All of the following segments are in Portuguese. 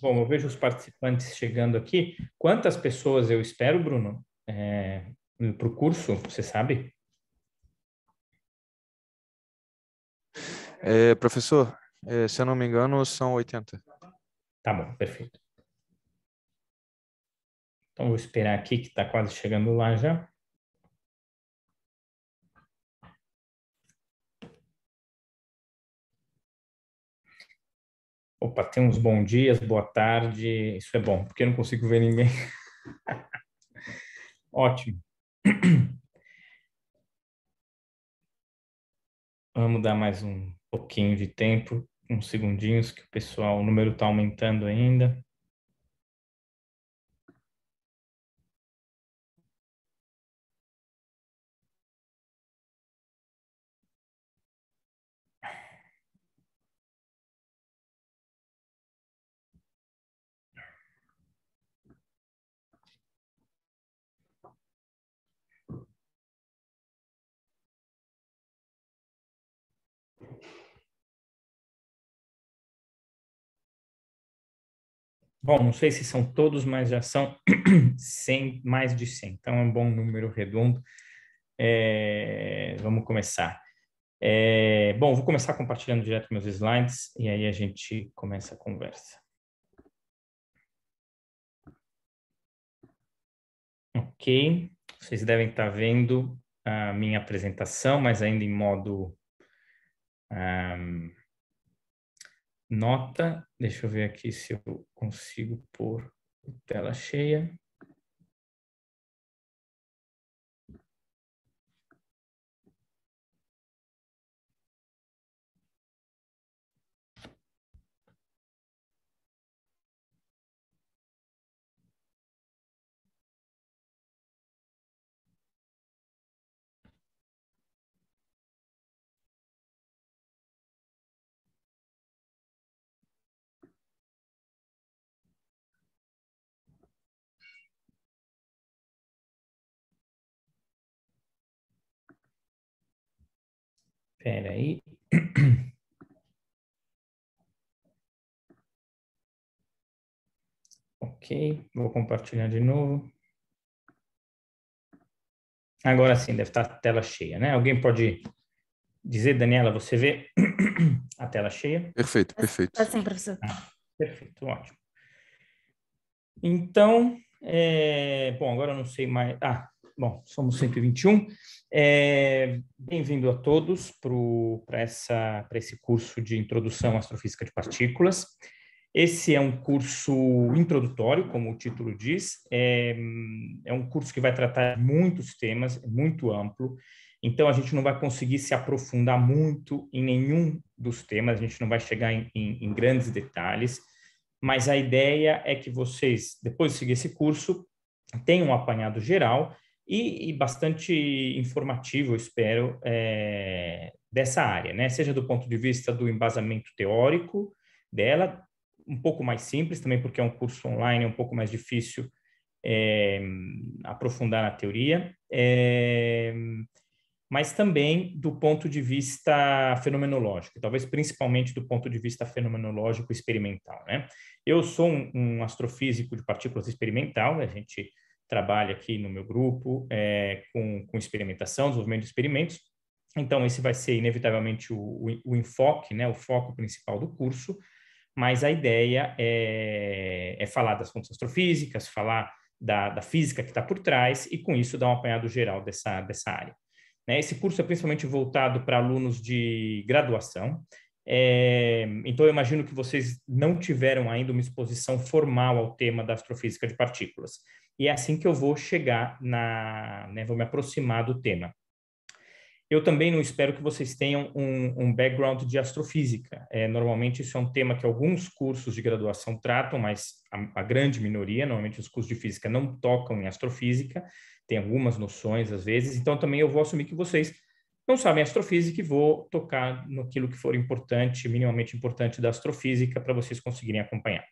Bom, eu vejo os participantes chegando aqui. Quantas pessoas eu espero, Bruno, é, para o curso? Você sabe? É, professor, é, se eu não me engano, são 80. Tá bom, perfeito. Então, vou esperar aqui que está quase chegando lá já. opa, tem uns bons dias, boa tarde, isso é bom, porque eu não consigo ver ninguém. Ótimo. Vamos dar mais um pouquinho de tempo, uns segundinhos, que o pessoal, o número está aumentando ainda. Bom, não sei se são todos, mas já são 100, mais de 100. Então é um bom número redondo. É, vamos começar. É, bom, vou começar compartilhando direto meus slides e aí a gente começa a conversa. Ok, vocês devem estar vendo a minha apresentação, mas ainda em modo um, nota. Deixa eu ver aqui se eu consigo pôr tela cheia. Espera aí. Ok, vou compartilhar de novo. Agora sim, deve estar a tela cheia, né? Alguém pode dizer, Daniela, você vê a tela cheia? Perfeito, tá perfeito. Está sim, professor. Ah, perfeito, ótimo. Então, é... bom, agora eu não sei mais. Ah, Bom, somos 121. É, Bem-vindo a todos para esse curso de Introdução à Astrofísica de Partículas. Esse é um curso introdutório, como o título diz. É, é um curso que vai tratar muitos temas, é muito amplo. Então, a gente não vai conseguir se aprofundar muito em nenhum dos temas, a gente não vai chegar em, em, em grandes detalhes. Mas a ideia é que vocês, depois de seguir esse curso, tenham um apanhado geral e, e bastante informativo, espero, é, dessa área, né? Seja do ponto de vista do embasamento teórico dela, um pouco mais simples também, porque é um curso online, é um pouco mais difícil é, aprofundar na teoria, é, mas também do ponto de vista fenomenológico, talvez principalmente do ponto de vista fenomenológico experimental. Né? Eu sou um, um astrofísico de partículas experimental, a gente trabalha aqui no meu grupo é, com, com experimentação, desenvolvimento de experimentos. Então, esse vai ser inevitavelmente o, o, o enfoque, né, o foco principal do curso, mas a ideia é, é falar das fontes astrofísicas, falar da, da física que está por trás e, com isso, dar um apanhado geral dessa, dessa área. Né, esse curso é principalmente voltado para alunos de graduação, é, então, eu imagino que vocês não tiveram ainda uma exposição formal ao tema da astrofísica de partículas. E é assim que eu vou chegar na, né, vou me aproximar do tema. Eu também não espero que vocês tenham um, um background de astrofísica. É, normalmente isso é um tema que alguns cursos de graduação tratam, mas a, a, grande minoria, normalmente os cursos de física não tocam em astrofísica, tem algumas noções às vezes, então também eu vou assumir que vocês não sabem astrofísica e vou tocar no aquilo que for importante, minimamente importante da astrofísica para vocês conseguirem acompanhar.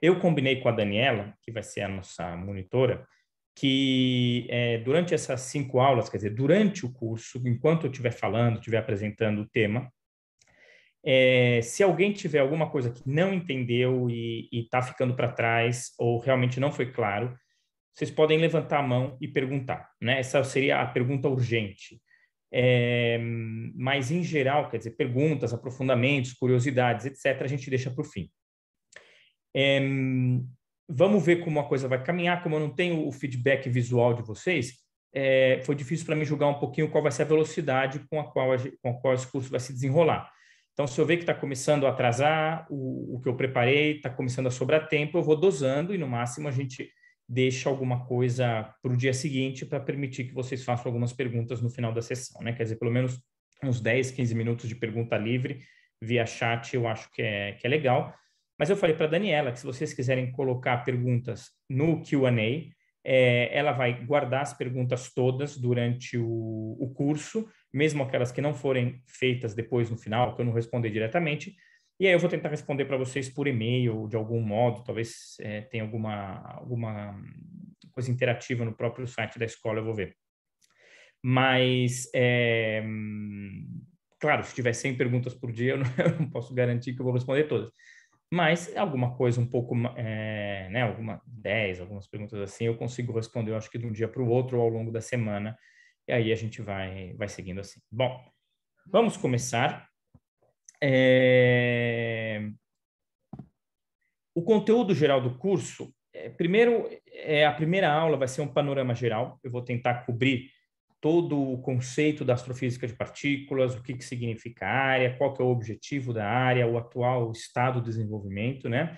Eu combinei com a Daniela, que vai ser a nossa monitora, que é, durante essas cinco aulas, quer dizer, durante o curso, enquanto eu estiver falando, estiver apresentando o tema, é, se alguém tiver alguma coisa que não entendeu e está ficando para trás ou realmente não foi claro, vocês podem levantar a mão e perguntar. Né? Essa seria a pergunta urgente. É, mas, em geral, quer dizer, perguntas, aprofundamentos, curiosidades, etc., a gente deixa para o fim. É, vamos ver como a coisa vai caminhar. Como eu não tenho o feedback visual de vocês, é, foi difícil para mim julgar um pouquinho qual vai ser a velocidade com a qual, com a qual esse curso vai se desenrolar. Então, se eu ver que está começando a atrasar o, o que eu preparei, está começando a sobrar tempo, eu vou dosando e, no máximo, a gente deixa alguma coisa para o dia seguinte para permitir que vocês façam algumas perguntas no final da sessão, né? Quer dizer, pelo menos uns 10, 15 minutos de pergunta livre via chat, eu acho que é, que é legal. Mas eu falei para Daniela que se vocês quiserem colocar perguntas no Q&A, é, eh, ela vai guardar as perguntas todas durante o, o, curso, mesmo aquelas que não forem feitas depois no final, que eu não responder diretamente. E aí eu vou tentar responder para vocês por e-mail, de algum modo, talvez é, tenha alguma, alguma coisa interativa no próprio site da escola, eu vou ver. Mas, é, claro, se tiver 100 perguntas por dia, eu não, eu não posso garantir que eu vou responder todas mas alguma coisa um pouco, é, né, alguma 10, algumas perguntas assim, eu consigo responder, eu acho que de um dia para o outro ou ao longo da semana, e aí a gente vai, vai seguindo assim. Bom, vamos começar. É... O conteúdo geral do curso, é, primeiro, é, a primeira aula vai ser um panorama geral, eu vou tentar cobrir todo o conceito da astrofísica de partículas, o que, que significa a área, qual que é o objetivo da área, o atual estado de desenvolvimento, né?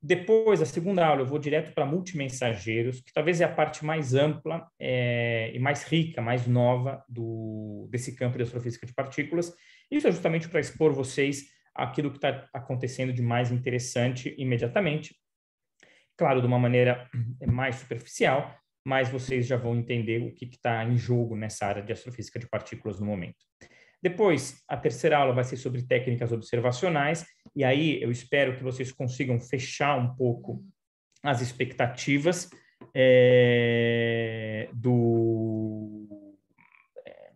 Depois, a segunda aula, eu vou direto para multimensageiros, que talvez é a parte mais ampla é, e mais rica, mais nova do, desse campo de astrofísica de partículas. Isso é justamente para expor vocês aquilo que está acontecendo de mais interessante imediatamente. Claro, de uma maneira é, mais superficial, mas vocês já vão entender o que está em jogo nessa área de astrofísica de partículas no momento. Depois, a terceira aula vai ser sobre técnicas observacionais, e aí eu espero que vocês consigam fechar um pouco as expectativas é, do, é,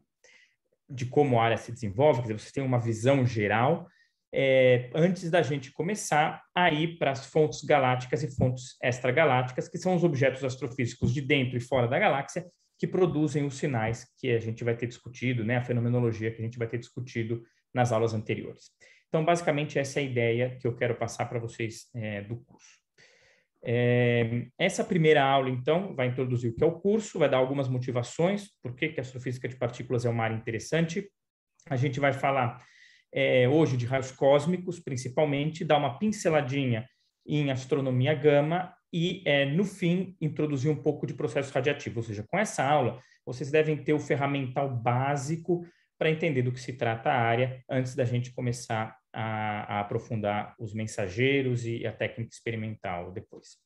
de como a área se desenvolve, quer dizer, vocês têm uma visão geral é, antes da gente começar a ir para as fontes galácticas e fontes extragalácticas, que são os objetos astrofísicos de dentro e fora da galáxia que produzem os sinais que a gente vai ter discutido, né, a fenomenologia que a gente vai ter discutido nas aulas anteriores. Então, basicamente, essa é a ideia que eu quero passar para vocês é, do curso. É, essa primeira aula, então, vai introduzir o que é o curso, vai dar algumas motivações, por que, que a astrofísica de partículas é uma área interessante. A gente vai falar é, hoje de raios cósmicos, principalmente, dar uma pinceladinha em astronomia gama e, é, no fim, introduzir um pouco de processo radiativo. Ou seja, com essa aula, vocês devem ter o ferramental básico para entender do que se trata a área antes da gente começar a, a aprofundar os mensageiros e a técnica experimental depois.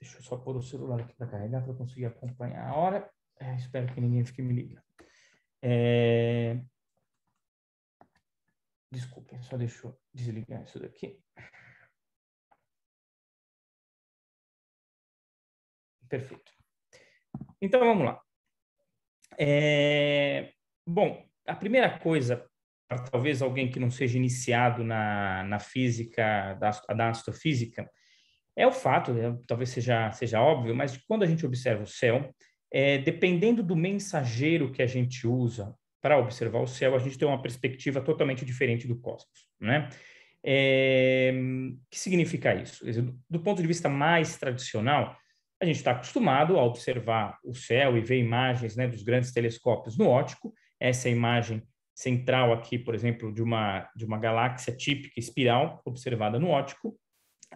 Deixa eu só pôr o celular aqui para carregar para eu conseguir acompanhar a hora. É, espero que ninguém fique me ligando. É... Desculpem, só deixa eu desligar isso daqui. Perfeito. Então vamos lá. É... Bom, a primeira coisa, para talvez alguém que não seja iniciado na, na física, da, da astrofísica, é o fato, né, talvez seja, seja óbvio, mas quando a gente observa o céu, é, dependendo do mensageiro que a gente usa, para observar o céu, a gente tem uma perspectiva totalmente diferente do cosmos, né? É, que significa isso? Do ponto de vista mais tradicional, a gente está acostumado a observar o céu e ver imagens né, dos grandes telescópios no ótico. Essa é a imagem central aqui, por exemplo, de uma, de uma galáxia típica espiral observada no ótico.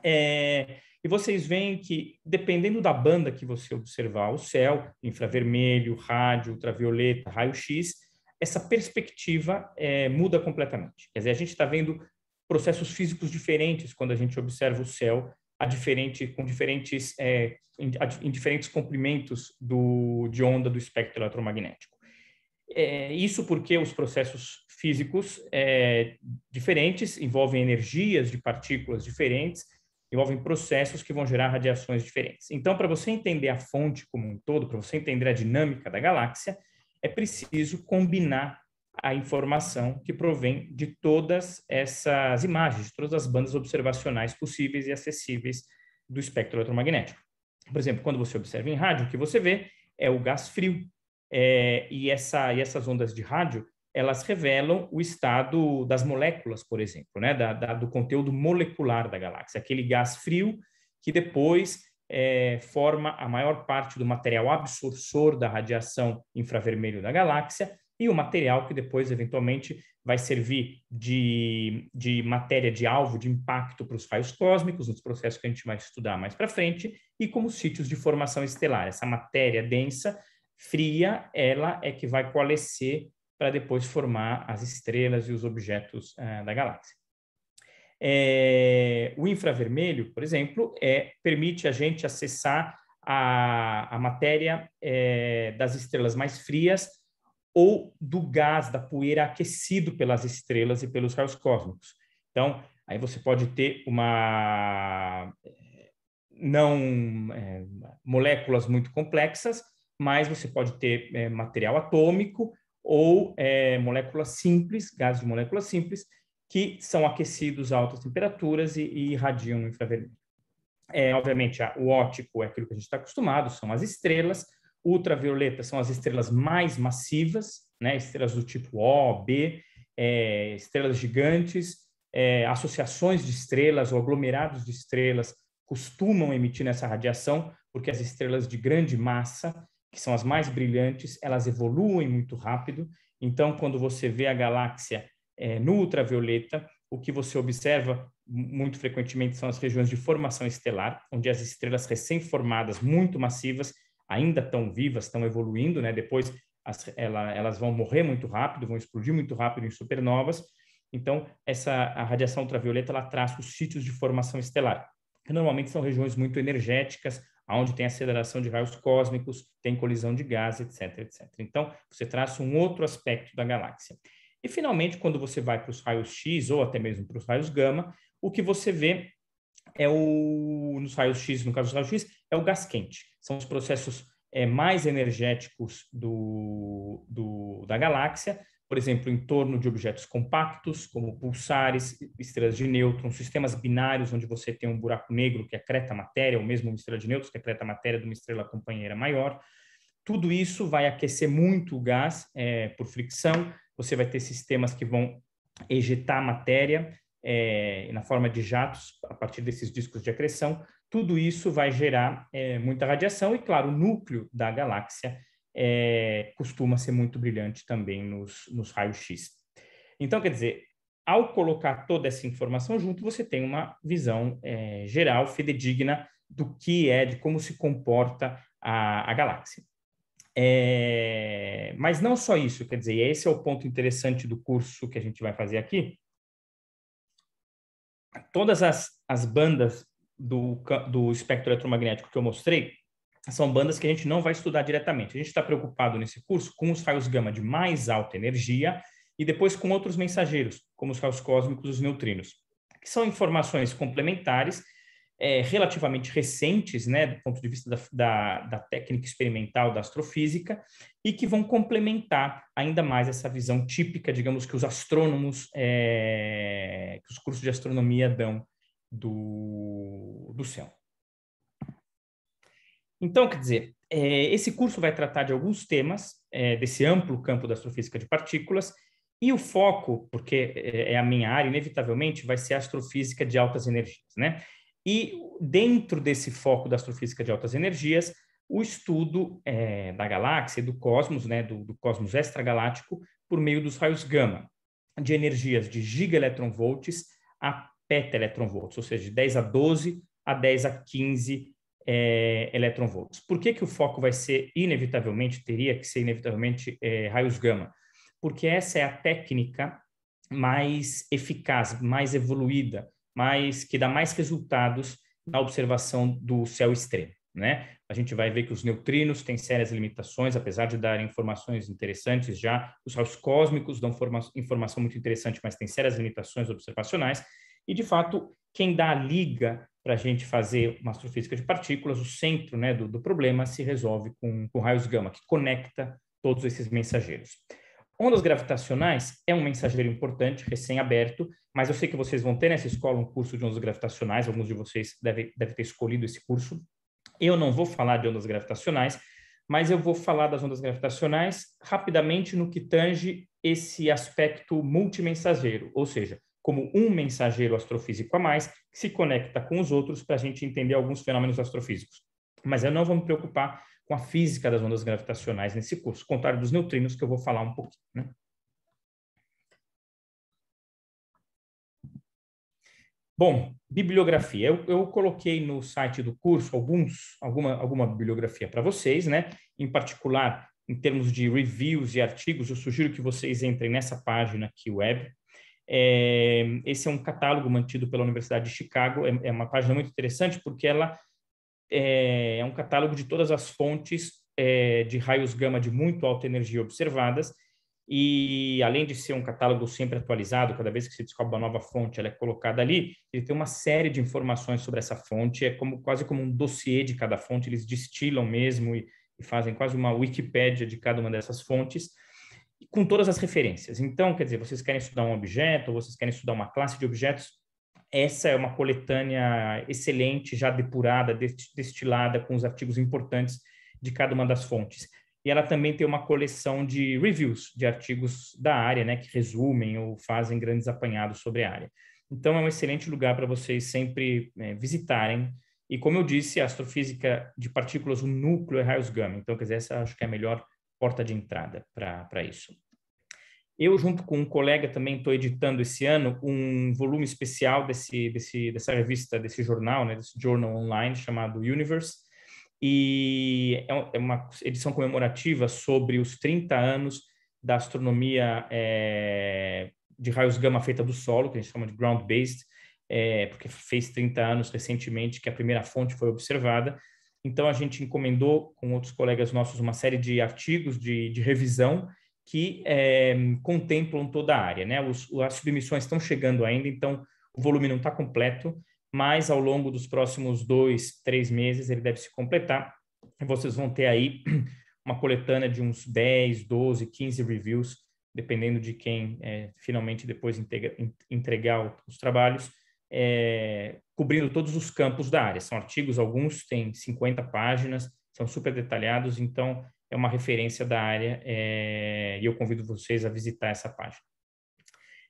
É, e vocês veem que, dependendo da banda que você observar o céu, infravermelho, rádio, ultravioleta, raio-x, essa perspectiva é, muda completamente. Quer dizer, a gente está vendo processos físicos diferentes quando a gente observa o céu a diferente, com diferentes, é, em, em, diferentes comprimentos do, de onda do espectro eletromagnético. É, isso porque os processos físicos é, diferentes envolvem energias de partículas diferentes, envolvem processos que vão gerar radiações diferentes. Então, para você entender a fonte como um todo, para você entender a dinâmica da galáxia, é preciso combinar a informação que provém de todas essas imagens, de todas as bandas observacionais possíveis e acessíveis do espectro eletromagnético. Por exemplo, quando você observa em rádio, o que você vê é o gás frio. É, e, essa, e essas ondas de rádio, elas revelam o estado das moléculas, por exemplo, né? Da, da, do conteúdo molecular da galáxia, aquele gás frio que depois é, forma a maior parte do material absorçor da radiação infravermelho da galáxia e o material que depois, eventualmente, vai servir de, de matéria de alvo, de impacto para os raios cósmicos, nos processos que a gente vai estudar mais para frente, e como sítios de formação estelar. Essa matéria densa, fria, ela é que vai coalescer para depois formar as estrelas e os objetos uh, da galáxia. É, o infravermelho, por exemplo, é, permite a gente acessar a, a matéria é, das estrelas mais frias ou do gás, da poeira aquecido pelas estrelas e pelos raios cósmicos. Então, aí você pode ter uma é, não é, moléculas muito complexas, mas você pode ter é, material atômico ou é, moléculas simples, gás de moléculas simples, que são aquecidos a altas temperaturas e, e irradiam no infravermelho. É, obviamente, a, o óptico é aquilo que a gente está acostumado, são as estrelas. Ultravioleta são as estrelas mais massivas, né? estrelas do tipo O, B, é, estrelas gigantes, é, associações de estrelas ou aglomerados de estrelas costumam emitir essa radiação, porque as estrelas de grande massa, que são as mais brilhantes, elas evoluem muito rápido. Então, quando você vê a galáxia é, no ultravioleta, o que você observa muito frequentemente são as regiões de formação estelar, onde as estrelas recém-formadas, muito massivas, ainda estão vivas, estão evoluindo, né? Depois as, ela, elas vão morrer muito rápido, vão explodir muito rápido em supernovas. Então, essa a radiação ultravioleta ela traça os sítios de formação estelar, que normalmente são regiões muito energéticas, onde tem aceleração de raios cósmicos, tem colisão de gás, etc, etc. Então, você traça um outro aspecto da galáxia. E, finalmente, quando você vai para os raios X ou até mesmo para os raios gama, o que você vê é o, nos raios X, no caso dos raios X, é o gás quente. São os processos é, mais energéticos do, do, da galáxia, por exemplo, em torno de objetos compactos, como pulsares, estrelas de nêutrons, sistemas binários, onde você tem um buraco negro que acreta matéria, ou mesmo uma estrela de nêutrons que acreta matéria de uma estrela companheira maior. Tudo isso vai aquecer muito o gás é, por fricção, você vai ter sistemas que vão ejetar matéria é, na forma de jatos a partir desses discos de acreção. Tudo isso vai gerar é, muita radiação e, claro, o núcleo da galáxia é, costuma ser muito brilhante também nos, nos raios-x. Então, quer dizer, ao colocar toda essa informação junto, você tem uma visão geral, fidedigna, do que é, de como se comporta a, a galáxia. É, mas não só isso, quer dizer, esse é o ponto interessante do curso que a gente vai fazer aqui. Todas as, as bandas do, do espectro eletromagnético que eu mostrei são bandas que a gente não vai estudar diretamente. A gente está preocupado nesse curso com os raios gama de mais alta energia e depois com outros mensageiros, como os raios cósmicos e os neutrinos, que são informações complementares é, relativamente recentes, né, do ponto de vista da, da, da, técnica experimental da astrofísica, e que vão complementar ainda mais essa visão típica, digamos, que os astrônomos, é, que os cursos de astronomia dão do, do céu. Então, quer dizer, é, esse curso vai tratar de alguns temas é, desse amplo campo da astrofísica de partículas, e o foco, porque é, é a minha área, inevitavelmente, vai ser a astrofísica de altas energias, né? E dentro desse foco da astrofísica de altas energias, o estudo é, da galáxia, do cosmos, né, do, do cosmos extragaláctico, por meio dos raios gama, de energias de gigaeletronvolts a petaeletronvolts, ou seja, de 10 a 12 a 10 a 15 é, eletronvolts. Por que, que o foco vai ser, inevitavelmente, teria que ser, inevitavelmente, é, raios gama? Porque essa é a técnica mais eficaz, mais evoluída, mas que dá mais resultados na observação do céu extremo. Né? A gente vai ver que os neutrinos têm sérias limitações, apesar de darem informações interessantes já, os raios cósmicos dão informação muito interessante, mas têm sérias limitações observacionais, e de fato, quem dá a liga para a gente fazer uma astrofísica de partículas, o centro né, do, do, problema se resolve com, com raios gama, que conecta todos esses mensageiros. Ondas gravitacionais é um mensageiro importante, recém-aberto, mas eu sei que vocês vão ter nessa escola um curso de ondas gravitacionais, alguns de vocês devem, ter escolhido esse curso. Eu não vou falar de ondas gravitacionais, mas eu vou falar das ondas gravitacionais rapidamente no que tange esse aspecto multimensageiro, ou seja, como um mensageiro astrofísico a mais que se conecta com os outros para a gente entender alguns fenômenos astrofísicos. Mas eu não vou me preocupar com a física das ondas gravitacionais nesse curso, contrário dos neutrinos, que eu vou falar um pouquinho. Né? Bom, bibliografia. Eu, eu, coloquei no site do curso alguns, alguma, alguma bibliografia para vocês, né? Em particular, em termos de reviews e artigos, eu sugiro que vocês entrem nessa página aqui, web. É, esse é um catálogo mantido pela Universidade de Chicago. É, é uma página muito interessante porque ela é, é, um catálogo de todas as fontes é, de raios gama de muito alta energia observadas. E além de ser um catálogo sempre atualizado, cada vez que se descobre uma nova fonte, ela é colocada ali. Ele tem uma série de informações sobre essa fonte, é como quase como um dossiê de cada fonte, eles destilam mesmo e, e fazem quase uma Wikipédia de cada uma dessas fontes, com todas as referências. Então, quer dizer, vocês querem estudar um objeto, vocês querem estudar uma classe de objetos, essa é uma coletânea excelente, já depurada, destilada com os artigos importantes de cada uma das fontes. E ela também tem uma coleção de reviews, de artigos da área, né, que resumem ou fazem grandes apanhados sobre a área. Então, é um excelente lugar para vocês sempre né, visitarem. E, como eu disse, a astrofísica de partículas, o núcleo é raios gama. Então, quer dizer, essa acho que é a melhor porta de entrada para isso. Eu, junto com um colega, também estou editando esse ano um volume especial desse, desse, dessa revista, desse jornal, né, desse journal online chamado Universe. E é, é uma edição comemorativa sobre os 30 anos da astronomia é, de raios gama feita do solo, que a gente chama de ground-based, é, porque fez 30 anos recentemente que a primeira fonte foi observada. Então, a gente encomendou com outros colegas nossos uma série de artigos de, de revisão que é, contemplam toda a área. Né? Os, as submissões estão chegando ainda, então o volume não está completo, mas ao longo dos próximos dois, três meses ele deve se completar. vocês vão ter aí uma coletânea de uns 10, 12, 15 reviews, dependendo de quem é, finalmente depois integra, entregar os trabalhos, é, cobrindo todos os campos da área. São artigos, alguns têm 50 páginas, são super detalhados, então é uma referência da área é, e eu convido vocês a visitar essa página.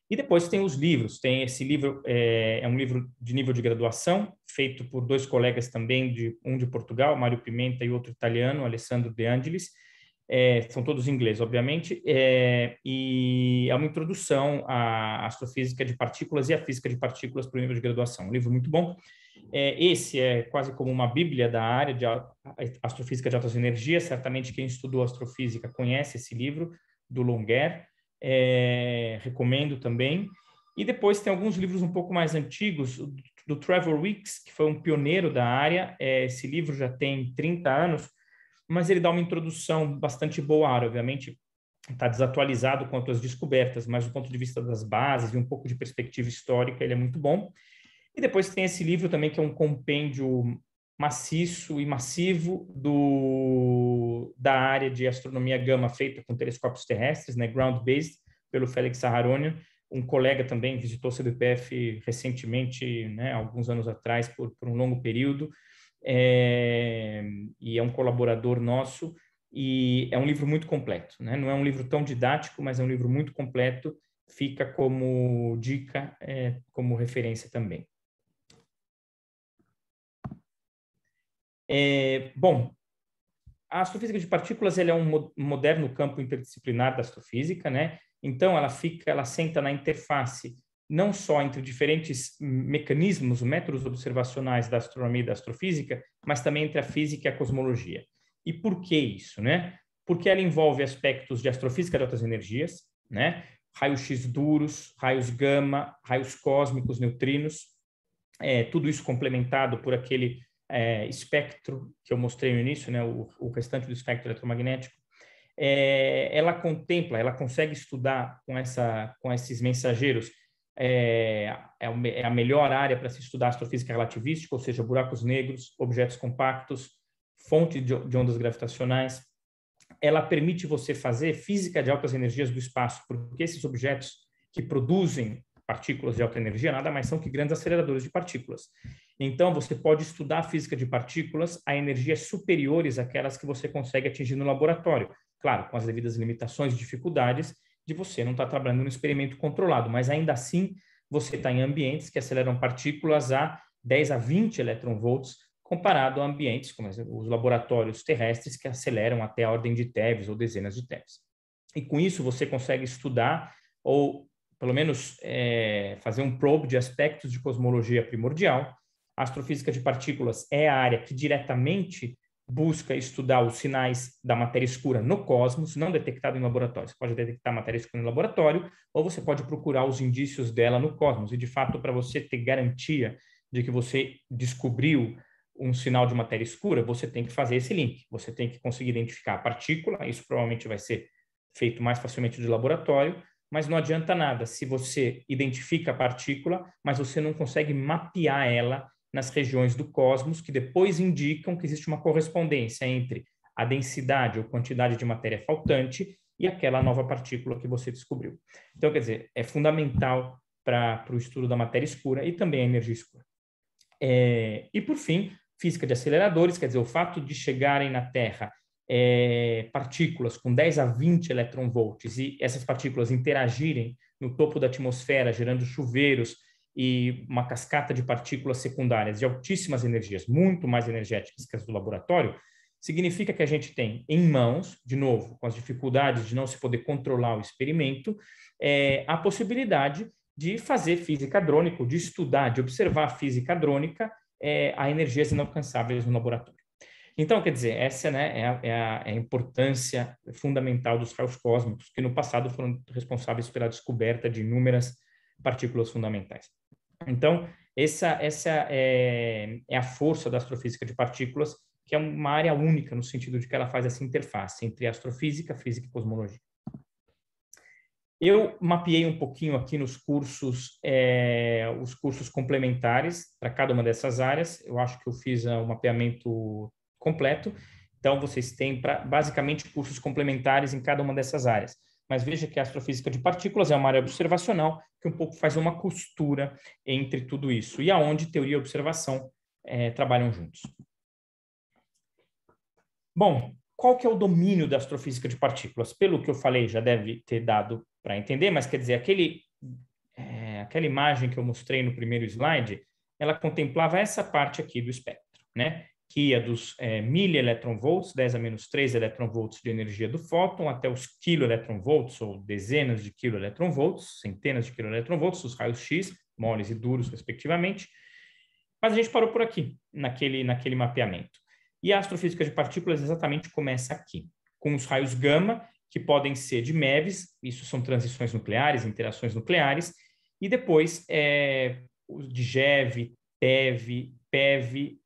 E depois tem os livros. Tem esse livro é, é, um livro de nível de graduação feito por dois colegas também de um de Portugal, Mário Pimenta e outro italiano, Alessandro De Angelis, é, são todos em inglês, obviamente, é, e é uma introdução à astrofísica de partículas e à física de partículas para o nível de graduação. Um livro muito bom. É, esse é quase como uma bíblia da área de astrofísica de altas energias. Certamente quem estudou astrofísica conhece esse livro do Longuer. É, recomendo também. E depois tem alguns livros um pouco mais antigos, do Trevor Wicks, que foi um pioneiro da área. É, esse livro já tem 30 anos mas ele dá uma introdução bastante boa área, obviamente está desatualizado quanto às descobertas, mas do ponto de vista das bases e um pouco de perspectiva histórica, ele é muito bom. E depois tem esse livro também, que é um compêndio maciço e massivo do, da área de astronomia gama feita com telescópios terrestres, né, ground-based, pelo Félix Saharonian, um colega também visitou o CBPF recentemente, né, alguns anos atrás, por, por um longo período é, e é um colaborador nosso, e é um livro muito completo. Né? Não é um livro tão didático, mas é um livro muito completo, fica como dica, é, como referência também. É, bom, a astrofísica de partículas é um moderno campo interdisciplinar da astrofísica, né? Então ela fica, ela senta na interface não só entre diferentes mecanismos, métodos observacionais da astronomia e da astrofísica, mas também entre a física e a cosmologia. E por que isso, né? Porque ela envolve aspectos de astrofísica de altas energias, né? Raios-x duros, raios gama, raios cósmicos, neutrinos, é, tudo isso complementado por aquele é, espectro que eu mostrei no início, né? O, o restante do espectro eletromagnético. É, ela contempla, ela consegue estudar com, essa, com esses mensageiros é, é, é a melhor área para se estudar astrofísica relativística, ou seja, buracos negros, objetos compactos, fonte de, de ondas gravitacionais. Ela permite você fazer física de altas energias do espaço, porque esses objetos que produzem partículas de alta energia nada mais são que grandes aceleradores de partículas. Então, você pode estudar física de partículas a energias superiores àquelas que você consegue atingir no laboratório. Claro, com as devidas limitações e dificuldades, de você não estar tá trabalhando no experimento controlado, mas ainda assim você está em ambientes que aceleram partículas a 10 a 20 eletronvolts, comparado a ambientes como os laboratórios terrestres que aceleram até a ordem de TeVs ou dezenas de TeVs. E com isso você consegue estudar ou pelo menos é, fazer um probe de aspectos de cosmologia primordial. A astrofísica de partículas é a área que diretamente busca estudar os sinais da matéria escura no cosmos, não detectado em laboratório. Você pode detectar matéria escura em laboratório, ou você pode procurar os indícios dela no cosmos. E, de fato, para você ter garantia de que você descobriu um sinal de matéria escura, você tem que fazer esse link. Você tem que conseguir identificar a partícula, isso provavelmente vai ser feito mais facilmente de laboratório, mas não adianta nada se você identifica a partícula, mas você não consegue mapear ela nas regiões do cosmos que depois indicam que existe uma correspondência entre a densidade ou quantidade de matéria faltante e aquela nova partícula que você descobriu. Então, quer dizer, é fundamental para o estudo da matéria escura e também a energia escura. É, e, por fim, física de aceleradores, quer dizer, o fato de chegarem na Terra é, partículas com 10 a 20 electronvolts e essas partículas interagirem no topo da atmosfera, gerando chuveiros, e uma cascata de partículas secundárias de altíssimas energias, muito mais energéticas que as do laboratório, significa que a gente tem em mãos, de novo, com as dificuldades de não se poder controlar o experimento, é, a possibilidade de fazer física drônica, de estudar, de observar a física drônica é, a energias inalcançáveis no laboratório. Então, quer dizer, essa né, é, a, é, a, é, a, importância fundamental dos raios cósmicos, que no passado foram responsáveis pela descoberta de inúmeras partículas fundamentais. Então, essa, essa é, é a força da astrofísica de partículas, que é uma área única no sentido de que ela faz essa interface entre astrofísica, física e cosmologia. Eu mapeei um pouquinho aqui nos cursos, é, os cursos complementares para cada uma dessas áreas. Eu acho que eu fiz o ah, um mapeamento completo. Então, vocês têm pra, basicamente cursos complementares em cada uma dessas áreas. Mas veja que a astrofísica de partículas é uma área observacional que um pouco faz uma costura entre tudo isso e aonde teoria e observação é, trabalham juntos. Bom, qual que é o domínio da astrofísica de partículas? Pelo que eu falei, já deve ter dado para entender, mas quer dizer, aquele, é, aquela imagem que eu mostrei no primeiro slide, ela contemplava essa parte aqui do espectro, né? que ia é dos é, mil eletronvolts, 10 a menos 3 eletronvolts de energia do fóton, até os quiloeletronvolts, ou dezenas de quiloeletronvolts, centenas de quiloeletronvolts, os raios X, moles e duros, respectivamente. Mas a gente parou por aqui, naquele, naquele mapeamento. E a astrofísica de partículas exatamente começa aqui, com os raios gama, que podem ser de MEVs, isso são transições nucleares, interações nucleares, e depois é, de GEV, TEV, PEV,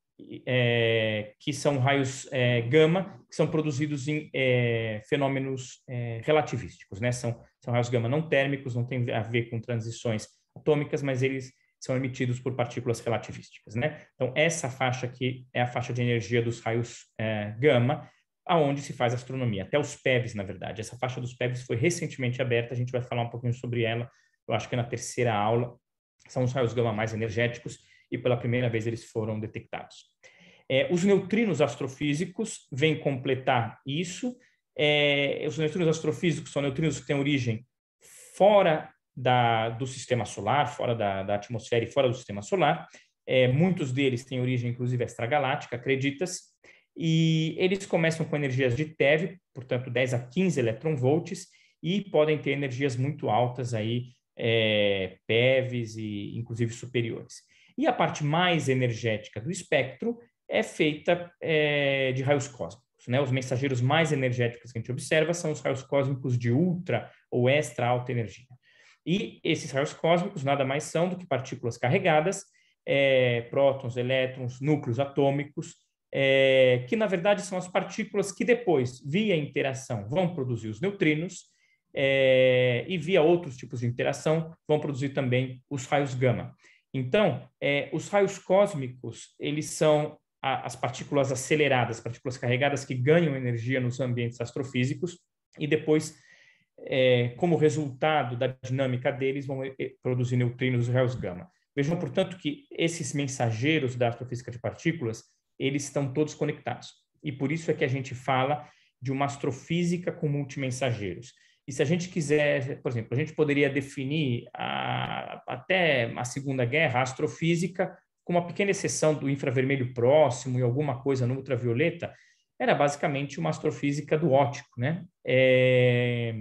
é, que são raios é, gama, que são produzidos em é, fenômenos é, relativísticos, né? São, são raios gama não térmicos, não tem a ver com transições atômicas, mas eles são emitidos por partículas relativísticas, né? Então, essa faixa aqui é a faixa de energia dos raios é, gama, aonde se faz astronomia, até os PEVs, na verdade. Essa faixa dos PEVs foi recentemente aberta, a gente vai falar um pouquinho sobre ela, eu acho que na terceira aula, são os raios gama mais energéticos, e pela primeira vez eles foram detectados. É, os neutrinos astrofísicos vêm completar isso. É, os neutrinos astrofísicos são neutrinos que têm origem fora da, do sistema solar, fora da, da, atmosfera e fora do sistema solar. É, muitos deles têm origem, inclusive, extragaláctica, acredita-se. E eles começam com energias de TeV, portanto, 10 a 15 eletronvolts, e podem ter energias muito altas aí, é, PEVs e inclusive superiores. E a parte mais energética do espectro é feita é, de raios cósmicos. Né? Os mensageiros mais energéticos que a gente observa são os raios cósmicos de ultra ou extra alta energia. E esses raios cósmicos nada mais são do que partículas carregadas, é, prótons, elétrons, núcleos atômicos, é, que na verdade são as partículas que depois, via interação, vão produzir os neutrinos é, e via outros tipos de interação vão produzir também os raios gama. Então, é, os raios cósmicos, eles são a, as partículas aceleradas, partículas carregadas que ganham energia nos ambientes astrofísicos e depois, é, como resultado da dinâmica deles, vão eh, produzir neutrinos e raios gama. Vejam, portanto, que esses mensageiros da astrofísica de partículas, eles estão todos conectados. E por isso é que a gente fala de uma astrofísica com multimensageiros. E se a gente quiser, por exemplo, a gente poderia definir a, até a Segunda Guerra a astrofísica, com uma pequena exceção do infravermelho próximo e alguma coisa no ultravioleta, era basicamente uma astrofísica do ótico. Né? É,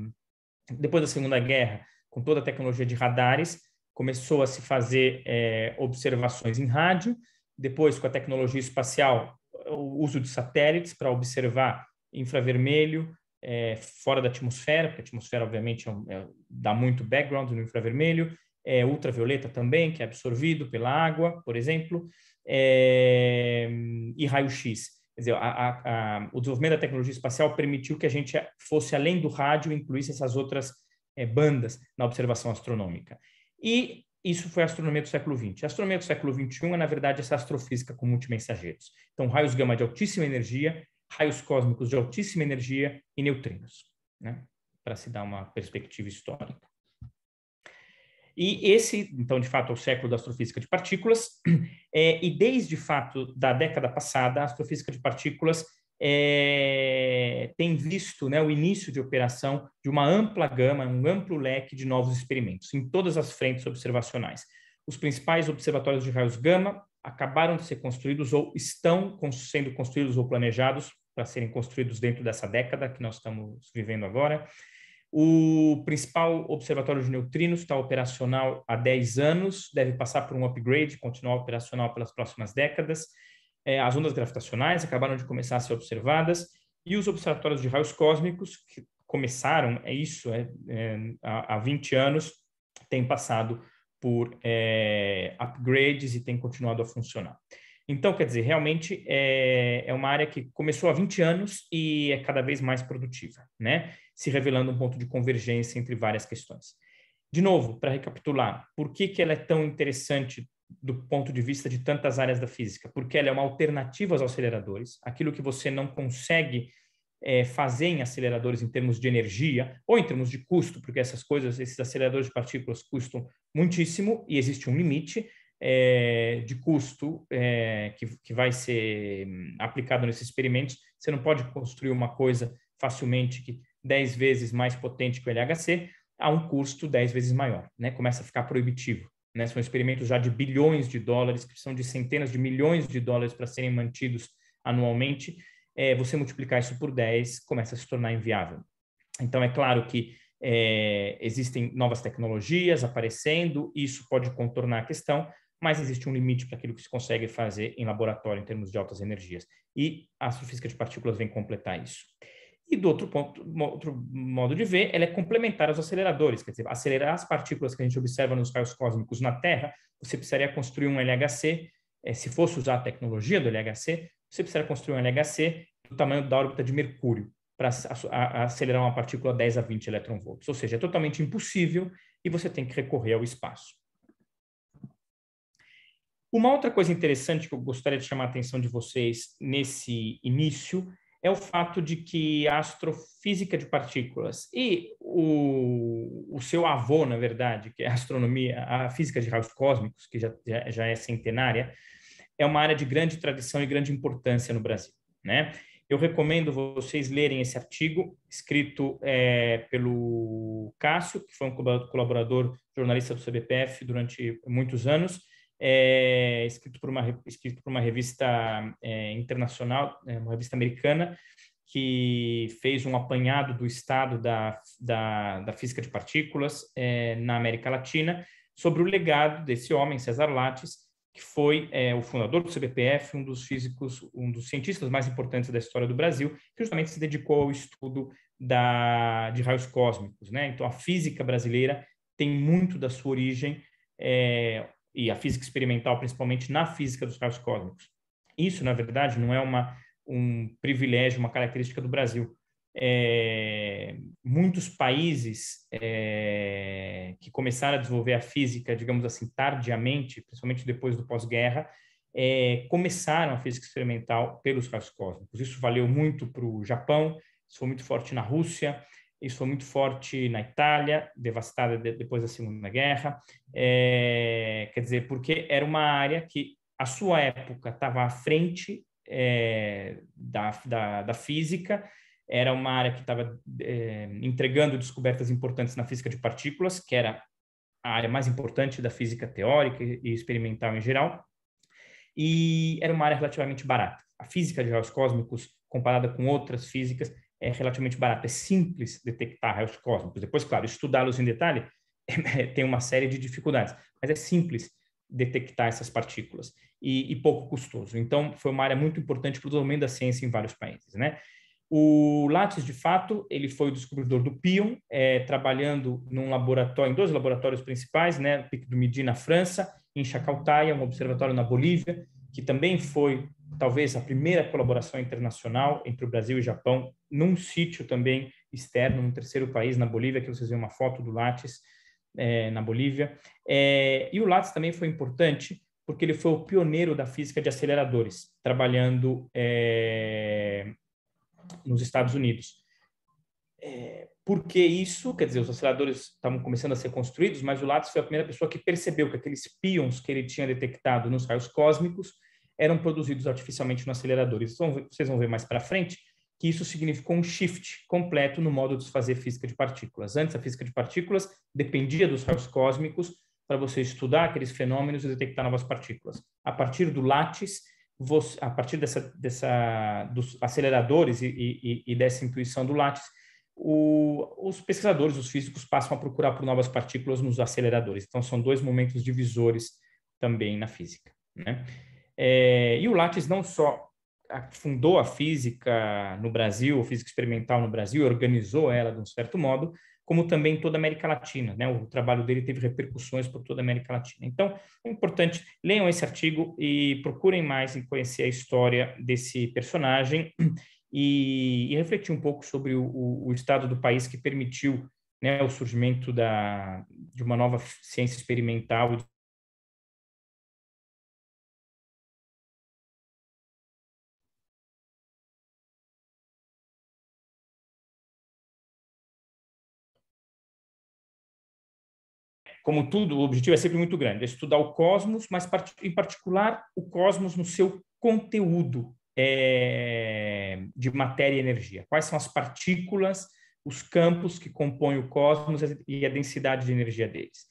depois da Segunda Guerra, com toda a tecnologia de radares, começou a se fazer é, observações em rádio. Depois, com a tecnologia espacial, o uso de satélites para observar infravermelho, é, fora da atmosfera, porque a atmosfera, obviamente, é é, dá muito background no infravermelho, é, ultravioleta também, que é absorvido pela água, por exemplo, é, e raio-x. Quer dizer, a, a, a, o desenvolvimento da tecnologia espacial permitiu que a gente fosse além do rádio e incluísse essas outras é, bandas na observação astronômica. E isso foi a astronomia do século XX. A astronomia do século XXI é, na verdade, essa astrofísica com multimensageiros. Então, raios gama de altíssima energia raios cósmicos de altíssima energia e neutrinos, né? para se dar uma perspectiva histórica. E esse, então, de fato, é o século da astrofísica de partículas, é, e desde, de fato, da década passada, a astrofísica de partículas é, tem visto né, o início de operação de uma ampla gama, um amplo leque de novos experimentos em todas as frentes observacionais. Os principais observatórios de raios gama acabaram de ser construídos ou estão sendo construídos ou planejados para serem construídos dentro dessa década que nós estamos vivendo agora. O principal observatório de neutrinos está operacional há 10 anos, deve passar por um upgrade, continuar operacional pelas próximas décadas. É, as ondas gravitacionais acabaram de começar a ser observadas e os observatórios de raios cósmicos, que começaram, é isso, é, é, há, há 20 anos, têm passado por é, upgrades e têm continuado a funcionar. Então, quer dizer, realmente é, é uma área que começou há 20 anos e é cada vez mais produtiva, né? Se revelando um ponto de convergência entre várias questões. De novo, para recapitular, por que, que ela é tão interessante do ponto de vista de tantas áreas da física? Porque ela é uma alternativa aos aceleradores, aquilo que você não consegue é, fazer em aceleradores em termos de energia ou em termos de custo, porque essas coisas, esses aceleradores de partículas custam muitíssimo e existe um limite é, de custo é, que, que vai ser hum, aplicado nesses experimentos. Você não pode construir uma coisa facilmente que 10 vezes mais potente que o LHC a um custo 10 vezes maior, né? Começa a ficar proibitivo. Né? São experimentos já de bilhões de dólares, que são de centenas de milhões de dólares para serem mantidos anualmente. É, você multiplicar isso por 10 começa a se tornar inviável. Então, é claro que é, existem novas tecnologias aparecendo, isso pode contornar a questão, mas existe um limite para aquilo que se consegue fazer em laboratório em termos de altas energias. E a física de partículas vem completar isso. E do outro ponto, outro modo de ver, ela é complementar aos aceleradores, quer dizer, acelerar as partículas que a gente observa nos raios cósmicos na Terra, você precisaria construir um LHC, eh, se fosse usar a tecnologia do LHC, você precisaria construir um LHC do tamanho da órbita de Mercúrio para acelerar uma partícula 10 a 20 electron Ou seja, é totalmente impossível e você tem que recorrer ao espaço. Uma outra coisa interessante que eu gostaria de chamar a atenção de vocês nesse início é o fato de que a astrofísica de partículas e o, o seu avô, na verdade, que é a astronomia, a física de raios cósmicos, que já, já, já é centenária, é uma área de grande tradição e grande importância no Brasil. Né? Eu recomendo vocês lerem esse artigo, escrito é, pelo Cássio, que foi um colaborador jornalista do CBPF durante muitos anos, é, escrito, por uma, escrito por uma revista é, internacional, é, uma revista americana, que fez um apanhado do estado da, da, da física de partículas é, na América Latina, sobre o legado desse homem, César Lattes, que foi é, o fundador do CBPF, um dos físicos, um dos cientistas mais importantes da história do Brasil, que justamente se dedicou ao estudo da, de raios cósmicos. Né? Então, a física brasileira tem muito da sua origem é, e a física experimental, principalmente na física dos raios cósmicos. Isso, na verdade, não é uma, um privilégio, uma característica do Brasil. É, muitos países é, que começaram a desenvolver a física, digamos assim, tardiamente, principalmente depois do pós-guerra, é, começaram a física experimental pelos raios cósmicos. Isso valeu muito para o Japão, isso foi muito forte na Rússia, isso foi muito forte na Itália, devastada de, depois da Segunda Guerra. É, quer dizer, porque era uma área que, à sua época, estava à frente é, da, da, da, física, era uma área que estava é, entregando descobertas importantes na física de partículas, que era a área mais importante da física teórica e experimental em geral, e era uma área relativamente barata. A física de raios cósmicos, comparada com outras físicas, é relativamente barato, é simples detectar raios cósmicos. Depois, claro, estudá-los em detalhe é, tem uma série de dificuldades, mas é simples detectar essas partículas e, e pouco custoso. Então, foi uma área muito importante para o desenvolvimento da ciência em vários países, né? O Lattes, de fato, ele foi o descobridor do pion, é, trabalhando num laboratório, em dois laboratórios principais, né, Pic do Midi na França, em Chacaltaya, um observatório na Bolívia, que também foi talvez a primeira colaboração internacional entre o Brasil e o Japão, num sítio também externo, num terceiro país, na Bolívia, que vocês veem uma foto do Lattes é, na Bolívia. É, e o Lattes também foi importante porque ele foi o pioneiro da física de aceleradores, trabalhando é, nos Estados Unidos. É, por que isso? Quer dizer, os aceleradores estavam começando a ser construídos, mas o Lattes foi a primeira pessoa que percebeu que aqueles pions que ele tinha detectado nos raios cósmicos eram produzidos artificialmente no acelerador. Isso vocês vão ver mais para frente que isso significou um shift completo no modo de se fazer física de partículas. Antes, a física de partículas dependia dos raios cósmicos para você estudar aqueles fenômenos e detectar novas partículas. A partir do Lattes, você, a partir dessa, dessa, dos aceleradores e, e, e dessa intuição do Lattes, o, os pesquisadores, os físicos, passam a procurar por novas partículas nos aceleradores. Então, são dois momentos divisores também na física. Né? É, e o Lattes não só fundou a física no Brasil, física experimental no Brasil, organizou ela de um certo modo, como também toda a América Latina. Né? O trabalho dele teve repercussões por toda a América Latina. Então, é importante, leiam esse artigo e procurem mais e conhecer a história desse personagem e, e refletir um pouco sobre o, o, o, estado do país que permitiu né, o surgimento da, de uma nova ciência experimental e como tudo, o objetivo é sempre muito grande, é estudar o cosmos, mas part em particular o cosmos no seu conteúdo é, de matéria e energia. Quais são as partículas, os campos que compõem o cosmos e a densidade de energia deles.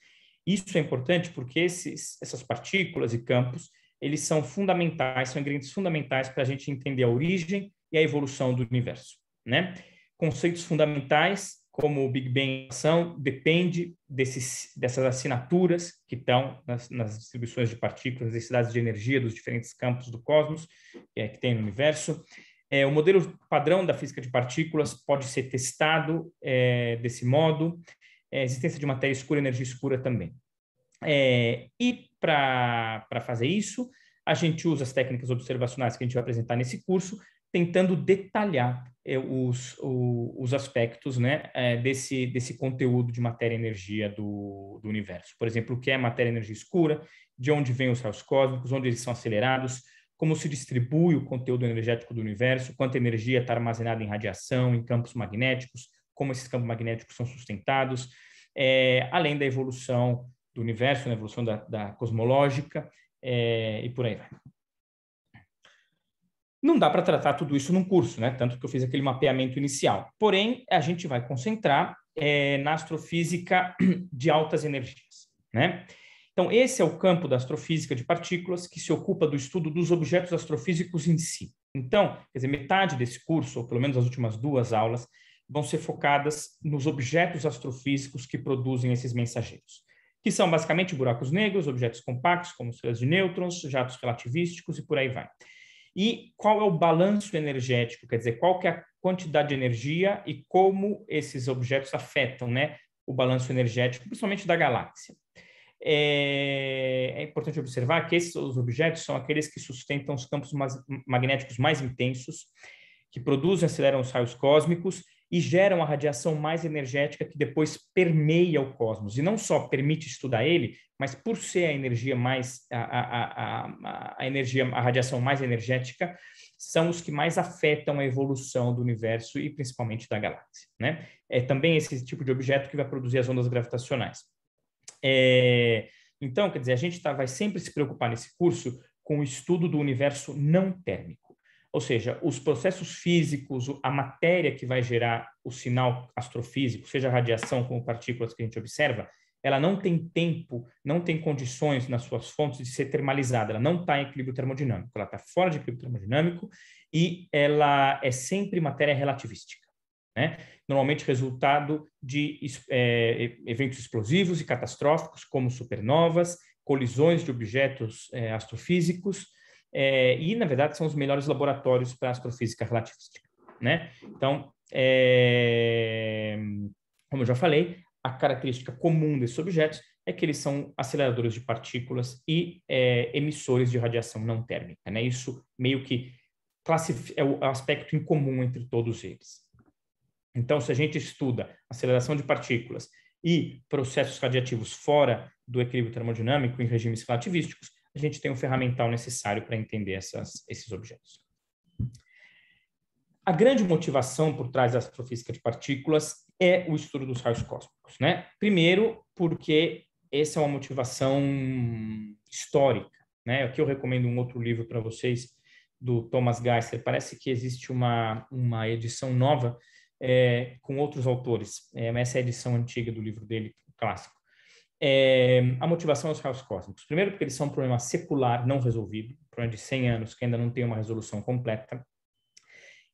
Isso é importante porque esses, essas partículas e campos, eles são fundamentais, são ingredientes fundamentais para a gente entender a origem e a evolução do universo, né? Conceitos fundamentais como o Big Bang ação depende desses, dessas assinaturas que estão nas, nas, distribuições de partículas, densidades de energia dos diferentes campos do cosmos é, que tem no universo. É, o modelo padrão da física de partículas pode ser testado é, desse modo, é, existência de matéria escura e energia escura também. É, e para fazer isso, a gente usa as técnicas observacionais que a gente vai apresentar nesse curso, tentando detalhar é, os, o, os aspectos né, é, desse, desse conteúdo de matéria-energia do, do universo. Por exemplo, o que é matéria-energia escura, de onde vêm os raios cósmicos, onde eles são acelerados, como se distribui o conteúdo energético do universo, quanta energia está armazenada em radiação, em campos magnéticos, como esses campos magnéticos são sustentados, é, além da evolução do universo, na né, evolução da, da cosmológica é, e por aí vai. Não dá para tratar tudo isso num curso, né? Tanto que eu fiz aquele mapeamento inicial. Porém, a gente vai concentrar é, na astrofísica de altas energias, né? Então, esse é o campo da astrofísica de partículas que se ocupa do estudo dos objetos astrofísicos em si. Então, quer dizer, metade desse curso, ou pelo menos as últimas duas aulas, vão ser focadas nos objetos astrofísicos que produzem esses mensageiros, que são basicamente buracos negros, objetos compactos, como estrelas de nêutrons, jatos relativísticos e por aí vai. E qual é o balanço energético? Quer dizer, qual que é a quantidade de energia e como esses objetos afetam né, o balanço energético, principalmente da galáxia. É, é importante observar que esses objetos são aqueles que sustentam os campos magnéticos mais intensos, que produzem e aceleram os raios cósmicos e geram a radiação mais energética que depois permeia o cosmos. E não só permite estudar ele, mas por ser a energia mais a, a, a, a, energia, a radiação mais energética, são os que mais afetam a evolução do universo e principalmente da galáxia. Né? É também esse tipo de objeto que vai produzir as ondas gravitacionais. É, então, quer dizer, a gente tá, vai sempre se preocupar nesse curso com o estudo do universo não térmico. Ou seja, os processos físicos, a matéria que vai gerar o sinal astrofísico, seja radiação como partículas que a gente observa, ela não tem tempo, não tem condições nas suas fontes de ser termalizada, ela não está em equilíbrio termodinâmico, ela está fora de equilíbrio termodinâmico e ela é sempre matéria relativística. Né? Normalmente resultado de é, eventos explosivos e catastróficos, como supernovas, colisões de objetos é, astrofísicos, é, e, na verdade, são os melhores laboratórios para astrofísica relativística. Né? Então, é, como eu já falei, a característica comum desses objetos é que eles são aceleradores de partículas e é, emissores de radiação não térmica. Né? Isso meio que é o aspecto em comum entre todos eles. Então, se a gente estuda aceleração de partículas e processos radiativos fora do equilíbrio termodinâmico em regimes relativísticos, a gente tem o ferramental necessário para entender essas, esses objetos. A grande motivação por trás da astrofísica de partículas é o estudo dos raios cósmicos, né? Primeiro, porque essa é uma motivação histórica, né? Aqui eu recomendo um outro livro para vocês do Thomas Geister. Parece que existe uma uma edição nova é, com outros autores. É, essa é a edição antiga do livro dele, clássico é, a motivação dos é raios cósmicos. Primeiro, porque eles são um problema secular não resolvido, um problema de 100 anos que ainda não tem uma resolução completa.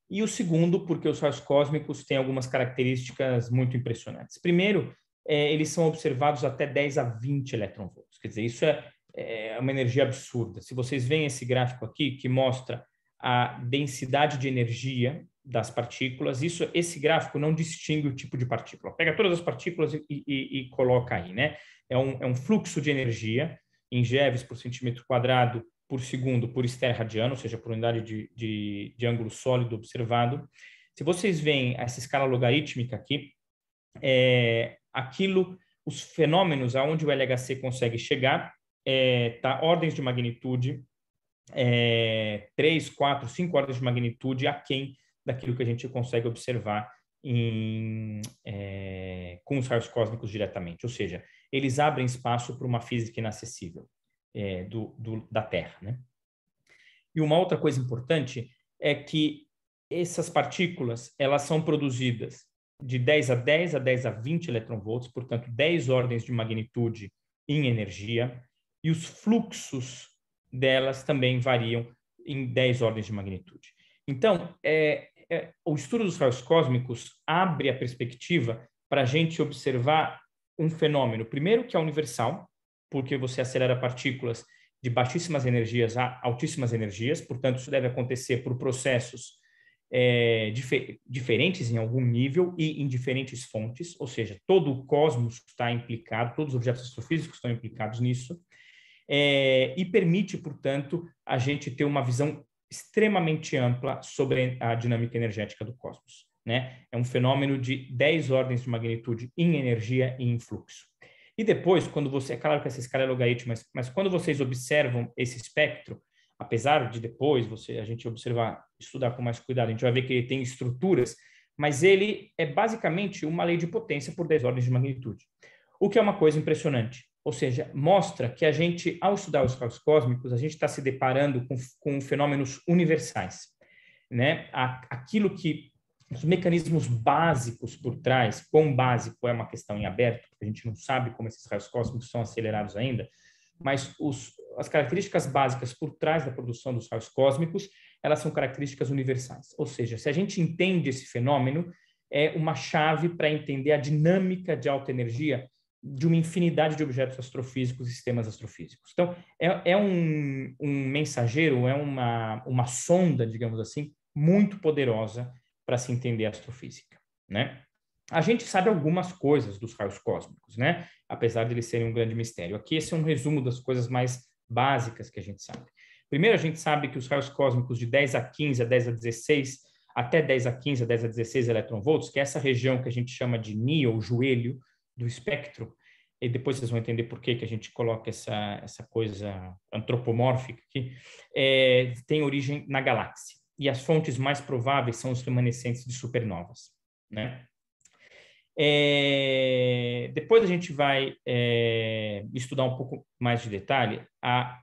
E o segundo, porque os raios cósmicos têm algumas características muito impressionantes. Primeiro, é, eles são observados até 10 a 20 eletronvolts. Quer dizer, isso é, é, uma energia absurda. Se vocês veem esse gráfico aqui, que mostra a densidade de energia das partículas. Isso, esse gráfico não distingue o tipo de partícula. Pega todas as partículas e, e, e coloca aí, né? É um, é um fluxo de energia em geves por centímetro quadrado por segundo por ester radiano, ou seja, por unidade de, de, de ângulo sólido observado. Se vocês veem essa escala logarítmica aqui, é, aquilo, os fenômenos aonde o LHC consegue chegar, é, tá, ordens de magnitude, é, 3, 4, 5 ordens de magnitude aquém daquilo que a gente consegue observar em, é, com os raios cósmicos diretamente, ou seja, eles abrem espaço para uma física inacessível é, do, do, da Terra. Né? E uma outra coisa importante é que essas partículas elas são produzidas de 10 a 10 a 10 a 20 eletronvolts, portanto 10 ordens de magnitude em energia, e os fluxos delas também variam em 10 ordens de magnitude. Então, é, é, o estudo dos raios cósmicos abre a perspectiva para a gente observar um fenômeno, primeiro que é universal, porque você acelera partículas de baixíssimas energias a altíssimas energias, portanto, isso deve acontecer por processos é, difer diferentes em algum nível e em diferentes fontes, ou seja, todo o cosmos está implicado, todos os objetos astrofísicos estão implicados nisso, é, e permite, portanto, a gente ter uma visão extremamente ampla sobre a dinâmica energética do cosmos. Né? É um fenômeno de 10 ordens de magnitude em energia e em fluxo. E depois, quando você, é claro que essa escala é logaritmo, mas, mas quando vocês observam esse espectro, apesar de depois você a gente observar, estudar com mais cuidado, a gente vai ver que ele tem estruturas, mas ele é basicamente uma lei de potência por 10 ordens de magnitude. O que é uma coisa impressionante. Ou seja, mostra que a gente, ao estudar os caos cósmicos, a gente está se deparando com, com fenômenos universais. Né? Aquilo que os mecanismos básicos por trás, quão básico é uma questão em aberto, porque a gente não sabe como esses raios cósmicos são acelerados ainda, mas os, as características básicas por trás da produção dos raios cósmicos, elas são características universais. Ou seja, se a gente entende esse fenômeno, é uma chave para entender a dinâmica de alta energia de uma infinidade de objetos astrofísicos e sistemas astrofísicos. Então, é, é um, um, mensageiro, é uma, uma sonda, digamos assim, muito poderosa para se entender astrofísica, né? A gente sabe algumas coisas dos raios cósmicos, né? Apesar de eles serem um grande mistério. Aqui esse é um resumo das coisas mais básicas que a gente sabe. Primeiro, a gente sabe que os raios cósmicos de 10 a 15, a 10 a 16, até 10 a 15, a 10 a 16 eletronvolts, que é essa região que a gente chama de NI, ou joelho, do espectro, e depois vocês vão entender por que, que a gente coloca essa, essa coisa antropomórfica aqui, é, tem origem na galáxia. E as fontes mais prováveis são os remanescentes de supernovas. Né? É, depois a gente vai é, estudar um pouco mais de detalhe a,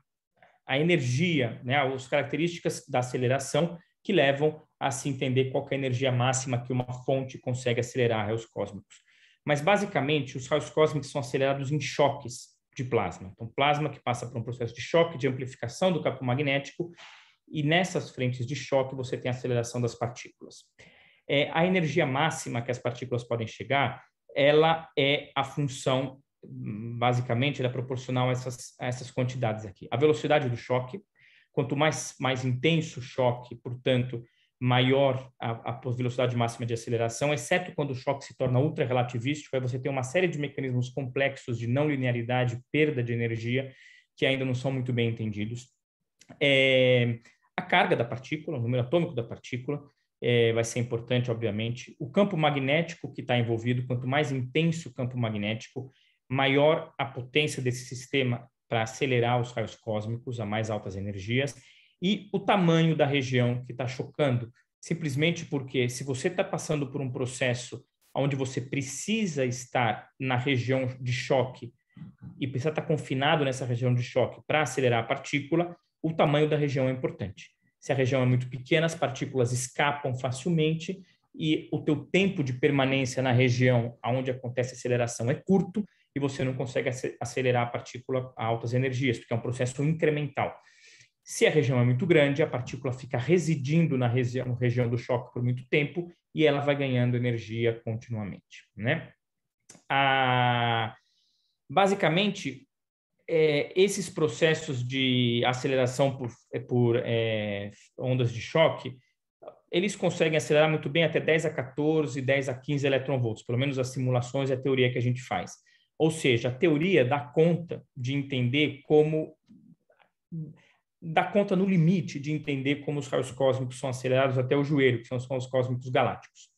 a energia, né, as características da aceleração que levam a se entender qual é a energia máxima que uma fonte consegue acelerar os raios cósmicos. Mas, basicamente, os raios cósmicos são acelerados em choques de plasma. Então, plasma que passa por um processo de choque, de amplificação do campo magnético, e nessas frentes de choque você tem a aceleração das partículas. É, a energia máxima que as partículas podem chegar, ela é a função, basicamente, ela é proporcional a essas, a essas quantidades aqui. A velocidade do choque, quanto mais, mais intenso o choque, portanto, maior a, a velocidade máxima de aceleração, exceto quando o choque se torna ultra-relativístico, aí você tem uma série de mecanismos complexos de não linearidade, perda de energia, que ainda não são muito bem entendidos. É, a carga da partícula, o número atômico da partícula, é, vai ser importante, obviamente. O campo magnético que está envolvido, quanto mais intenso o campo magnético, maior a potência desse sistema para acelerar os raios cósmicos a mais altas energias e o tamanho da região que está chocando. Simplesmente porque, se você está passando por um processo onde você precisa estar na região de choque e precisa estar tá confinado nessa região de choque para acelerar a partícula, o tamanho da região é importante. Se a região é muito pequena, as partículas escapam facilmente e o teu tempo de permanência na região onde acontece a aceleração é curto e você não consegue acelerar a partícula a altas energias, porque é um processo incremental. Se a região é muito grande, a partícula fica residindo na região, região do choque por muito tempo e ela vai ganhando energia continuamente, né? Ah, basicamente, é, esses processos de aceleração por, é, por é, ondas de choque, eles conseguem acelerar muito bem até 10 a 14, 10 a 15 eletronvolts, pelo menos as simulações e é a teoria que a gente faz. Ou seja, a teoria dá conta de entender como dá conta no limite de entender como os raios cósmicos são acelerados até o joelho, que são os raios cósmicos galácticos.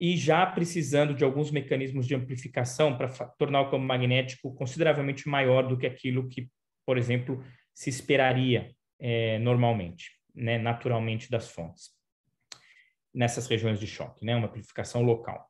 E já precisando de alguns mecanismos de amplificação para tornar o campo magnético consideravelmente maior do que aquilo que, por exemplo, se esperaria é, normalmente, né, naturalmente das fontes, nessas regiões de choque, né, uma amplificação local.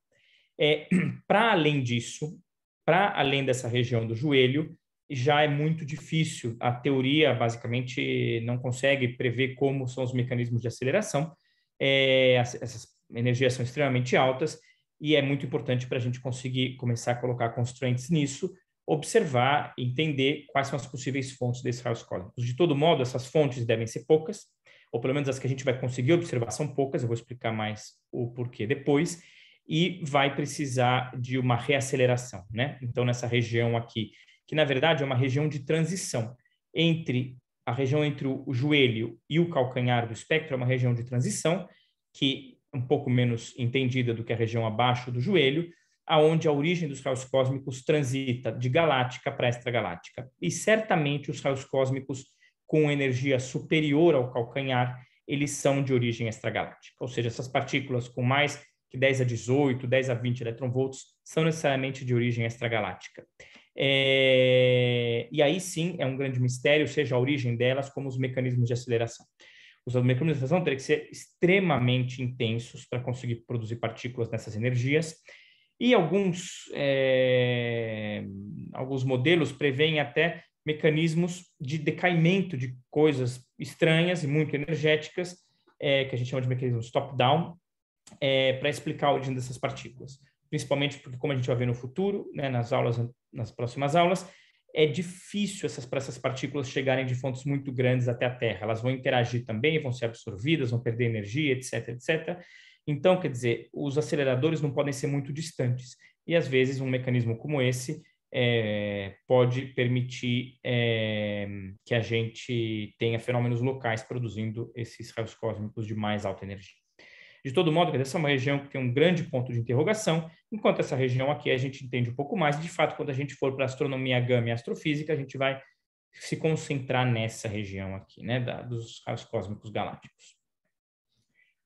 É, para além disso, para além dessa região do joelho, já é muito difícil. A teoria, basicamente, não consegue prever como são os mecanismos de aceleração. É, essas energias são extremamente altas e é muito importante para a gente conseguir começar a colocar constraints nisso, observar, entender quais são as possíveis fontes desse raios calling. De todo modo, essas fontes devem ser poucas, ou pelo menos as que a gente vai conseguir observar são poucas, eu vou explicar mais o porquê depois, e vai precisar de uma reaceleração, né? Então, nessa região aqui que na verdade é uma região de transição entre a região entre o joelho e o calcanhar do espectro, é uma região de transição que é um pouco menos entendida do que a região abaixo do joelho, aonde a origem dos raios cósmicos transita de galáctica para extragaláctica. E certamente os raios cósmicos com energia superior ao calcanhar, eles são de origem extragaláctica. Ou seja, essas partículas com mais que 10 a 18, 10 a 20 eletronvolts são necessariamente de origem extragaláctica. É... E aí sim é um grande mistério, seja a origem delas, como os mecanismos de aceleração. Os mecanismos de aceleração teriam que ser extremamente intensos para conseguir produzir partículas nessas energias. E alguns, é... alguns modelos preveem até mecanismos de decaimento de coisas estranhas e muito energéticas, é, que a gente chama de mecanismos top-down, é, para explicar a origem dessas partículas principalmente porque, como a gente vai ver no futuro, né, nas aulas, nas próximas aulas, é difícil essas, para essas partículas chegarem de fontes muito grandes até a Terra. Elas vão interagir também, vão ser absorvidas, vão perder energia, etc, etc. Então, quer dizer, os aceleradores não podem ser muito distantes. E, às vezes, um mecanismo como esse é, pode permitir é, que a gente tenha fenômenos locais produzindo esses raios cósmicos de mais alta energia. De todo modo, essa é uma região que tem um grande ponto de interrogação, enquanto essa região aqui a gente entende um pouco mais. De fato, quando a gente for para astronomia gama e astrofísica, a gente vai se concentrar nessa região aqui, né, da, dos raios cósmicos galácticos.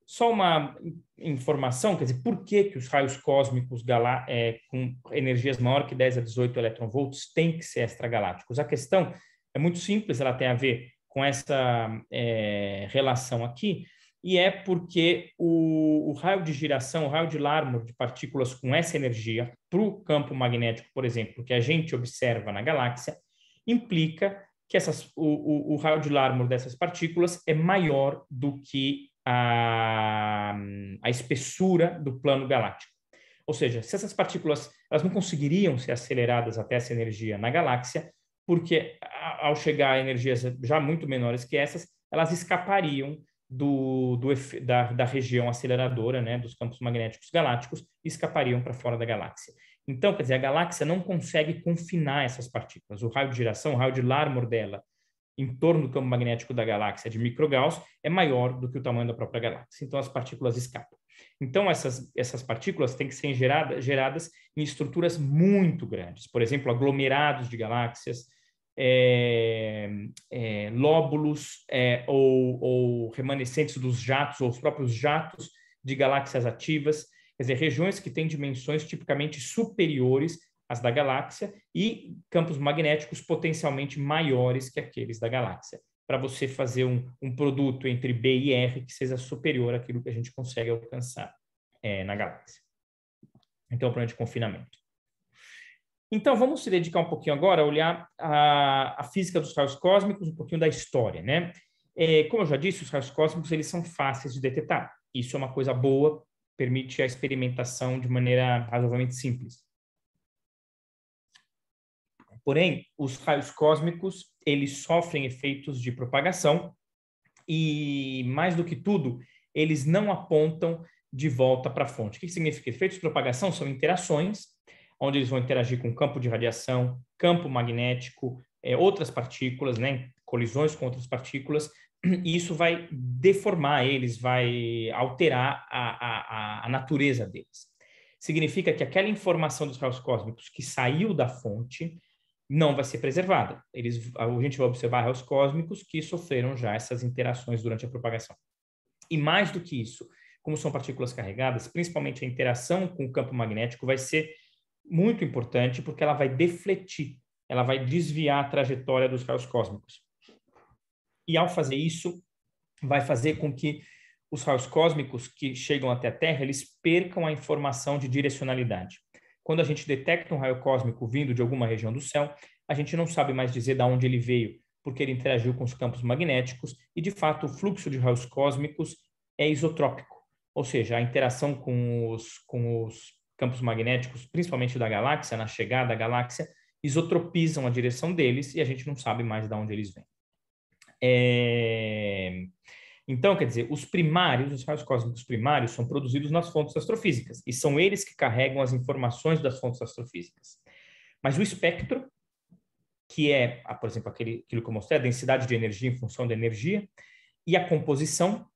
Só uma informação, quer dizer, por que, que os raios cósmicos galá é, com energias maior que 10 a 18 eletronvolts têm que ser extragalácticos? A questão é muito simples, ela tem a ver com essa é, relação aqui e é porque o, o, raio de giração, o raio de Larmor de partículas com essa energia para o campo magnético, por exemplo, que a gente observa na galáxia, implica que essas, o, o, o, raio de Larmor dessas partículas é maior do que a, a espessura do plano galáctico. Ou seja, se essas partículas elas não conseguiriam ser aceleradas até essa energia na galáxia, porque ao chegar a energias já muito menores que essas, elas escapariam do, do da, da, região aceleradora, né, dos campos magnéticos galácticos, escapariam para fora da galáxia. Então, quer dizer, a galáxia não consegue confinar essas partículas. O raio de giração, o raio de Larmor dela, em torno do campo magnético da galáxia de microgauss, é maior do que o tamanho da própria galáxia. Então, as partículas escapam. Então, essas, essas partículas têm que ser gerada, geradas em estruturas muito grandes, por exemplo, aglomerados de galáxias, é, é, lóbulos é, ou, ou, remanescentes dos jatos, ou os próprios jatos de galáxias ativas, quer dizer, regiões que têm dimensões tipicamente superiores às da galáxia e campos magnéticos potencialmente maiores que aqueles da galáxia, para você fazer um, um, produto entre B e R que seja superior àquilo que a gente consegue alcançar é, na galáxia. Então, plano de confinamento. Então, vamos se dedicar um pouquinho agora a olhar a, a física dos raios cósmicos, um pouquinho da história, né? É, como eu já disse, os raios cósmicos eles são fáceis de detectar. Isso é uma coisa boa, permite a experimentação de maneira razoavelmente simples. Porém, os raios cósmicos eles sofrem efeitos de propagação e, mais do que tudo, eles não apontam de volta para a fonte. O que significa? Efeitos de propagação são interações onde eles vão interagir com campo de radiação, campo magnético, é, outras partículas, né, colisões com outras partículas, e isso vai deformar eles, vai alterar a, a, a natureza deles. Significa que aquela informação dos raios cósmicos que saiu da fonte não vai ser preservada. Eles, a gente vai observar raios cósmicos que sofreram já essas interações durante a propagação. E mais do que isso, como são partículas carregadas, principalmente a interação com o campo magnético vai ser muito importante porque ela vai defletir, ela vai desviar a trajetória dos raios cósmicos. E ao fazer isso, vai fazer com que os raios cósmicos que chegam até a Terra, eles percam a informação de direcionalidade. Quando a gente detecta um raio cósmico vindo de alguma região do céu, a gente não sabe mais dizer de onde ele veio, porque ele interagiu com os campos magnéticos e, de fato, o fluxo de raios cósmicos é isotrópico, ou seja, a interação com os, com os campos magnéticos, principalmente da galáxia, na chegada da galáxia, isotropizam a direção deles e a gente não sabe mais de onde eles vêm. É... Então, quer dizer, os primários, os raios cósmicos primários, são produzidos nas fontes astrofísicas e são eles que carregam as informações das fontes astrofísicas. Mas o espectro, que é, ah, por exemplo, aquele, aquilo que eu mostrei, a densidade de energia em função da energia, e a composição,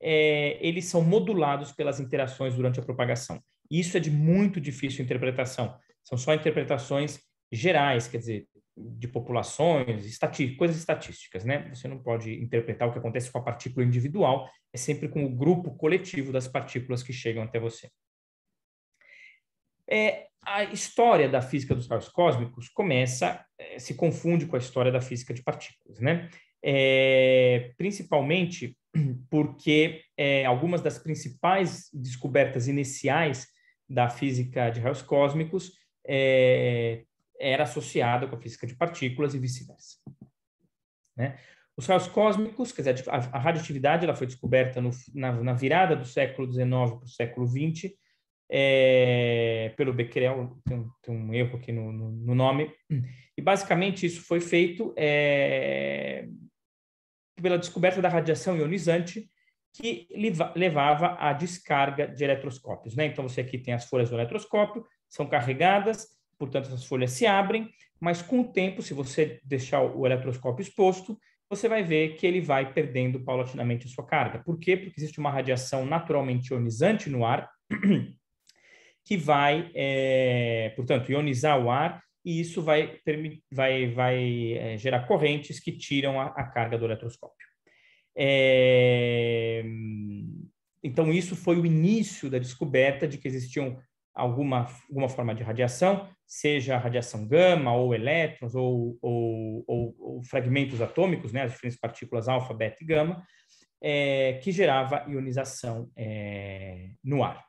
é, eles são modulados pelas interações durante a propagação. Isso é de muito difícil interpretação. São só interpretações gerais, quer dizer, de populações, estati coisas estatísticas, né? Você não pode interpretar o que acontece com a partícula individual, é sempre com o grupo coletivo das partículas que chegam até você. É, a história da física dos raios cósmicos começa, é, se confunde com a história da física de partículas, né? É, principalmente porque eh, algumas das principais descobertas iniciais da física de raios cósmicos é, era associada com a física de partículas e vice-versa. Né? Os raios cósmicos, quer dizer, a, radioatividade ela foi descoberta no, na, na, virada do século XIX para o século XX é, pelo Becquerel, tem um, tem um erro aqui no, no, no, nome, e basicamente isso foi feito é, pela descoberta da radiação ionizante que levava à descarga de eletroscópios. Né? Então, você aqui tem as folhas do eletroscópio, são carregadas, portanto, essas folhas se abrem, mas com o tempo, se você deixar o eletroscópio exposto, você vai ver que ele vai perdendo paulatinamente a sua carga. Por quê? Porque existe uma radiação naturalmente ionizante no ar, que vai, é, portanto, ionizar o ar, e isso vai, vai, vai é, gerar correntes que tiram a, a carga do eletroscópio. É... Então, isso foi o início da descoberta de que existiam alguma, alguma forma de radiação, seja radiação gama, ou elétrons, ou, ou, ou, ou fragmentos atômicos, né, as diferentes partículas alfa, beta e gama, é, que gerava ionização é, no ar.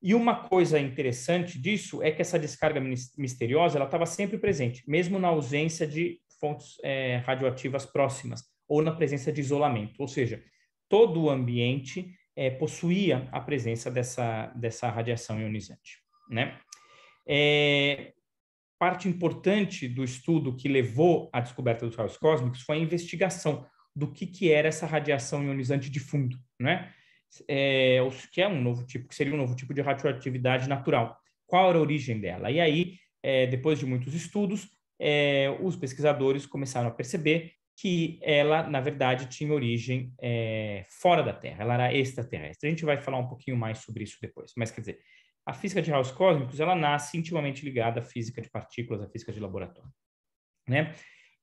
E uma coisa interessante disso é que essa descarga misteriosa ela estava sempre presente, mesmo na ausência de fontes é, radioativas próximas ou na presença de isolamento. Ou seja, todo o ambiente é, possuía a presença dessa, dessa radiação ionizante. Né? É, parte importante do estudo que levou à descoberta dos raios cósmicos foi a investigação do que, que era essa radiação ionizante de fundo, né? É, que é um novo tipo, que seria um novo tipo de radioatividade natural. Qual era a origem dela? E aí, é, depois de muitos estudos, é, os pesquisadores começaram a perceber que ela, na verdade, tinha origem é, fora da Terra, ela era extraterrestre. A gente vai falar um pouquinho mais sobre isso depois, mas quer dizer, a física de raios cósmicos, ela nasce intimamente ligada à física de partículas, à física de laboratório, né?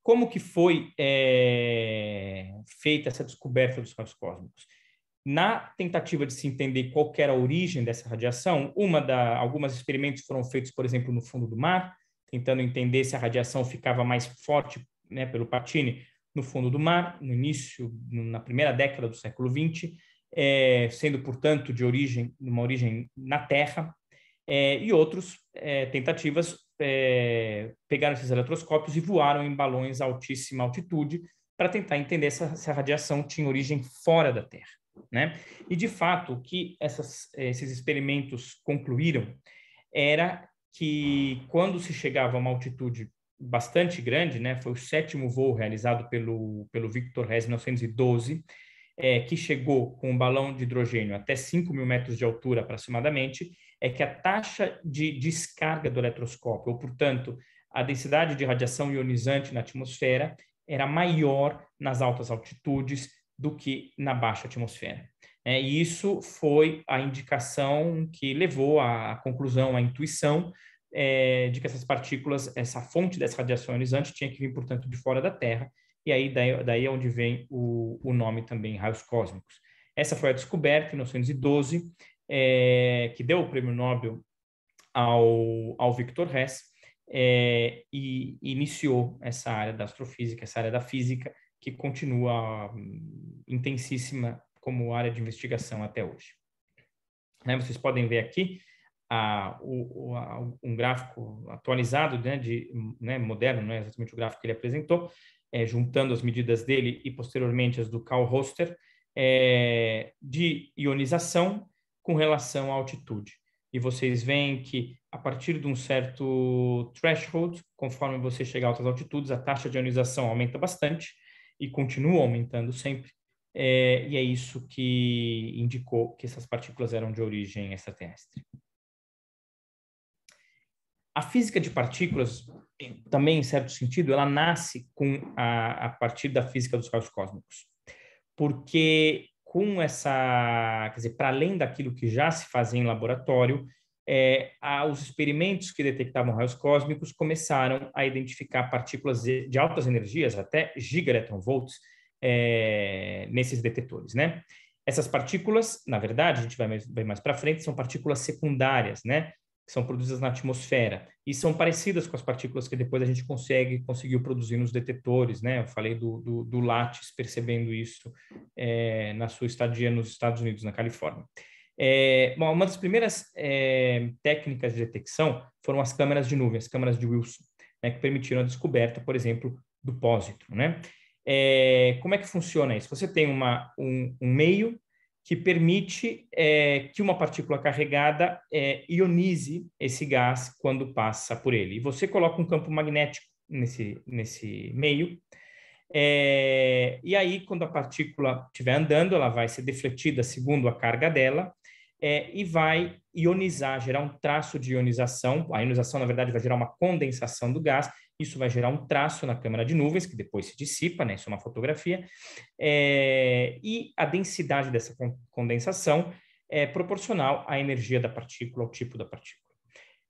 Como que foi é, feita essa descoberta dos raios cósmicos? Na tentativa de se entender qual era a origem dessa radiação, uma da, algumas experimentos foram feitos, por exemplo, no fundo do mar, tentando entender se a radiação ficava mais forte né, pelo patine no fundo do mar, no início, na primeira década do século XX, é, sendo, portanto, de origem, uma origem na terra, é, e outros é, tentativas é, pegaram esses eletroscópios e voaram em balões a altíssima altitude para tentar entender se, se a radiação tinha origem fora da Terra. Né? E, de fato, o que essas, é, esses experimentos concluíram era que, quando se chegava a uma altitude bastante grande, né? Foi o sétimo voo realizado pelo, pelo Victor Hess 1912, é, que chegou com um balão de hidrogênio até 5 mil metros de altura aproximadamente, é que a taxa de descarga do eletroscópio, ou portanto, a densidade de radiação ionizante na atmosfera, era maior nas altas altitudes do que na baixa atmosfera. É, e isso foi a indicação que levou à conclusão, à intuição é, de que essas partículas, essa fonte dessas radiações antes tinha que vir, portanto, de fora da Terra, e aí daí, daí é onde vem o, o nome também, raios cósmicos. Essa foi a descoberta em 1912, é, eh, que deu o prêmio Nobel ao, ao Victor Hess, é, e iniciou essa área da astrofísica, essa área da física, que continua hum, intensíssima como área de investigação até hoje. Né, vocês podem ver aqui a, o, a, um gráfico atualizado, né, de, né, moderno, não é exatamente o gráfico que ele apresentou, é, juntando as medidas dele e posteriormente as do Carl Roster, é, de ionização com relação à altitude. E vocês veem que a partir de um certo threshold, conforme você chega a altas altitudes, a taxa de ionização aumenta bastante e continua aumentando sempre. É, e é isso que indicou que essas partículas eram de origem extraterrestre. A física de partículas, também em certo sentido, ela nasce com a, a partir da física dos raios cósmicos. Porque com essa, quer dizer, para além daquilo que já se fazia em laboratório, é, os experimentos que detectavam raios cósmicos começaram a identificar partículas de altas energias, até gigaelectronvolts, é, nesses detetores, né? Essas partículas, na verdade, a gente vai mais, vai mais para frente, são partículas secundárias, né? que são produzidas na atmosfera e são parecidas com as partículas que depois a gente consegue conseguiu produzir nos detetores, né? Eu falei do, do, do Lattes percebendo isso é, na sua estadia nos Estados Unidos, na Califórnia. É, bom, uma das primeiras é, técnicas de detecção foram as câmeras de nuvem, as câmeras de Wilson, né, que permitiram a descoberta, por exemplo, do pósitron, né? É, como é que funciona isso? Você tem uma, um, um meio que permite é, que uma partícula carregada é, ionize esse gás quando passa por ele. E você coloca um campo magnético nesse, nesse meio, é, e aí, quando a partícula estiver andando, ela vai ser defletida segundo a carga dela é, e vai ionizar, gerar um traço de ionização. A ionização, na verdade, vai gerar uma condensação do gás isso vai gerar um traço na câmara de nuvens, que depois se dissipa, né? Isso é uma fotografia. É, e a densidade dessa condensação é proporcional à energia da partícula, ao tipo da partícula.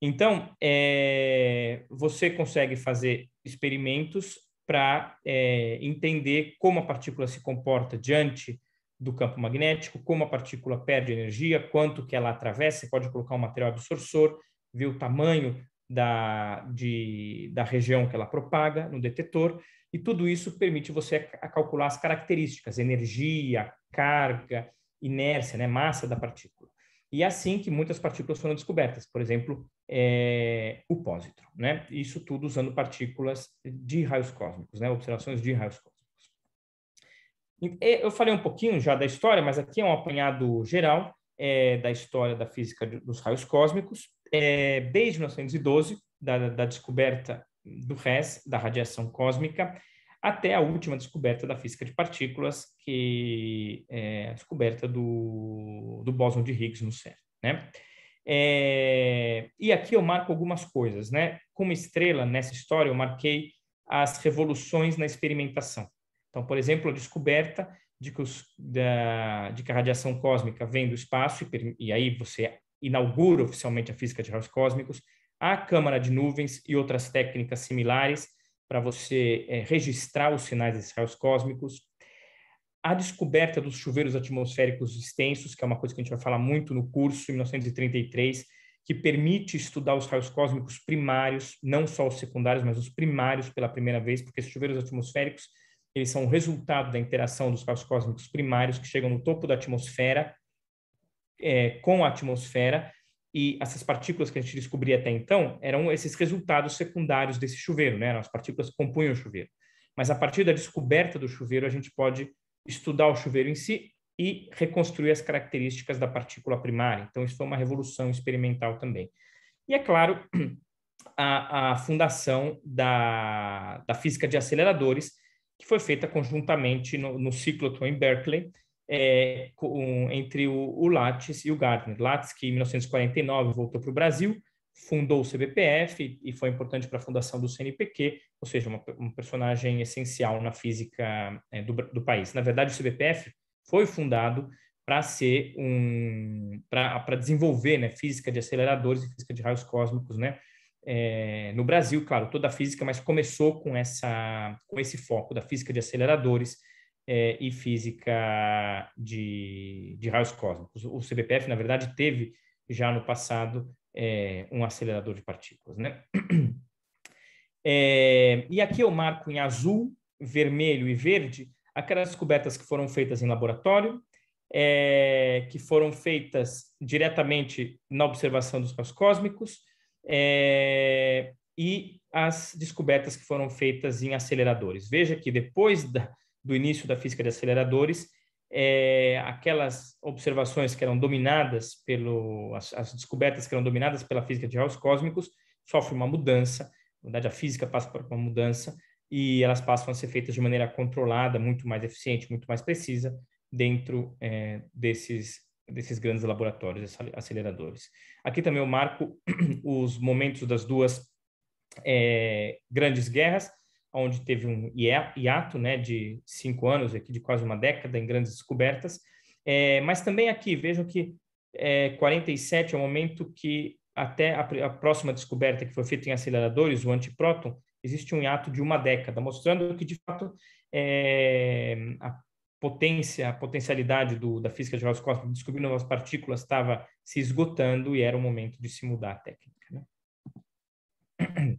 Então, é, você consegue fazer experimentos para é, entender como a partícula se comporta diante do campo magnético, como a partícula perde energia, quanto que ela atravessa, você pode colocar um material absorçor, ver o tamanho da, de, da região que ela propaga no detetor, e tudo isso permite você calcular as características, energia, carga, inércia, né, massa da partícula. E é assim que muitas partículas foram descobertas, por exemplo, é, o pósitron. Né? Isso tudo usando partículas de raios cósmicos, né? observações de raios cósmicos. Eu falei um pouquinho já da história, mas aqui é um apanhado geral é, da história da física dos raios cósmicos é, desde 1912, da, da descoberta do RES, da radiação cósmica, até a última descoberta da física de partículas, que é a descoberta do, do bóson de Higgs no CERN, né? É, e aqui eu marco algumas coisas, né? Como estrela nessa história, eu marquei as revoluções na experimentação. Então, por exemplo, a descoberta de que, os, da, de que a radiação cósmica vem do espaço, e, e aí você inaugura oficialmente a física de raios cósmicos, a câmara de nuvens e outras técnicas similares para você é, registrar os sinais desses raios cósmicos, a descoberta dos chuveiros atmosféricos extensos, que é uma coisa que a gente vai falar muito no curso, em 1933, que permite estudar os raios cósmicos primários, não só os secundários, mas os primários pela primeira vez, porque esses chuveiros atmosféricos eles são o resultado da interação dos raios cósmicos primários que chegam no topo da atmosfera é, com a atmosfera e essas partículas que a gente descobria até então eram esses resultados secundários desse chuveiro, né? as partículas que compunham o chuveiro. Mas a partir da descoberta do chuveiro, a gente pode estudar o chuveiro em si e reconstruir as características da partícula primária. Então, isso foi uma revolução experimental também. E, é claro, a, a fundação da, da física de aceleradores, que foi feita conjuntamente no, no ciclotron em Berkeley, é, com, entre o, o Lattes e o Gartner. Lattes, que em 1949 voltou para o Brasil, fundou o CBPF e foi importante para a fundação do CNPq, ou seja, uma, um personagem essencial na física é, do, do, país. Na verdade, o CBPF foi fundado para ser um para desenvolver né, física de aceleradores e física de raios cósmicos, né? É, no Brasil, claro, toda a física, mas começou com essa com esse foco da física de aceleradores é, e física de, de, raios cósmicos. O CBPF, na verdade, teve já no passado é, um acelerador de partículas. Né? É, e aqui eu marco em azul, vermelho e verde aquelas descobertas que foram feitas em laboratório, é, que foram feitas diretamente na observação dos raios cósmicos é, e as descobertas que foram feitas em aceleradores. Veja que depois da, do início da física de aceleradores, é, aquelas observações que eram dominadas pelo as, as, descobertas que eram dominadas pela física de raios cósmicos sofrem uma mudança, na verdade a física passa por uma mudança e elas passam a ser feitas de maneira controlada, muito mais eficiente, muito mais precisa dentro é, desses desses grandes laboratórios aceleradores. Aqui também eu marco os momentos das duas é, grandes guerras, onde teve um hiato né, de cinco anos, aqui de quase uma década, em grandes descobertas. É, mas também aqui, vejam que é, 47 é o momento que até a, a, próxima descoberta que foi feita em aceleradores, o antipróton, existe um hiato de uma década, mostrando que, de fato, é, a potência, a potencialidade do, da física de dos cosmos, descobrir novas partículas, estava se esgotando e era o momento de se mudar a técnica. Né?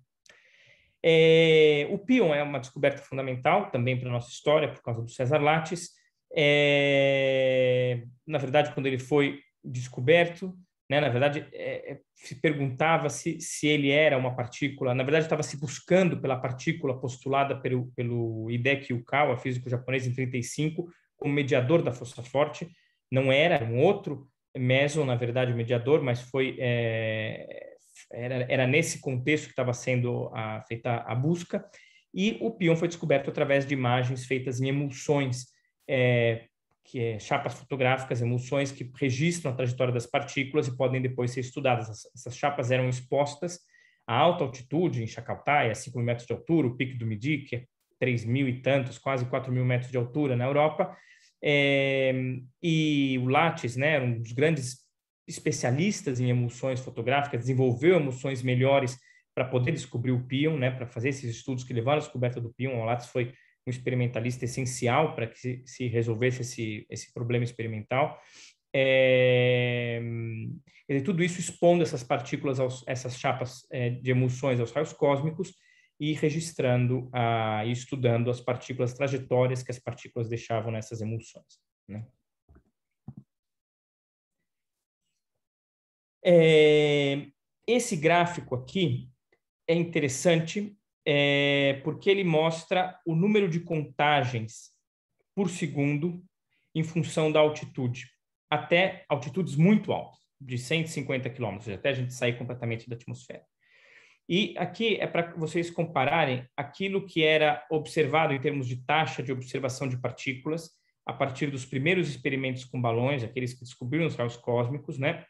É, o pion é uma descoberta fundamental também para a nossa história, por causa do César Lattes. É, na verdade, quando ele foi descoberto, né, na verdade, é, é se perguntava se, se ele era uma partícula. Na verdade, estava se buscando pela partícula postulada pelo, pelo Hideki Yukawa, físico japonês, em 35, como mediador da força forte. Não era um outro meson, na verdade, mediador, mas foi é, era, era nesse contexto que estava sendo a, feita a busca, e o pion foi descoberto através de imagens feitas em emulsões, é, que é chapas fotográficas, emulsões que registram a trajetória das partículas e podem depois ser estudadas. Essas, essas chapas eram expostas a alta altitude, em a 5 mil metros de altura, o pico do Midi, que é 3 mil e tantos, quase 4 mil metros de altura na Europa, é, e o Lattes, né, um dos grandes especialistas em emulsões fotográficas, desenvolveu emulsões melhores para poder descobrir o pion, né, para fazer esses estudos que levaram à descoberta do pion. O Lattes foi um experimentalista essencial para que se, resolvesse esse, esse problema experimental. É, e tudo isso expondo essas partículas, aos, essas chapas é, de emulsões aos raios cósmicos e registrando a, ah, e estudando as partículas, trajetórias que as partículas deixavam nessas emulsões. Né? É, esse gráfico aqui é interessante é, porque ele mostra o número de contagens por segundo em função da altitude, até altitudes muito altas, de 150 quilômetros, até a gente sair completamente da atmosfera. E aqui é para vocês compararem aquilo que era observado em termos de taxa de observação de partículas a partir dos primeiros experimentos com balões, aqueles que descobriram os raios cósmicos, né?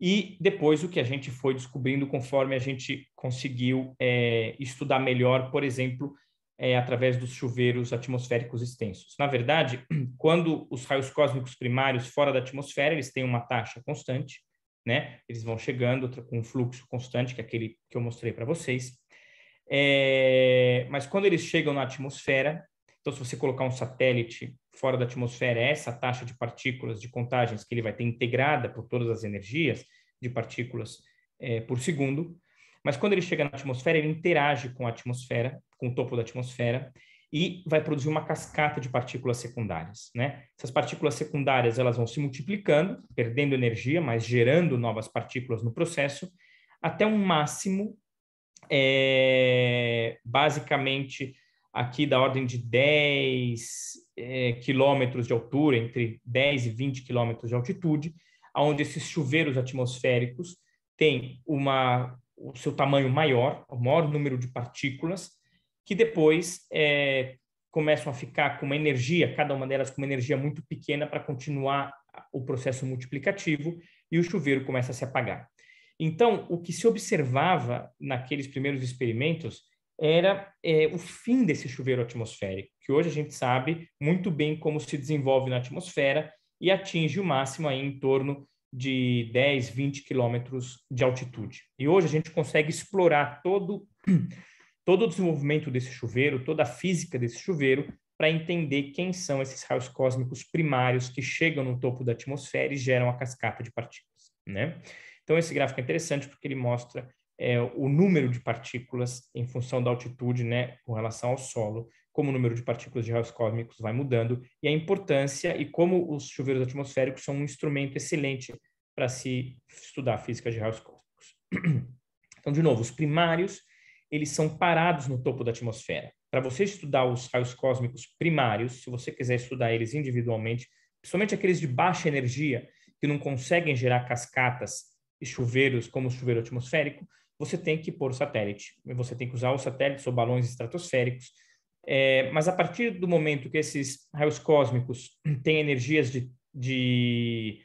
E depois o que a gente foi descobrindo conforme a gente conseguiu é, estudar melhor, por exemplo, é, através dos chuveiros atmosféricos extensos. Na verdade, quando os raios cósmicos primários fora da atmosfera, eles têm uma taxa constante, né? Eles vão chegando com um fluxo constante, que é aquele que eu mostrei para vocês. É... Mas quando eles chegam na atmosfera, então se você colocar um satélite fora da atmosfera é essa taxa de partículas de contagens que ele vai ter integrada por todas as energias de partículas é, por segundo. Mas quando ele chega na atmosfera, ele interage com a atmosfera, com o topo da atmosfera, e vai produzir uma cascata de partículas secundárias. Né? Essas partículas secundárias elas vão se multiplicando, perdendo energia, mas gerando novas partículas no processo, até um máximo, é, basicamente aqui da ordem de 10 é, eh, quilômetros de altura, entre 10 e 20 quilômetros de altitude, onde esses chuveiros atmosféricos têm uma, o seu tamanho maior, o maior número de partículas, que depois é, começam a ficar com uma energia, cada uma delas com uma energia muito pequena para continuar o processo multiplicativo e o chuveiro começa a se apagar. Então, o que se observava naqueles primeiros experimentos era é, o fim desse chuveiro atmosférico, que hoje a gente sabe muito bem como se desenvolve na atmosfera e atinge o máximo aí em torno de 10, 20 quilômetros de altitude. E hoje a gente consegue explorar todo, todo o desenvolvimento desse chuveiro, toda a física desse chuveiro, para entender quem são esses raios cósmicos primários que chegam no topo da atmosfera e geram a cascata de partículas. Né? Então, esse gráfico é interessante porque ele mostra é, o número de partículas em função da altitude, né, com relação ao solo, como o número de partículas de raios cósmicos vai mudando e a importância e como os chuveiros atmosféricos são um instrumento excelente para se estudar a física de raios cósmicos. Então, de novo, os primários, eles são parados no topo da atmosfera. Para você estudar os raios cósmicos primários, se você quiser estudar eles individualmente, principalmente aqueles de baixa energia, que não conseguem gerar cascatas e chuveiros como o chuveiro atmosférico, você tem que pôr satélite, você tem que usar os satélites ou balões estratosféricos. É, mas a partir do momento que esses raios cósmicos têm energias de, de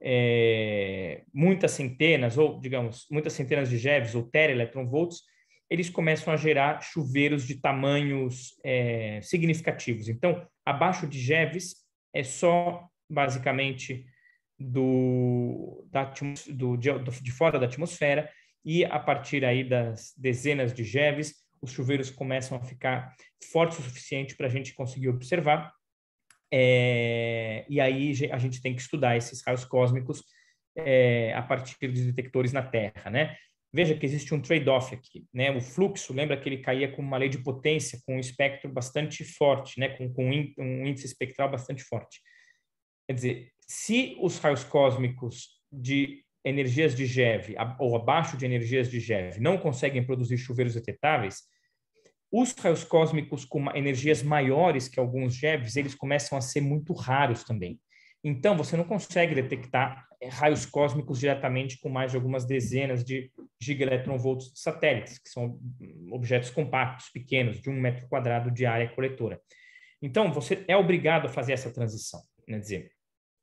é, muitas centenas, ou digamos, muitas centenas de Jeves ou tera-electronvolts, eles começam a gerar chuveiros de tamanhos é, significativos. Então, abaixo de Jeves é só basicamente do, da, do, de, de fora da atmosfera, e a partir aí das dezenas de jeves, os chuveiros começam a ficar fortes o suficiente para a gente conseguir observar. É, e aí a gente tem que estudar esses raios cósmicos é, a partir dos detectores na Terra, né? Veja que existe um trade-off aqui, né? O fluxo, lembra que ele caía com uma lei de potência, com um espectro bastante forte, né? Com, com um índice espectral bastante forte. Quer dizer, se os raios cósmicos de energias de GEV ou abaixo de energias de GEV não conseguem produzir chuveiros detectáveis, os raios cósmicos com energias maiores que alguns GEVs, eles começam a ser muito raros também. Então, você não consegue detectar eh, raios cósmicos diretamente com mais de algumas dezenas de gigaeletronvolts de satélites, que são hum, objetos compactos, pequenos, de um metro quadrado de área coletora. Então, você é obrigado a fazer essa transição. Quer né? dizer,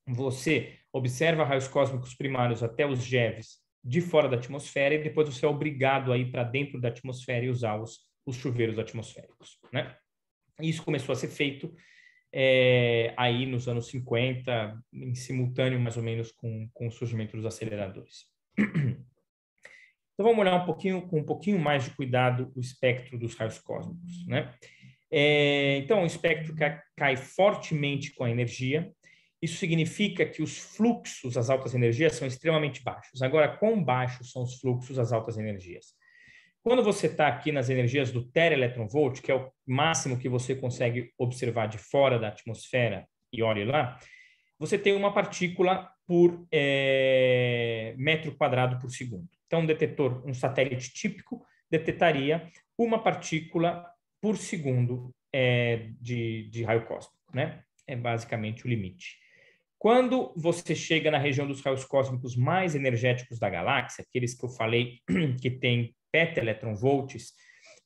você observa raios cósmicos primários até os GEVs de fora da atmosfera e depois você é obrigado a ir para dentro da atmosfera e usar os, os chuveiros atmosféricos, né? Isso começou a ser feito é, aí nos anos 50, em simultâneo mais ou menos com, com o surgimento dos aceleradores. Então vamos olhar um pouquinho com um pouquinho mais de cuidado o espectro dos raios cósmicos, né? É, então o espectro cai, cai fortemente com a energia, isso significa que os fluxos as altas energias são extremamente baixos. Agora, quão baixos são os fluxos as altas energias? Quando você está aqui nas energias do terelectronvolt, que é o máximo que você consegue observar de fora da atmosfera, e olhe lá, você tem uma partícula por é, metro quadrado por segundo. Então, um detetor, um satélite típico, detetaria uma partícula por segundo é, de, de raio cósmico, né? É basicamente o limite. Quando você chega na região dos raios cósmicos mais energéticos da galáxia, aqueles que eu falei que tem peta volts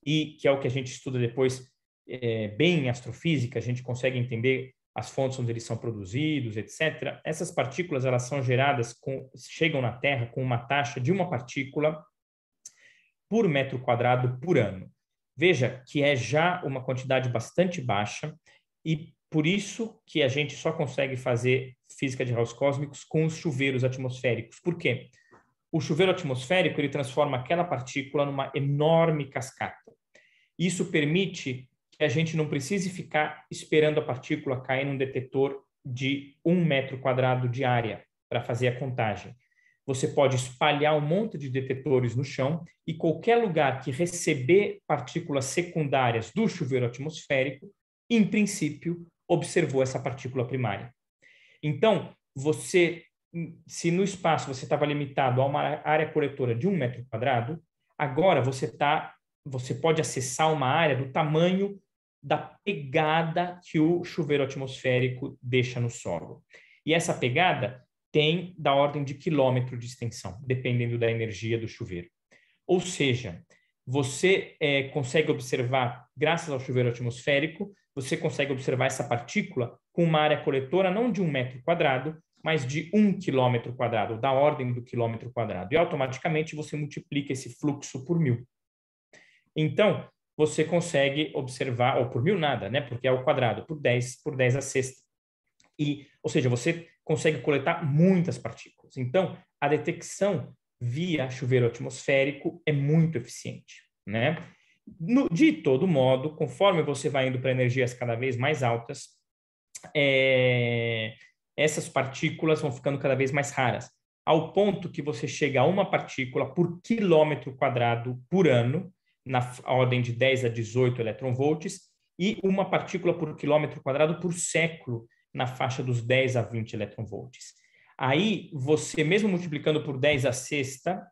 e que é o que a gente estuda depois é, bem em astrofísica, a gente consegue entender as fontes onde eles são produzidos, etc. Essas partículas elas são geradas com chegam na Terra com uma taxa de uma partícula por metro quadrado por ano. Veja que é já uma quantidade bastante baixa e por isso que a gente só consegue fazer física de raios cósmicos com os chuveiros atmosféricos. Por quê? O chuveiro atmosférico ele transforma aquela partícula numa enorme cascata. Isso permite que a gente não precise ficar esperando a partícula cair num detetor de um metro quadrado de área para fazer a contagem. Você pode espalhar um monte de detetores no chão e qualquer lugar que receber partículas secundárias do chuveiro atmosférico, em princípio, observou essa partícula primária. Então, você, se no espaço você estava limitado a uma área coletora de um metro quadrado, agora você tá, você pode acessar uma área do tamanho da pegada que o chuveiro atmosférico deixa no solo. E essa pegada tem da ordem de quilômetro de extensão, dependendo da energia do chuveiro. Ou seja, você é, consegue observar, graças ao chuveiro atmosférico, você consegue observar essa partícula com uma área coletora não de um metro quadrado, mas de um quilômetro quadrado, da ordem do quilômetro quadrado. E automaticamente você multiplica esse fluxo por mil. Então, você consegue observar, ou por mil nada, né? Porque é ao quadrado, por 10, por 10 a sexta. E, ou seja, você consegue coletar muitas partículas. Então, a detecção via chuveiro atmosférico é muito eficiente, né? No, de todo modo, conforme você vai indo para energias cada vez mais altas, é, essas partículas vão ficando cada vez mais raras, ao ponto que você chega a uma partícula por quilômetro quadrado por ano, na ordem de 10 a 18 eletronvolts, e uma partícula por quilômetro quadrado por século, na faixa dos 10 a 20 eletronvolts. Aí, você mesmo multiplicando por 10 a sexta,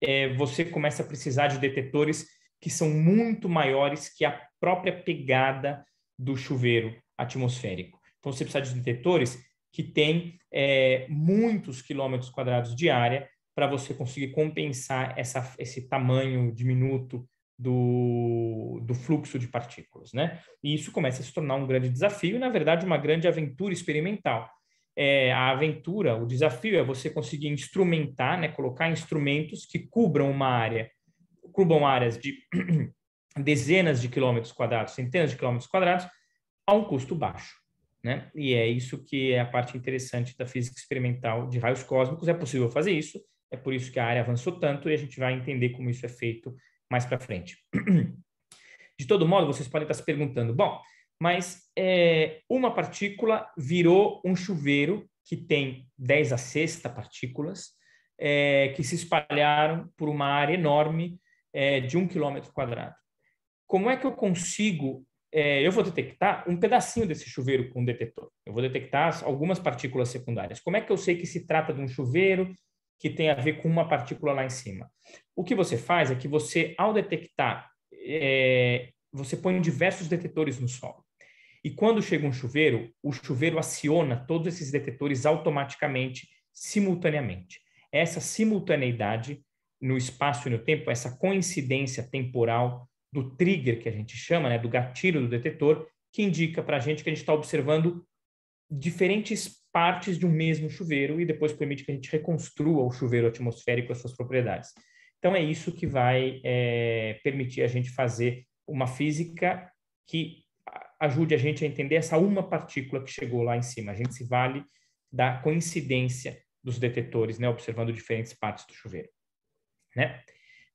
é, você começa a precisar de detetores que são muito maiores que a própria pegada do chuveiro atmosférico. Então, você precisa de detectores que têm é, muitos quilômetros quadrados de área para você conseguir compensar essa, esse tamanho diminuto do, do fluxo de partículas, né? E isso começa a se tornar um grande desafio e, na verdade, uma grande aventura experimental. É, a aventura, o desafio é você conseguir instrumentar, né, colocar instrumentos que cubram uma área cubam áreas de dezenas de quilômetros quadrados, centenas de quilômetros quadrados, a um custo baixo. Né? E é isso que é a parte interessante da física experimental de raios cósmicos. É possível fazer isso, é por isso que a área avançou tanto e a gente vai entender como isso é feito mais para frente. De todo modo, vocês podem estar se perguntando: bom, mas é, uma partícula virou um chuveiro que tem 10 a sexta partículas é, que se espalharam por uma área enorme é, de um quilômetro quadrado. Como é que eu consigo? É, eu vou detectar um pedacinho desse chuveiro com um detector. Eu vou detectar algumas partículas secundárias. Como é que eu sei que se trata de um chuveiro que tem a ver com uma partícula lá em cima? O que você faz é que você, ao detectar, é, você põe diversos detectores no solo. E quando chega um chuveiro, o chuveiro aciona todos esses detetores automaticamente, simultaneamente. Essa simultaneidade no espaço e no tempo, essa coincidência temporal do trigger, que a gente chama, né, do gatilho do detetor, que indica para a gente que a gente está observando diferentes partes de um mesmo chuveiro e depois permite que a gente reconstrua o chuveiro atmosférico e suas propriedades. Então, é isso que vai é, permitir a gente fazer uma física que ajude a gente a entender essa uma partícula que chegou lá em cima. A gente se vale da coincidência dos detetores, né, observando diferentes partes do chuveiro né?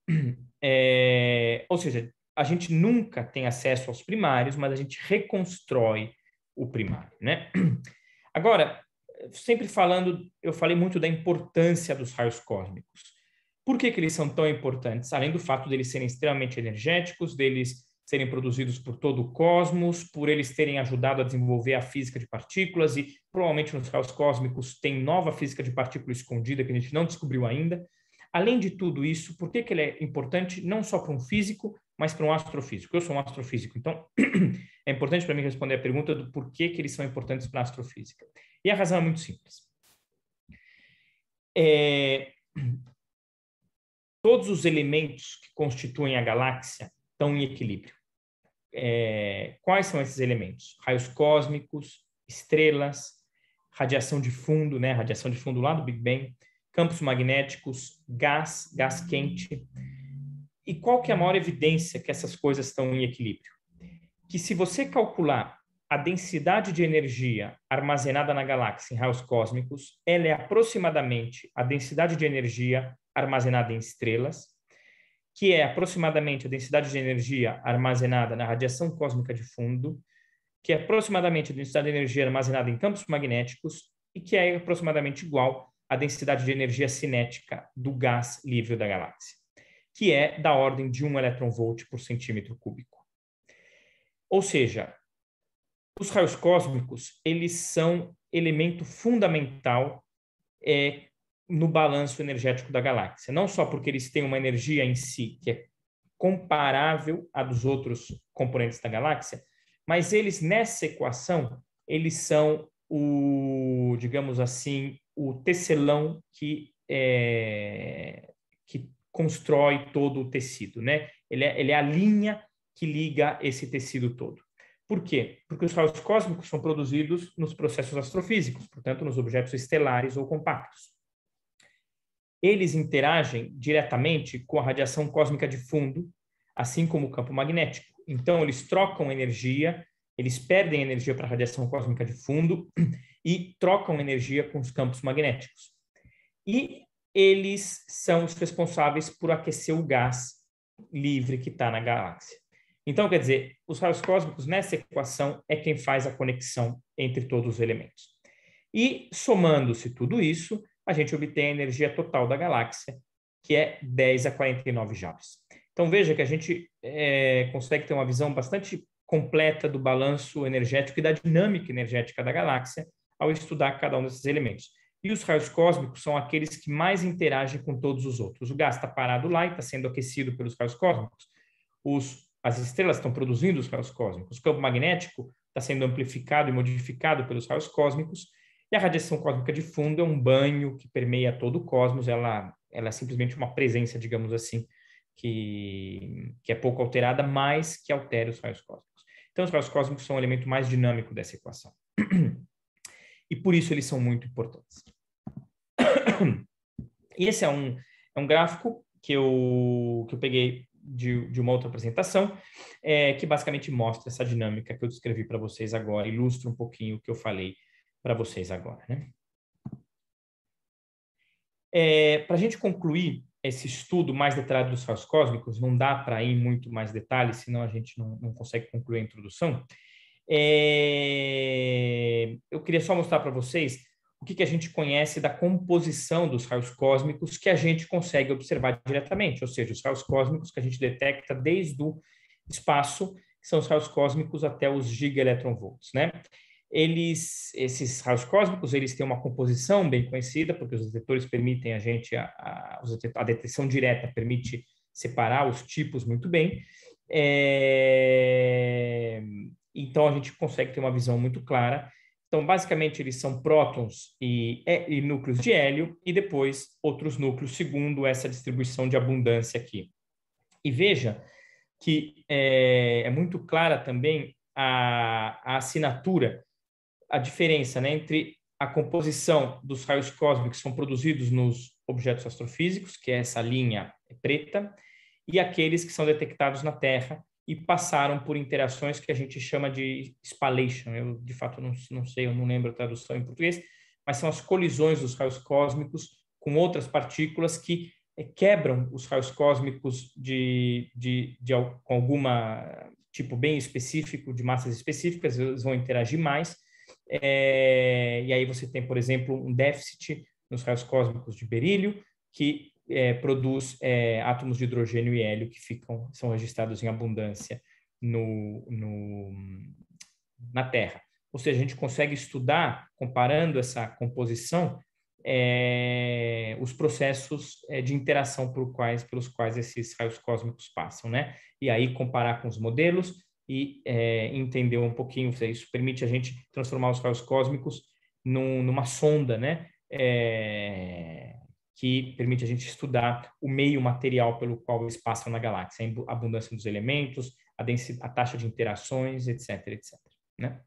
É, ou seja, a gente nunca tem acesso aos primários, mas a gente reconstrói o primário, né? Agora, sempre falando, eu falei muito da importância dos raios cósmicos. Por que, que eles são tão importantes? Além do fato deles serem extremamente energéticos, deles serem produzidos por todo o cosmos, por eles terem ajudado a desenvolver a física de partículas e provavelmente nos raios cósmicos tem nova física de partícula escondida que a gente não descobriu ainda. Além de tudo isso, por que, que ele é importante não só para um físico, mas para um astrofísico? Eu sou um astrofísico, então é importante para mim responder a pergunta do por que eles são importantes para a astrofísica. E a razão é muito simples. É... Todos os elementos que constituem a galáxia estão em equilíbrio. É... Quais são esses elementos? Raios cósmicos, estrelas, radiação de fundo, né? Radiação de fundo lá do Big Bang, campos magnéticos, gás, gás quente. E qual que é a maior evidência que essas coisas estão em equilíbrio? Que se você calcular a densidade de energia armazenada na galáxia em raios cósmicos, ela é aproximadamente a densidade de energia armazenada em estrelas, que é aproximadamente a densidade de energia armazenada na radiação cósmica de fundo, que é aproximadamente a densidade de energia armazenada em campos magnéticos e que é aproximadamente igual a densidade de energia cinética do gás livre da galáxia, que é da ordem de 1 eV por centímetro cúbico. Ou seja, os raios cósmicos eles são elemento fundamental é, no balanço energético da galáxia, não só porque eles têm uma energia em si que é comparável à dos outros componentes da galáxia, mas eles nessa equação eles são o, digamos assim, o tecelão que, é, que constrói todo o tecido, né? Ele é, ele é a linha que liga esse tecido todo. Por quê? Porque os raios cósmicos são produzidos nos processos astrofísicos, portanto, nos objetos estelares ou compactos. Eles interagem diretamente com a radiação cósmica de fundo, assim como o campo magnético. Então, eles trocam energia, eles perdem energia para a radiação cósmica de fundo e trocam energia com os campos magnéticos. E eles são os responsáveis por aquecer o gás livre que está na galáxia. Então, quer dizer, os raios cósmicos nessa equação é quem faz a conexão entre todos os elementos. E somando-se tudo isso, a gente obtém a energia total da galáxia, que é 10 a 49 joules. Então veja que a gente é, consegue ter uma visão bastante completa do balanço energético e da dinâmica energética da galáxia, ao estudar cada um desses elementos. E os raios cósmicos são aqueles que mais interagem com todos os outros. O gás está parado lá e está sendo aquecido pelos raios cósmicos. Os, as estrelas estão produzindo os raios cósmicos. O campo magnético está sendo amplificado e modificado pelos raios cósmicos. E a radiação cósmica de fundo é um banho que permeia todo o cosmos. Ela, ela é simplesmente uma presença, digamos assim, que, que é pouco alterada, mas que altera os raios cósmicos. Então, os raios cósmicos são o elemento mais dinâmico dessa equação. e por isso eles são muito importantes. Esse é um, é um gráfico que eu, que eu peguei de, de uma outra apresentação, é, que basicamente mostra essa dinâmica que eu descrevi para vocês agora, ilustra um pouquinho o que eu falei para vocês agora. Né? É, para a gente concluir esse estudo mais detalhado dos raios cósmicos, não dá para ir muito mais detalhes, senão a gente não, não consegue concluir a introdução. É... Eu queria só mostrar para vocês o que, que, a gente conhece da composição dos raios cósmicos que a gente consegue observar diretamente, ou seja, os raios cósmicos que a gente detecta desde o espaço, que são os raios cósmicos até os gigaelectronvolts, né? Eles, esses raios cósmicos, eles têm uma composição bem conhecida, porque os detectores permitem a gente, a, a, a detecção direta permite separar os tipos muito bem, é... Então a gente consegue ter uma visão muito clara. Então, basicamente, eles são prótons e, é, e núcleos de hélio e depois outros núcleos, segundo essa distribuição de abundância aqui. E veja que é, é muito clara também a, a assinatura, a diferença né, entre a composição dos raios cósmicos que são produzidos nos objetos astrofísicos, que é essa linha preta, e aqueles que são detectados na Terra, e passaram por interações que a gente chama de spallation. Eu, de fato, não, não sei, eu não lembro a tradução em português, mas são as colisões dos raios cósmicos com outras partículas que eh, quebram os raios cósmicos de, de, de com alguma tipo bem específico, de massas específicas, eles vão interagir mais. É, e aí você tem, por exemplo, um déficit nos raios cósmicos de berílio, que é, produz é, átomos de hidrogênio e hélio que ficam são registrados em abundância no, no, na Terra. Ou seja, a gente consegue estudar, comparando essa composição, é, os processos é, de interação por quais, pelos quais esses raios cósmicos passam, né? E aí comparar com os modelos e é, entender um pouquinho. Isso permite a gente transformar os raios cósmicos num, numa sonda, né? É, que permite a gente estudar o meio material pelo qual eles passam na galáxia, a abundância dos elementos, a, a taxa de interações, etc, etc. Né?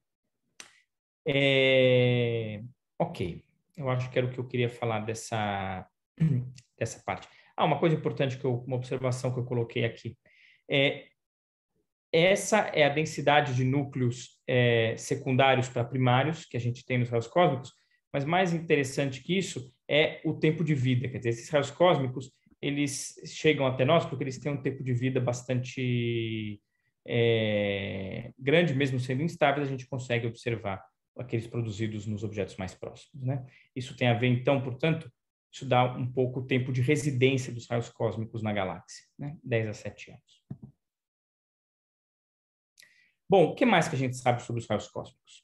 É... Ok, eu acho que era o que eu queria falar dessa, dessa parte. Ah, uma coisa importante, que eu, uma observação que eu coloquei aqui. É, essa é a densidade de núcleos é, secundários para primários que a gente tem nos raios cósmicos, mas mais interessante que isso é o tempo de vida. Quer dizer, esses raios cósmicos, eles chegam até nós porque eles têm um tempo de vida bastante é, grande, mesmo sendo instáveis, a gente consegue observar aqueles produzidos nos objetos mais próximos. Né? Isso tem a ver, então, portanto, isso dá um pouco o tempo de residência dos raios cósmicos na galáxia, né? 10 a 7 anos. Bom, o que mais que a gente sabe sobre os raios cósmicos?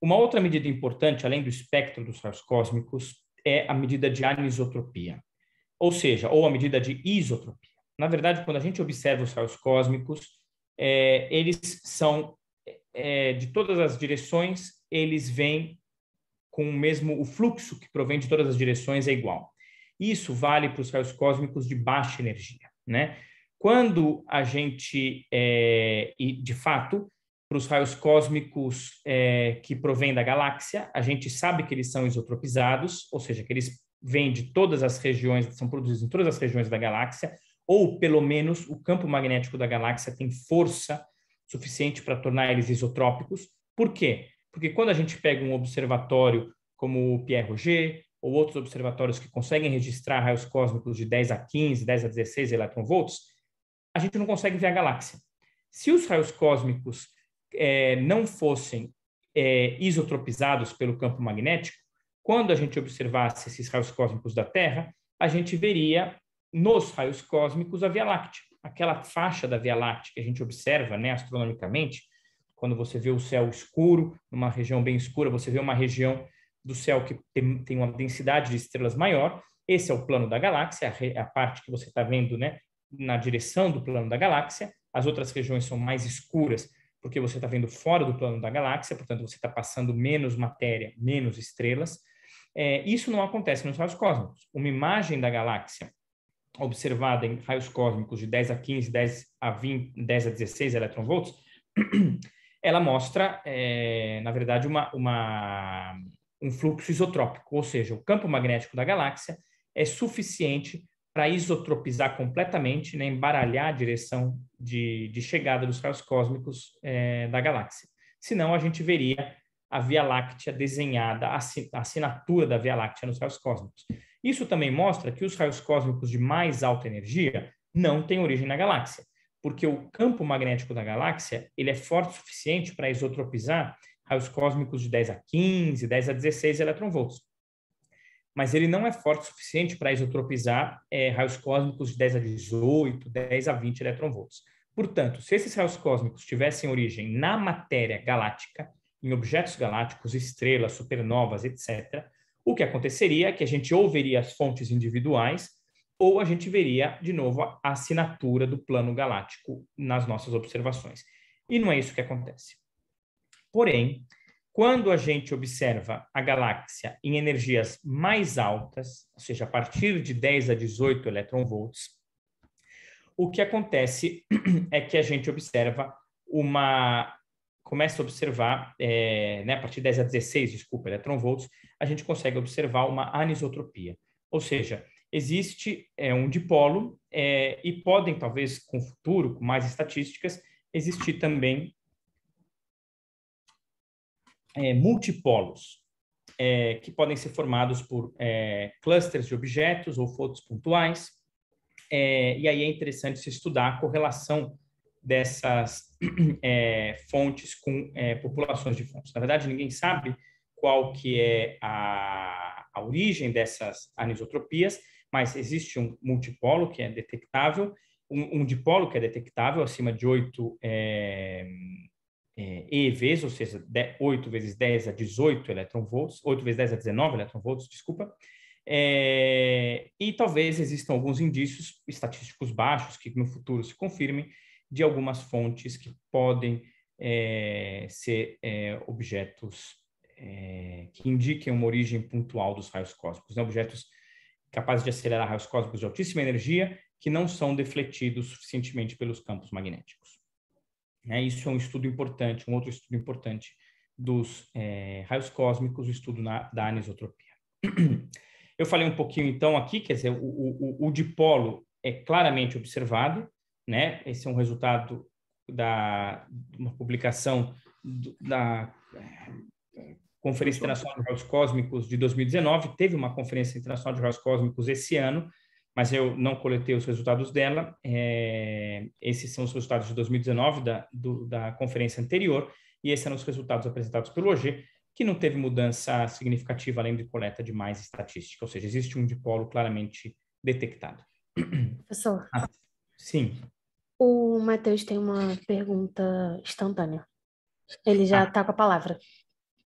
Uma outra medida importante, além do espectro dos raios cósmicos, é a medida de anisotropia, ou seja, ou a medida de isotropia. Na verdade, quando a gente observa os raios cósmicos, é, eles são é, de todas as direções, eles vêm com o mesmo o fluxo que provém de todas as direções é igual. Isso vale para os raios cósmicos de baixa energia, né? Quando a gente, é, e de fato, para os raios cósmicos é, que provêm da galáxia, a gente sabe que eles são isotropizados, ou seja, que eles vêm de todas as regiões, são produzidos em todas as regiões da galáxia, ou pelo menos o campo magnético da galáxia tem força suficiente para tornar eles isotrópicos. Por quê? Porque quando a gente pega um observatório como o Pierre Roger ou outros observatórios que conseguem registrar raios cósmicos de 10 a 15, 10 a 16 eletronvolts, a gente não consegue ver a galáxia. Se os raios cósmicos é, não fossem é, isotropizados pelo campo magnético, quando a gente observasse esses raios cósmicos da Terra, a gente veria nos raios cósmicos a Via Láctea, aquela faixa da Via Láctea que a gente observa né, astronomicamente, quando você vê o céu escuro, numa região bem escura, você vê uma região do céu que tem, tem uma densidade de estrelas maior. Esse é o plano da galáxia, a, a parte que você está vendo né, na direção do plano da galáxia. As outras regiões são mais escuras porque você está vendo fora do plano da galáxia, portanto, você está passando menos matéria, menos estrelas. É, isso não acontece nos raios cósmicos. Uma imagem da galáxia observada em raios cósmicos de 10 a 15, 10 a 20, 10 a 16 eletronvolts, ela mostra, é, na verdade, uma, uma, um fluxo isotrópico, ou seja, o campo magnético da galáxia é suficiente para isotropizar completamente, né, embaralhar a direção de, de chegada dos raios cósmicos é, da galáxia. Senão a gente veria a Via Láctea desenhada, a assinatura da Via Láctea nos raios cósmicos. Isso também mostra que os raios cósmicos de mais alta energia não têm origem na galáxia, porque o campo magnético da galáxia ele é forte o suficiente para isotropizar raios cósmicos de 10 a 15, 10 a 16 eletronvolts mas ele não é forte o suficiente para isotropizar é, raios cósmicos de 10 a 18, 10 a 20 eletronvolts. Portanto, se esses raios cósmicos tivessem origem na matéria galáctica, em objetos galácticos, estrelas, supernovas, etc., o que aconteceria é que a gente ou veria as fontes individuais, ou a gente veria, de novo, a assinatura do plano galáctico nas nossas observações. E não é isso que acontece. Porém, quando a gente observa a galáxia em energias mais altas, ou seja, a partir de 10 a 18 eletronvolts, o que acontece é que a gente observa uma. Começa a observar, é, né, a partir de 10 a 16, desculpa, eletronvolts, a gente consegue observar uma anisotropia. Ou seja, existe é, um dipolo é, e podem, talvez, com o futuro, com mais estatísticas, existir também é, multipolos, é, que podem ser formados por é, clusters de objetos ou fotos pontuais. É, e aí é interessante se estudar a correlação dessas é, fontes com é, populações de fontes. Na verdade, ninguém sabe qual que é a, a origem dessas anisotropias, mas existe um multipolo que é detectável, um, um dipolo que é detectável acima de oito é, é, EVs, ou seja, 8 vezes 10 a 18 eletronvolts, 8 vezes 10 a 19 eletronvolts, desculpa. É, e talvez existam alguns indícios estatísticos baixos que no futuro se confirmem de algumas fontes que podem é, ser é, objetos é, que indiquem uma origem pontual dos raios cósmicos, né? objetos capazes de acelerar raios cósmicos de altíssima energia que não são defletidos suficientemente pelos campos magnéticos. Né? Isso é um estudo importante, um outro estudo importante dos é, raios cósmicos, o estudo na, da anisotropia. Eu falei um pouquinho então aqui, quer dizer, o, o, o dipolo é claramente observado, né? Esse é um resultado da uma publicação do, da é, Conferência Internacional de Raios Cósmicos de 2019, teve uma Conferência Internacional de Raios Cósmicos esse ano, mas eu não coletei os resultados dela. É, esses são os resultados de 2019 da, do, da conferência anterior, e esses eram os resultados apresentados pelo OG, que não teve mudança significativa além de coleta de mais estatística, ou seja, existe um dipolo claramente detectado. Professor. Ah, sim. O Matheus tem uma pergunta instantânea. Ele já está ah. Tá com a palavra.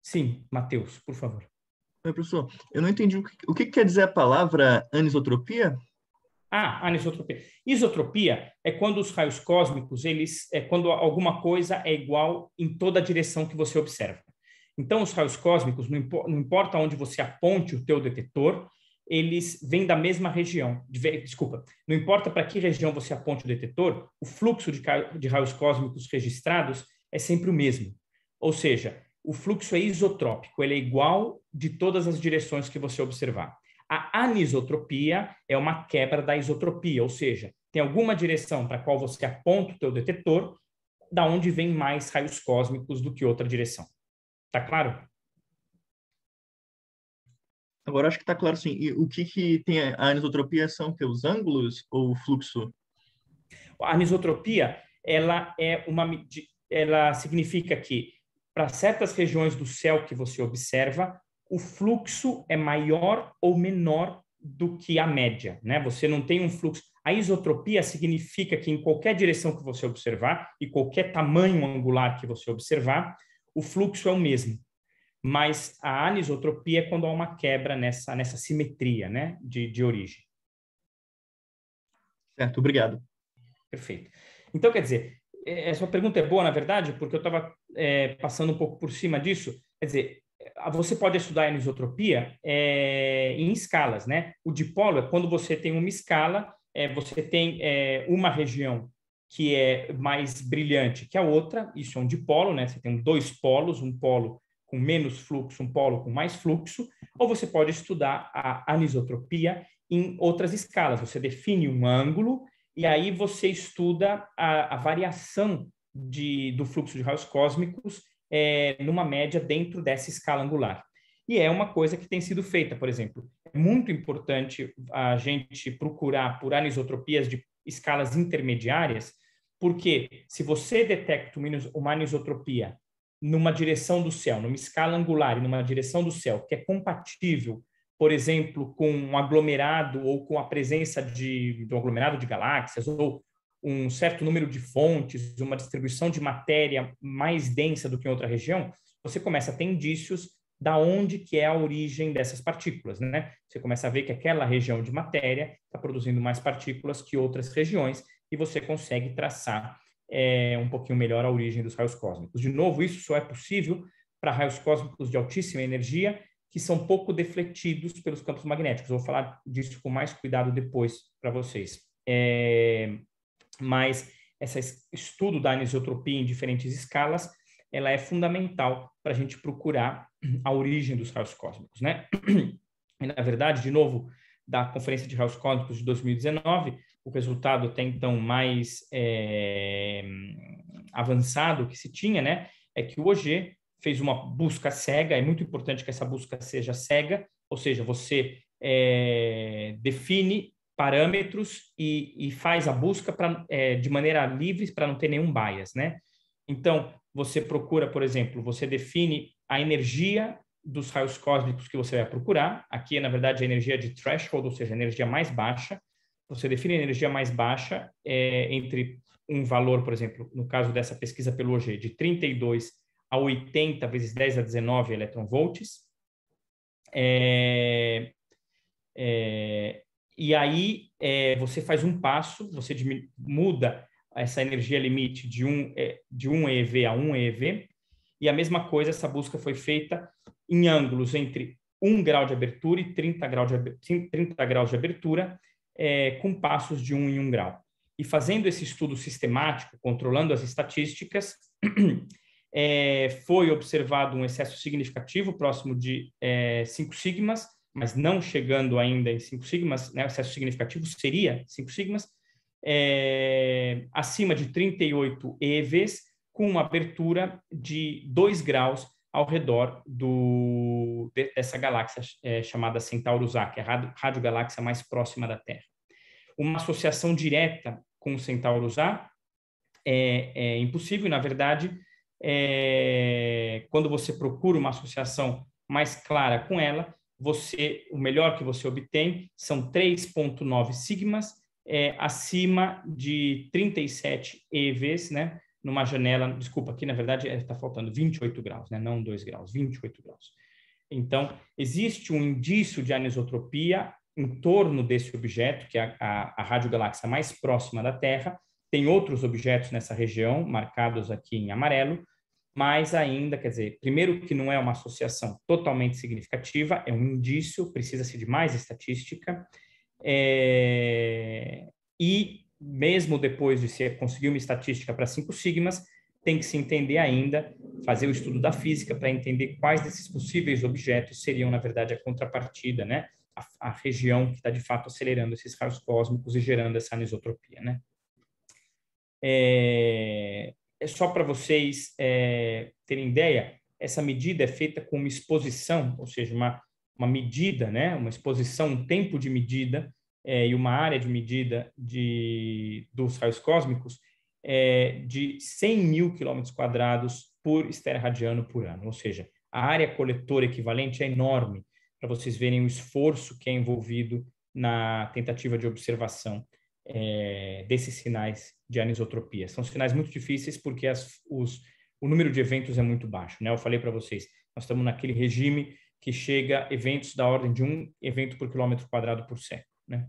Sim, Matheus, por favor. Oi, professor. Eu não entendi o que, o que quer dizer a palavra anisotropia? Ah, anisotropia. Isotropia é quando os raios cósmicos, eles é quando alguma coisa é igual em toda a direção que você observa. Então, os raios cósmicos, não, importa onde você aponte o teu detetor, eles vêm da mesma região. Desculpa, não importa para que região você aponte o detetor, o fluxo de raios cósmicos registrados é sempre o mesmo. Ou seja, o fluxo é isotrópico, ele é igual de todas as direções que você observar. A anisotropia é uma quebra da isotropia, ou seja, tem alguma direção para qual você aponta o teu detector, da onde vem mais raios cósmicos do que outra direção. Tá claro? Agora acho que está claro sim. E o que, que tem a anisotropia são que os ângulos ou o fluxo? A anisotropia, ela é uma ela significa que para certas regiões do céu que você observa, o fluxo é maior ou menor do que a média, né? Você não tem um fluxo. A isotropia significa que em qualquer direção que você observar e qualquer tamanho angular que você observar, o fluxo é o mesmo. Mas a anisotropia é quando há uma quebra nessa, nessa simetria, né? De, de origem. Certo, obrigado. Perfeito. Então, quer dizer, é, essa pergunta é boa, na verdade, porque eu estava é, passando um pouco por cima disso. Quer dizer, você pode estudar a anisotropia é, em escalas, né? O dipolo é quando você tem uma escala, é, você tem é, uma região que é mais brilhante que a outra, isso é um dipolo, né? Você tem dois polos, um polo com menos fluxo, um polo com mais fluxo, ou você pode estudar a anisotropia em outras escalas. Você define um ângulo e aí você estuda a, a variação de, do fluxo de raios cósmicos é, numa média dentro dessa escala angular. E é uma coisa que tem sido feita, por exemplo. É muito importante a gente procurar por anisotropias de escalas intermediárias, porque se você detecta uma anisotropia numa direção do céu, numa escala angular e numa direção do céu, que é compatível, por exemplo, com um aglomerado ou com a presença de, um aglomerado de galáxias ou um certo número de fontes, uma distribuição de matéria mais densa do que em outra região, você começa a ter indícios da onde que é a origem dessas partículas, né? Você começa a ver que aquela região de matéria está produzindo mais partículas que outras regiões e você consegue traçar é, um pouquinho melhor a origem dos raios cósmicos. De novo, isso só é possível para raios cósmicos de altíssima energia que são pouco defletidos pelos campos magnéticos. vou falar disso com mais cuidado depois para vocês. É, mas esse estudo da anisotropia em diferentes escalas, ela é fundamental para a gente procurar a origem dos raios cósmicos, né? E, na verdade, de novo, da Conferência de Raios Cósmicos de 2019, o resultado até então mais é, avançado que se tinha, né? É que o OG fez uma busca cega, é muito importante que essa busca seja cega, ou seja, você é, define parâmetros e, e faz a busca pra, é, de maneira livre para não ter nenhum bias, né? Então, você procura, por exemplo, você define a energia dos raios cósmicos que você vai procurar. Aqui, na verdade, é a energia de threshold, ou seja, a energia mais baixa. Você define a energia mais baixa é, entre um valor, por exemplo, no caso dessa pesquisa pelo OG, de 32 a 80 vezes 10 a 19 electron É, é, e aí é, você faz um passo, você muda essa energia limite de um, é, de um ev a um ev e a mesma coisa, essa busca foi feita em ângulos entre 1 grau de abertura e 30 graus de, abertura, 30 graus de abertura, é, com passos de 1 em 1 grau. E fazendo esse estudo sistemático, controlando as estatísticas, é, foi observado um excesso significativo, próximo de é, 5 sigmas, mas não chegando ainda em cinco sigmas, né, acesso significativo seria cinco sigmas, é, acima de 38 EVs, com uma abertura de 2 graus ao redor do, dessa galáxia é, chamada Centaurus A, que é a radiogaláxia mais próxima da Terra. Uma associação direta com o Centaurus A é, é impossível, na verdade, é, quando você procura uma associação mais clara com ela, você o melhor que você obtém são 3.9 sigmas é, acima de 37 EVs, né? Numa janela, desculpa, aqui na verdade está é, faltando 28 graus, né? Não 2 graus, 28 graus. Então, existe um indício de anisotropia em torno desse objeto, que é a, a, a radiogaláxia mais próxima da Terra. Tem outros objetos nessa região, marcados aqui em amarelo, mais ainda, quer dizer, primeiro que não é uma associação totalmente significativa, é um indício, precisa-se de mais estatística, é... e mesmo depois de se conseguir uma estatística para cinco sigmas, tem que se entender ainda, fazer o estudo da física para entender quais desses possíveis objetos seriam, na verdade, a contrapartida, né? A, a região que está, de fato, acelerando esses raios cósmicos e gerando essa anisotropia, né? É é só para vocês é, terem ideia, essa medida é feita com uma exposição, ou seja, uma, uma medida, né? uma exposição, um tempo de medida é, e uma área de medida de, dos raios cósmicos é, de 100 mil quilômetros quadrados por estéreo radiano por ano. Ou seja, a área coletora equivalente é enorme, para vocês verem o esforço que é envolvido na tentativa de observação é, desses sinais de anisotropia. São sinais muito difíceis porque as, os, o número de eventos é muito baixo. Né? Eu falei para vocês, nós estamos naquele regime que chega eventos da ordem de um evento por quilômetro quadrado por século. Né?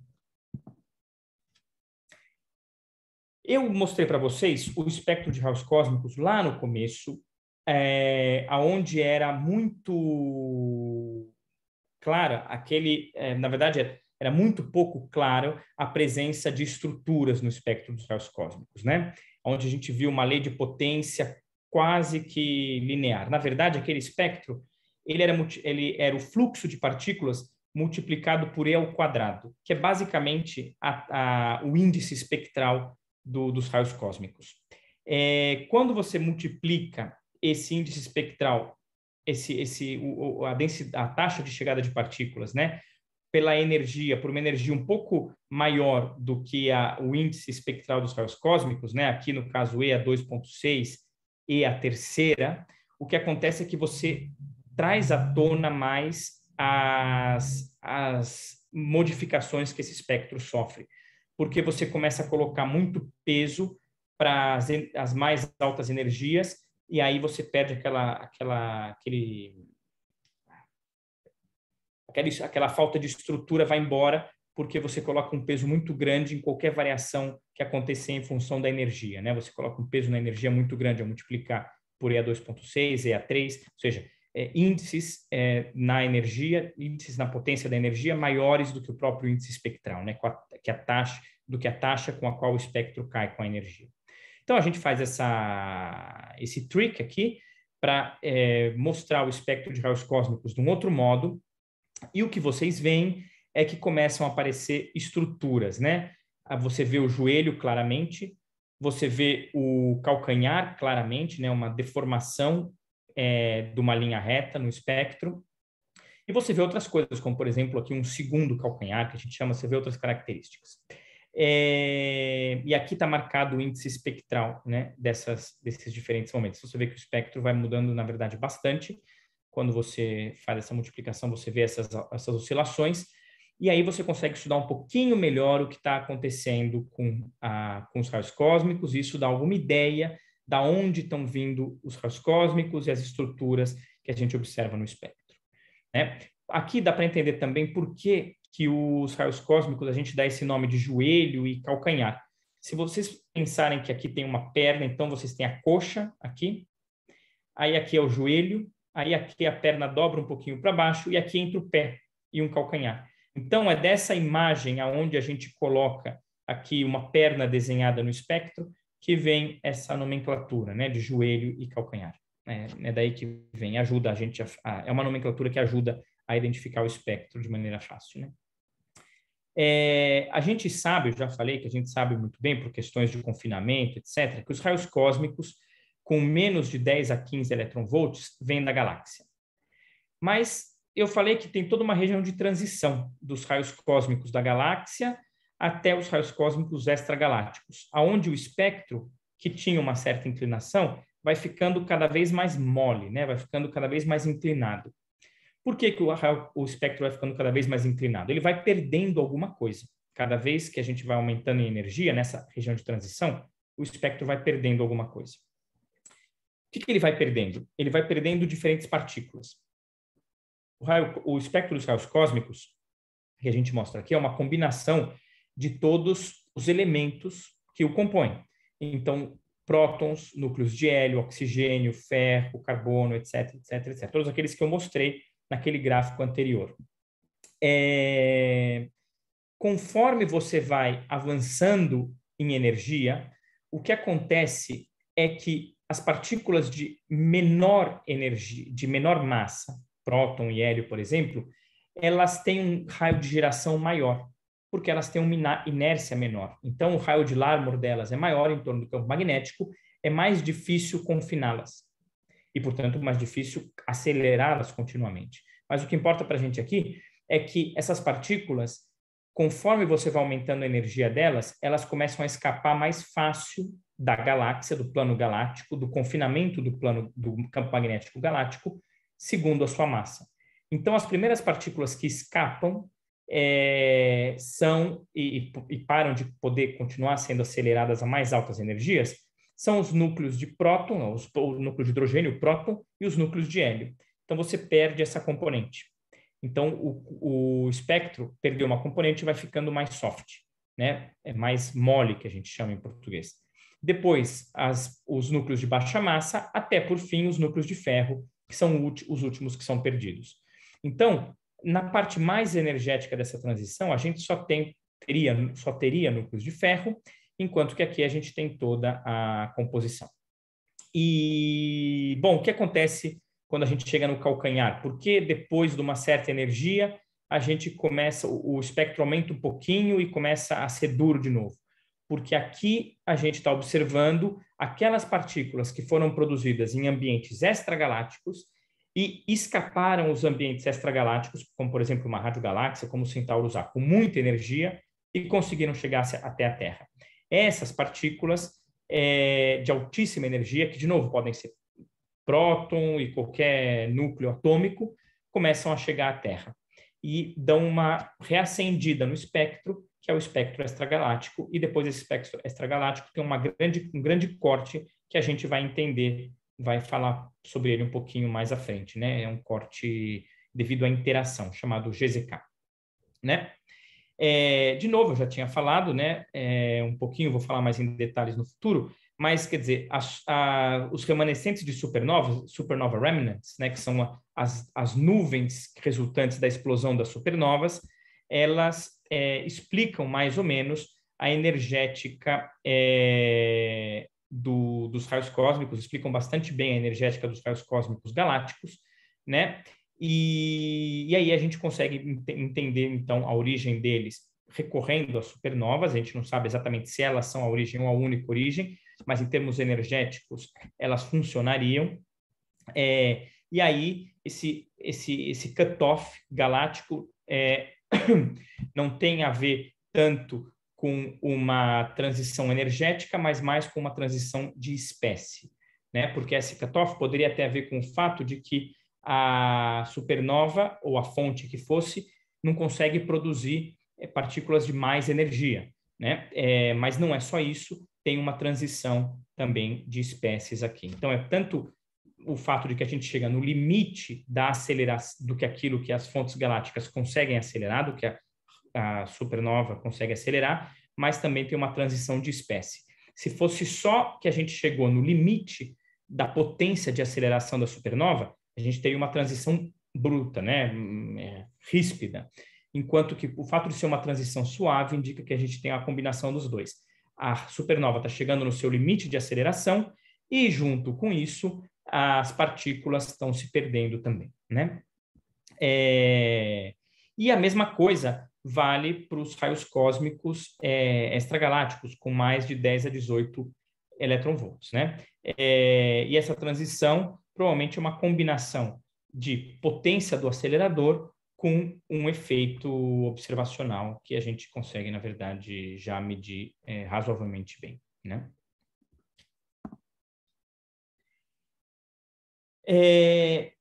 Eu mostrei para vocês o espectro de raios cósmicos lá no começo, é, aonde era muito clara aquele, é, na verdade, é era muito pouco claro a presença de estruturas no espectro dos raios cósmicos, né? Onde a gente viu uma lei de potência quase que linear. Na verdade, aquele espectro ele era, ele era o fluxo de partículas multiplicado por E ao quadrado, que é basicamente a, a, o índice espectral do, dos raios cósmicos. É, quando você multiplica esse índice espectral, esse, esse, o, a, densidade, a taxa de chegada de partículas, né, pela energia, por uma energia um pouco maior do que a, o índice espectral dos raios cósmicos, né? aqui no caso E a 2.6 e a terceira, o que acontece é que você traz à tona mais as, as modificações que esse espectro sofre, porque você começa a colocar muito peso para as, as mais altas energias e aí você perde aquela, aquela, aquele aquela, aquela falta de estrutura vai embora porque você coloca um peso muito grande em qualquer variação que acontecer em função da energia, né? Você coloca um peso na energia muito grande a é multiplicar por EA2.6, EA3, ou seja, é, índices é, na energia, índices na potência da energia maiores do que o próprio índice espectral, né? A, que a taxa, do que a taxa com a qual o espectro cai com a energia. Então a gente faz essa, esse trick aqui para é, mostrar o espectro de raios cósmicos de um outro modo, e o que vocês veem é que começam a aparecer estruturas, né? Ah, você vê o joelho claramente, você vê o calcanhar claramente, né? Uma deformação é, de uma linha reta no espectro. E você vê outras coisas, como por exemplo aqui um segundo calcanhar, que a gente chama, você vê outras características. É, e aqui está marcado o índice espectral né, dessas, desses diferentes momentos. Você vê que o espectro vai mudando, na verdade, bastante. Quando você faz essa multiplicação, você vê essas, essas oscilações, e aí você consegue estudar um pouquinho melhor o que está acontecendo com, a, com os raios cósmicos, e isso dá alguma ideia da onde estão vindo os raios cósmicos e as estruturas que a gente observa no espectro. Né? Aqui dá para entender também por que, que os raios cósmicos a gente dá esse nome de joelho e calcanhar. Se vocês pensarem que aqui tem uma perna, então vocês têm a coxa aqui, aí aqui é o joelho, aí aqui a perna dobra um pouquinho para baixo e aqui entra o pé e um calcanhar. Então é dessa imagem aonde a gente coloca aqui uma perna desenhada no espectro que vem essa nomenclatura, né, de joelho e calcanhar. É, é daí que vem, ajuda a gente a, a, é uma nomenclatura que ajuda a identificar o espectro de maneira fácil, né? É, a gente sabe, eu já falei que a gente sabe muito bem por questões de confinamento, etc, que os raios cósmicos com menos de 10 a 15 eletronvolts vem da galáxia. Mas eu falei que tem toda uma região de transição dos raios cósmicos da galáxia até os raios cósmicos extragalácticos, aonde o espectro que tinha uma certa inclinação vai ficando cada vez mais mole, né? Vai ficando cada vez mais inclinado. Por que, que o, o espectro vai ficando cada vez mais inclinado? Ele vai perdendo alguma coisa. Cada vez que a gente vai aumentando em energia nessa região de transição, o espectro vai perdendo alguma coisa que, que ele vai perdendo? Ele vai perdendo diferentes partículas. O, raio, o espectro dos raios cósmicos, que a gente mostra aqui, é uma combinação de todos os elementos que o compõem. Então, prótons, núcleos de hélio, oxigênio, ferro, carbono, etc, etc, etc. Todos aqueles que eu mostrei naquele gráfico anterior. É... Conforme você vai avançando em energia, o que acontece é que as partículas de menor energia, de menor massa, próton e hélio, por exemplo, elas têm um raio de geração maior, porque elas têm uma inércia menor. Então, o raio de Larmor delas é maior em torno do campo magnético, é mais difícil confiná-las e, portanto, mais difícil acelerá-las continuamente. Mas o que importa para a gente aqui é que essas partículas conforme você vai aumentando a energia delas, elas começam a escapar mais fácil da galáxia, do plano galáctico, do confinamento do plano do campo magnético galáctico, segundo a sua massa. Então, as primeiras partículas que escapam é, são e, e, param de poder continuar sendo aceleradas a mais altas energias são os núcleos de próton, os, o núcleo de hidrogênio, o próton, e os núcleos de hélio. Então, você perde essa componente. Então, o, o espectro perdeu uma componente e vai ficando mais soft, né? É mais mole, que a gente chama em português. Depois, as, os núcleos de baixa massa, até por fim, os núcleos de ferro, que são os últimos que são perdidos. Então, na parte mais energética dessa transição, a gente só tem, teria, só teria núcleos de ferro, enquanto que aqui a gente tem toda a composição. E, bom, o que acontece quando a gente chega no calcanhar? Porque depois de uma certa energia, a gente começa, o espectro aumenta um pouquinho e começa a ser duro de novo? Porque aqui a gente está observando aquelas partículas que foram produzidas em ambientes extragalácticos e escaparam os ambientes extragalácticos, como por exemplo uma radiogaláxia, como o centauro A, com muita energia e conseguiram chegar até a Terra. Essas partículas é, de altíssima energia, que de novo podem ser próton e qualquer núcleo atômico começam a chegar à Terra e dão uma reacendida no espectro, que é o espectro extragaláctico, e depois esse espectro extragaláctico tem uma grande, um grande corte que a gente vai entender, vai falar sobre ele um pouquinho mais à frente, né? É um corte devido à interação, chamado GZK, né? É, de novo, eu já tinha falado, né? É, um pouquinho, vou falar mais em detalhes no futuro, mas quer dizer, a, a, os remanescentes de supernovas, supernova remnants, né, que são as, as nuvens resultantes da explosão das supernovas, elas é, explicam mais ou menos a energética é, do, dos raios cósmicos, explicam bastante bem a energética dos raios cósmicos galácticos, né? E, e aí a gente consegue ent entender, então, a origem deles recorrendo às supernovas, a gente não sabe exatamente se elas são a origem ou a única origem, mas em termos energéticos elas funcionariam. É, e aí esse esse esse cutoff galáctico é, não tem a ver tanto com uma transição energética, mas mais com uma transição de espécie, né? Porque esse cutoff poderia ter a ver com o fato de que a supernova ou a fonte que fosse não consegue produzir é, partículas de mais energia, né? É, mas não é só isso, tem uma transição também de espécies aqui. Então, é tanto o fato de que a gente chega no limite da aceleração do que aquilo que as fontes galácticas conseguem acelerar, do que a, a supernova consegue acelerar, mas também tem uma transição de espécie. Se fosse só que a gente chegou no limite da potência de aceleração da supernova, a gente teria uma transição bruta, né, hum, é, ríspida. Enquanto que o fato de ser uma transição suave indica que a gente tem a combinação dos dois a supernova está chegando no seu limite de aceleração e, junto com isso, as partículas estão se perdendo também, né? É... E a mesma coisa vale para os raios cósmicos é, extragalácticos, com mais de 10 a 18 eletronvolts, né? É... E essa transição provavelmente é uma combinação de potência do acelerador com um efeito observacional que a gente consegue, na verdade, já medir é, razoavelmente bem, né? É,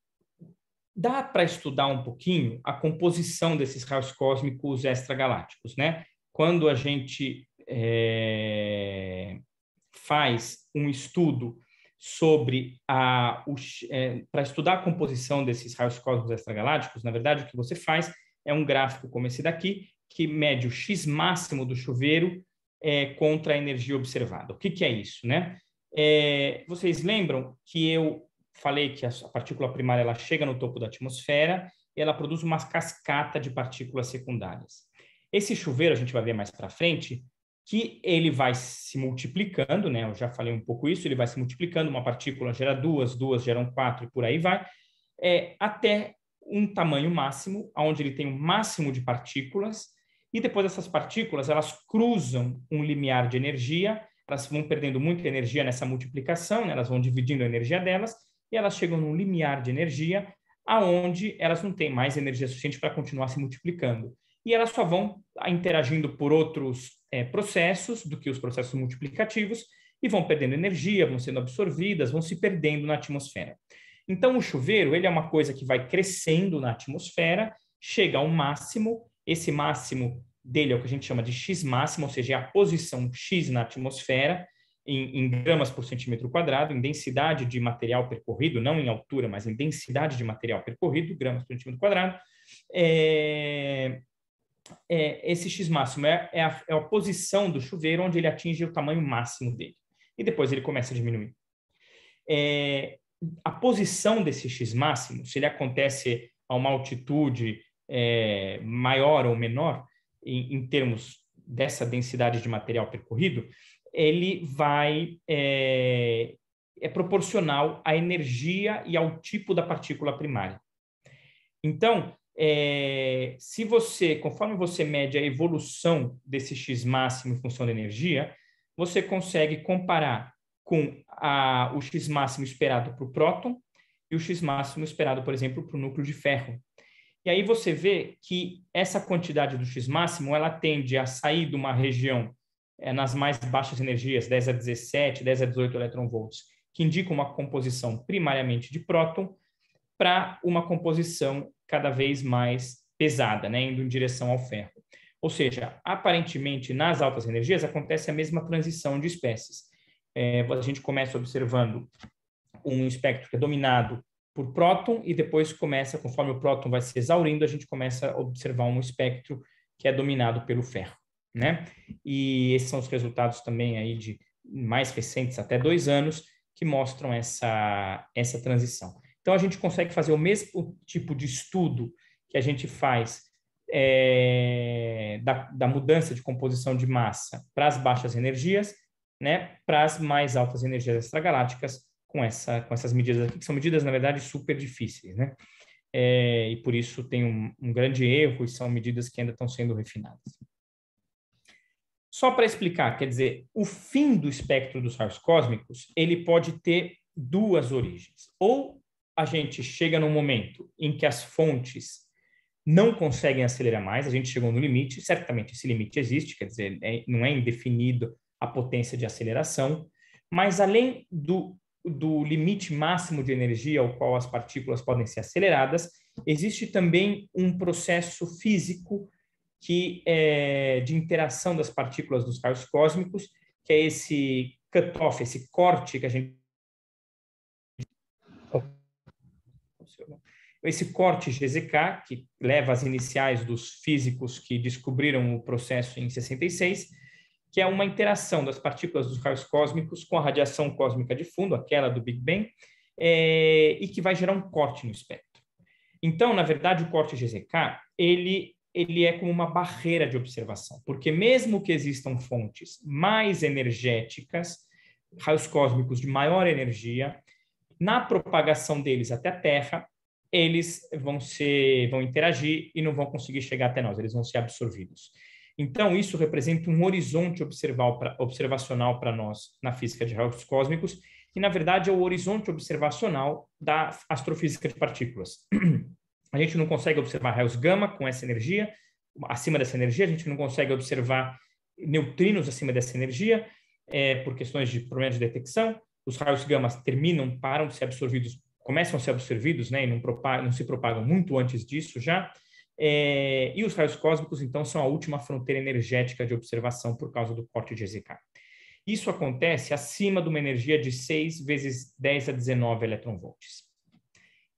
dá para estudar um pouquinho a composição desses raios cósmicos extragalácticos, né? Quando a gente é, faz um estudo sobre a é, para estudar a composição desses raios cósmicos extragalácticos, na verdade o que você faz é um gráfico como esse daqui que mede o x máximo do chuveiro é, contra a energia observada. O que, que é isso, né? É, vocês lembram que eu falei que a, partícula primária ela chega no topo da atmosfera e ela produz uma cascata de partículas secundárias. Esse chuveiro, a gente vai ver mais para frente, que ele vai se multiplicando, né? Eu já falei um pouco isso, ele vai se multiplicando, uma partícula gera duas, duas geram quatro e por aí vai, é, até um tamanho máximo, onde ele tem o um máximo de partículas, e depois essas partículas elas cruzam um limiar de energia, elas vão perdendo muita energia nessa multiplicação, né? elas vão dividindo a energia delas, e elas chegam num limiar de energia, aonde elas não têm mais energia suficiente para continuar se multiplicando. E elas só vão interagindo por outros é, processos do que os processos multiplicativos e vão perdendo energia, vão sendo absorvidas, vão se perdendo na atmosfera. Então, o chuveiro ele é uma coisa que vai crescendo na atmosfera, chega ao um máximo, esse máximo dele é o que a gente chama de X máximo, ou seja, é a posição X na atmosfera, em, em, gramas por centímetro quadrado, em densidade de material percorrido, não em altura, mas em densidade de material percorrido, gramas por centímetro quadrado. É é, esse X máximo é, é, a, é a posição do chuveiro onde ele atinge o tamanho máximo dele. E depois ele começa a diminuir. É, a posição desse X máximo, se ele acontece a uma altitude é, maior ou menor, em, em, termos dessa densidade de material percorrido, ele vai. É, é proporcional à energia e ao tipo da partícula primária. Então, é, se você, conforme você mede a evolução desse X máximo em função da energia, você consegue comparar com a, o X máximo esperado para o próton e o X máximo esperado, por exemplo, para o núcleo de ferro. E aí você vê que essa quantidade do X máximo, ela tende a sair de uma região é, nas mais baixas energias, 10 a 17, 10 a 18 eletronvolts, que indica uma composição primariamente de próton, para uma composição cada vez mais pesada, né, indo em direção ao ferro. Ou seja, aparentemente, nas altas energias acontece a mesma transição de espécies. É, a gente começa observando um espectro que é dominado por próton e depois começa, conforme o próton vai se exaurindo, a gente começa a observar um espectro que é dominado pelo ferro, né? E esses são os resultados também aí de mais recentes, até dois anos, que mostram essa, essa transição. Então, a gente consegue fazer o mesmo tipo de estudo que a gente faz é, da, da, mudança de composição de massa para as baixas energias, né, para as mais altas energias extragalácticas, com, essa, com essas medidas aqui, que são medidas, na verdade, super difíceis, né? É, e por isso tem um, um grande erro e são medidas que ainda estão sendo refinadas. Só para explicar, quer dizer, o fim do espectro dos raios cósmicos, ele pode ter duas origens. Ou a gente chega num momento em que as fontes não conseguem acelerar mais, a gente chegou no limite, certamente esse limite existe, quer dizer, é, não é indefinido a potência de aceleração, mas além do, do limite máximo de energia ao qual as partículas podem ser aceleradas, existe também um processo físico que é de interação das partículas nos raios cósmicos, que é esse cut-off, esse corte que a gente Esse corte GZK, que leva as iniciais dos físicos que descobriram o processo em 66, que é uma interação das partículas dos raios cósmicos com a radiação cósmica de fundo, aquela do Big Bang, é, e que vai gerar um corte no espectro. Então, na verdade, o corte GZK, ele, ele é como uma barreira de observação, porque mesmo que existam fontes mais energéticas, raios cósmicos de maior energia, na propagação deles até a Terra, eles vão se vão interagir e não vão conseguir chegar até nós, eles vão ser absorvidos. Então, isso representa um horizonte pra, observacional para nós na física de raios cósmicos, que na verdade é o horizonte observacional da astrofísica de partículas. A gente não consegue observar raios gama com essa energia, acima dessa energia, a gente não consegue observar neutrinos acima dessa energia, é, por questões de problemas de detecção. Os raios gama terminam, param de ser absorvidos começam a ser absorvidos né, e não, não se propagam muito antes disso já. É, e os raios cósmicos, então, são a última fronteira energética de observação por causa do corte de EZK. Isso acontece acima de uma energia de 6 vezes 10 a 19 eletronvolts.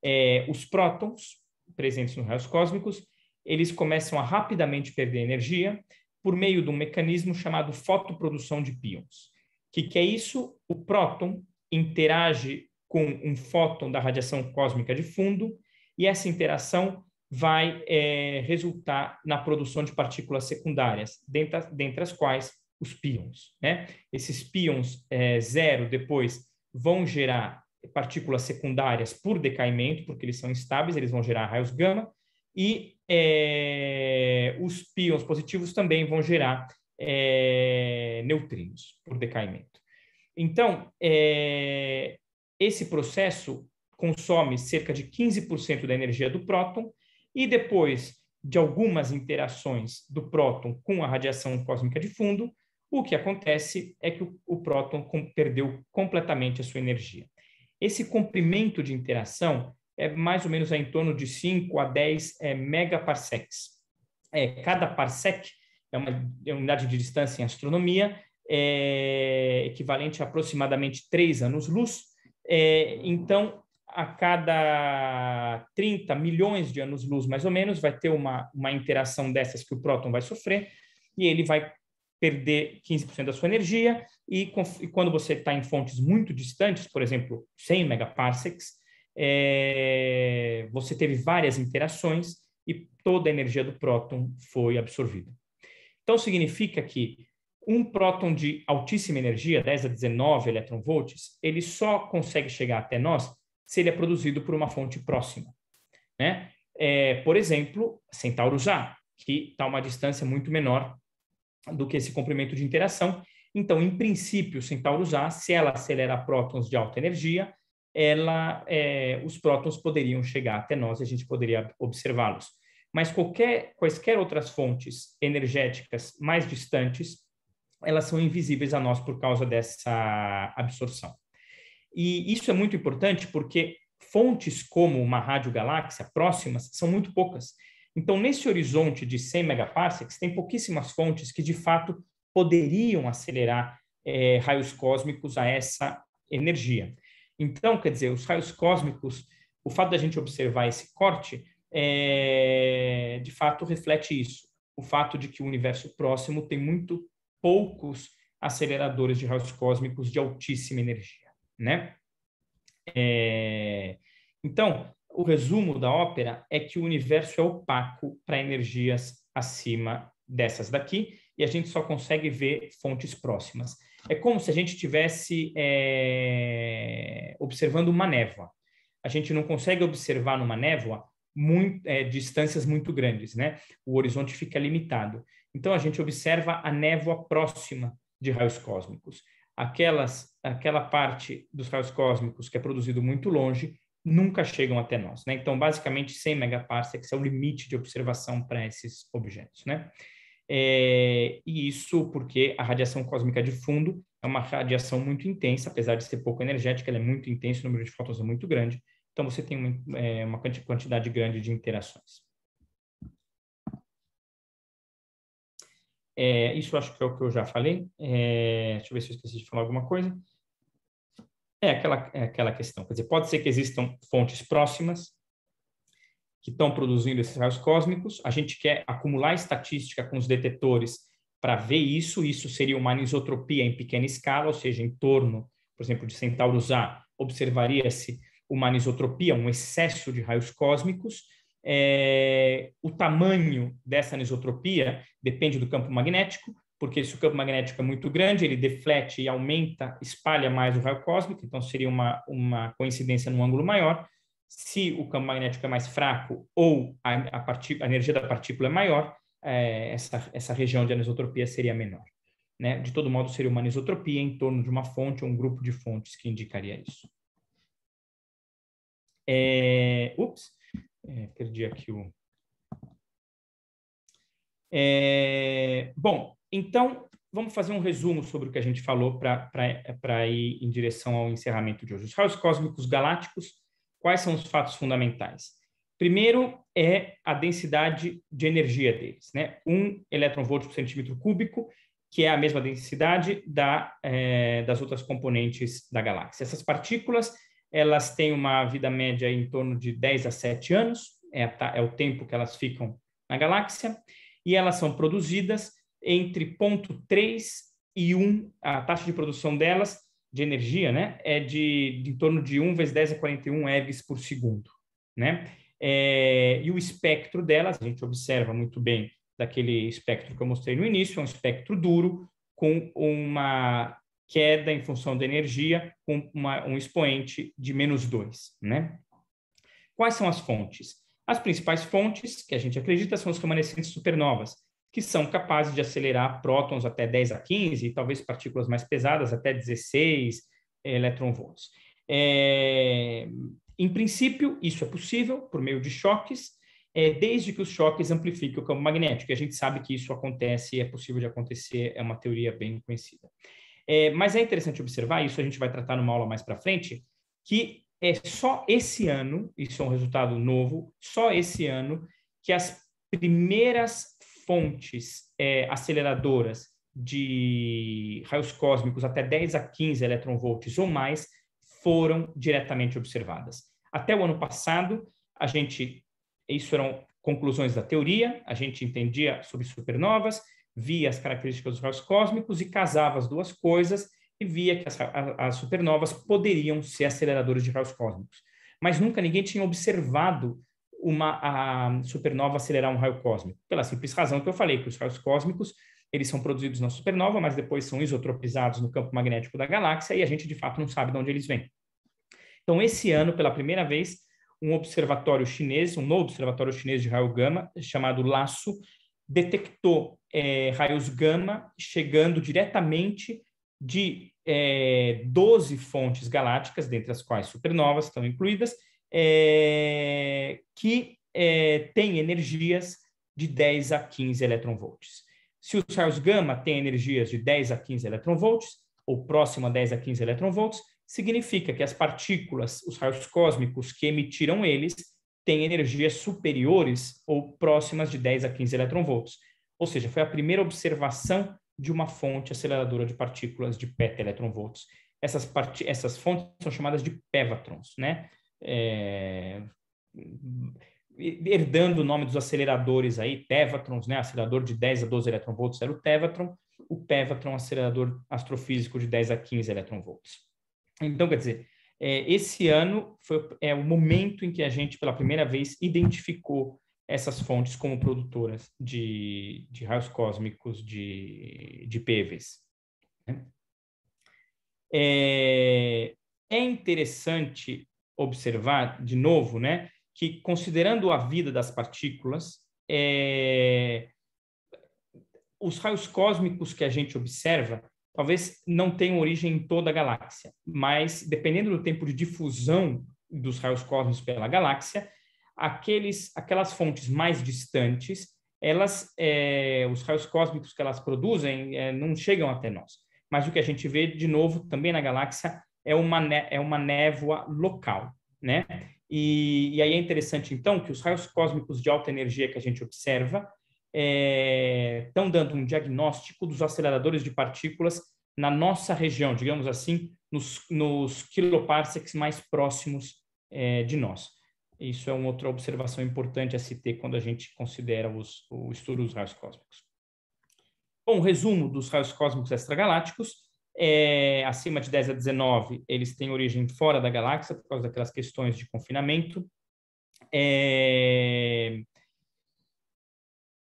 É, os prótons presentes nos raios cósmicos, eles começam a rapidamente perder energia por meio de um mecanismo chamado fotoprodução de pions. O que, que é isso? O próton interage com um fóton da radiação cósmica de fundo, e essa interação vai é, resultar na produção de partículas secundárias, dentre, dentre as quais os pions. Né? Esses pions é, zero depois vão gerar partículas secundárias por decaimento, porque eles são instáveis, eles vão gerar raios gama, e é, os pions positivos também vão gerar é, neutrinos por decaimento. Então, é, esse processo consome cerca de 15% da energia do próton e depois de algumas interações do próton com a radiação cósmica de fundo, o que acontece é que o, o próton com, perdeu completamente a sua energia. Esse comprimento de interação é mais ou menos em torno de 5 a 10 é, megaparsecs. É, cada parsec é uma unidade de distância em astronomia, é equivalente a aproximadamente 3 anos-luz, é, então, a cada 30 milhões de anos-luz, mais ou menos, vai ter uma, uma interação dessas que o próton vai sofrer, e ele vai perder 15% da sua energia, e, com, e quando você está em fontes muito distantes, por exemplo, 100 megaparsecs, é, você teve várias interações e toda a energia do próton foi absorvida. Então, significa que um próton de altíssima energia, 10 a 19 eletronvolts, ele só consegue chegar até nós se ele é produzido por uma fonte próxima. Né? É, por exemplo, Centaurus A, que está a uma distância muito menor do que esse comprimento de interação. Então, em princípio, Centaurus A, se ela acelera prótons de alta energia, ela, é, os prótons poderiam chegar até nós e a gente poderia observá-los. Mas qualquer, quaisquer outras fontes energéticas mais distantes elas são invisíveis a nós por causa dessa absorção. E isso é muito importante porque fontes como uma rádio galáxia próximas são muito poucas. Então, nesse horizonte de 100 megaparsecs, tem pouquíssimas fontes que, de fato, poderiam acelerar é, raios cósmicos a essa energia. Então, quer dizer, os raios cósmicos, o fato da gente observar esse corte, é, de fato, reflete isso. O fato de que o universo próximo tem muito poucos aceleradores de raios cósmicos de altíssima energia, né? É... Então, o resumo da ópera é que o universo é opaco para energias acima dessas daqui e a gente só consegue ver fontes próximas. É como se a gente estivesse é... observando uma névoa. A gente não consegue observar numa névoa muito, é, distâncias muito grandes, né? O horizonte fica limitado. Então, a gente observa a névoa próxima de raios cósmicos. Aquelas, aquela parte dos raios cósmicos que é produzido muito longe nunca chegam até nós. Né? Então, basicamente, 100 megaparsecs é o limite de observação para esses objetos. Né? É, e isso porque a radiação cósmica de fundo é uma radiação muito intensa, apesar de ser pouco energética, ela é muito intensa, o número de fótons é muito grande, então você tem é, uma quantidade grande de interações. É, isso acho que é o que eu já falei. É, deixa eu ver se eu esqueci de falar alguma coisa. É aquela, é aquela questão. Quer dizer, pode ser que existam fontes próximas que estão produzindo esses raios cósmicos. A gente quer acumular estatística com os detetores para ver isso. Isso seria uma anisotropia em pequena escala, ou seja, em torno, por exemplo, de Centauros A, observaria-se uma anisotropia, um excesso de raios cósmicos é, o tamanho dessa anisotropia depende do campo magnético, porque se o campo magnético é muito grande, ele deflete e aumenta, espalha mais o raio cósmico, então seria uma, uma coincidência num ângulo maior. Se o campo magnético é mais fraco ou a, a, a energia da partícula é maior, é, essa, essa região de anisotropia seria menor. Né? De todo modo, seria uma anisotropia em torno de uma fonte ou um grupo de fontes que indicaria isso. É, ups. É, perdi aqui o. É, bom, então vamos fazer um resumo sobre o que a gente falou para ir em direção ao encerramento de hoje. Os raios cósmicos galácticos, quais são os fatos fundamentais? Primeiro é a densidade de energia deles, né? Um elétron volt por centímetro cúbico, que é a mesma densidade da, é, das outras componentes da galáxia. Essas partículas elas têm uma vida média em torno de 10 a 7 anos, é, é o tempo que elas ficam na galáxia, e elas são produzidas entre 0,3 e 1, a taxa de produção delas, de energia, né, é de, de em torno de 1 vezes 10 a 41 ergs por segundo, né? É, e o espectro delas, a gente observa muito bem daquele espectro que eu mostrei no início, é um espectro duro com uma queda em função da energia com uma, um expoente de menos 2. Né? Quais são as fontes? As principais fontes que a gente acredita são os remanescentes supernovas, que são capazes de acelerar prótons até 10 a 15, e talvez partículas mais pesadas até 16 eh, eletronvolts. É, em princípio, isso é possível por meio de choques, é, desde que os choques amplifiquem o campo magnético. E a gente sabe que isso acontece, é possível de acontecer, é uma teoria bem conhecida. É, mas é interessante observar, isso a gente vai tratar numa aula mais para frente, que é só esse ano, isso é um resultado novo, só esse ano que as primeiras fontes é, aceleradoras de raios cósmicos até 10 a 15 eletronvolts ou mais foram diretamente observadas. Até o ano passado, a gente isso eram conclusões da teoria, a gente entendia sobre supernovas, via as características dos raios cósmicos e casava as duas coisas e via que as, as supernovas poderiam ser aceleradores de raios cósmicos. Mas nunca ninguém tinha observado uma supernova acelerar um raio cósmico, pela simples razão que eu falei, que os raios cósmicos eles são produzidos na supernova, mas depois são isotropizados no campo magnético da galáxia e a gente de fato não sabe de onde eles vêm. Então, esse ano, pela primeira vez, um observatório chinês, um novo observatório chinês de raio gama, chamado LASSO, detectou é, raios gama chegando diretamente de é, 12 fontes galácticas, dentre as quais supernovas estão incluídas, é, que é, têm energias de 10 a 15 eletronvolts. Se os raios gama têm energias de 10 a 15 eletronvolts, ou próximo a 10 a 15 eletronvolts, significa que as partículas, os raios cósmicos que emitiram eles, tem energias superiores ou próximas de 10 a 15 eletronvolts. Ou seja, foi a primeira observação de uma fonte aceleradora de partículas de peta-eletronvolts. Essas, part... essas fontes são chamadas de pevatrons, né? É... Herdando o nome dos aceleradores aí, tevatrons, né? Acelerador de 10 a 12 eletronvolts era o tevatron, o pevatron acelerador astrofísico de 10 a 15 eletronvolts. Então, quer dizer, é, esse ano foi é, o momento em que a gente, pela primeira vez, identificou essas fontes como produtoras de, de raios cósmicos de, de PVs. Né? É, é interessante observar, de novo, né, que considerando a vida das partículas, é, os raios cósmicos que a gente observa, talvez não tenham origem em toda a galáxia, mas dependendo do tempo de difusão dos raios cósmicos pela galáxia, aqueles, aquelas fontes mais distantes, elas, é, os raios cósmicos que elas produzem é, não chegam até nós. Mas o que a gente vê de novo também na galáxia é uma, né, é uma névoa local, né? E, e aí é interessante então que os raios cósmicos de alta energia que a gente observa, estão é, dando um diagnóstico dos aceleradores de partículas na nossa região, digamos assim, nos, nos quiloparsecs mais próximos é, de nós. Isso é uma outra observação importante a se ter quando a gente considera os, o estudo dos raios cósmicos. Bom, resumo dos raios cósmicos extragalácticos. É, acima de 10 a 19, eles têm origem fora da galáxia, por causa daquelas questões de confinamento. É,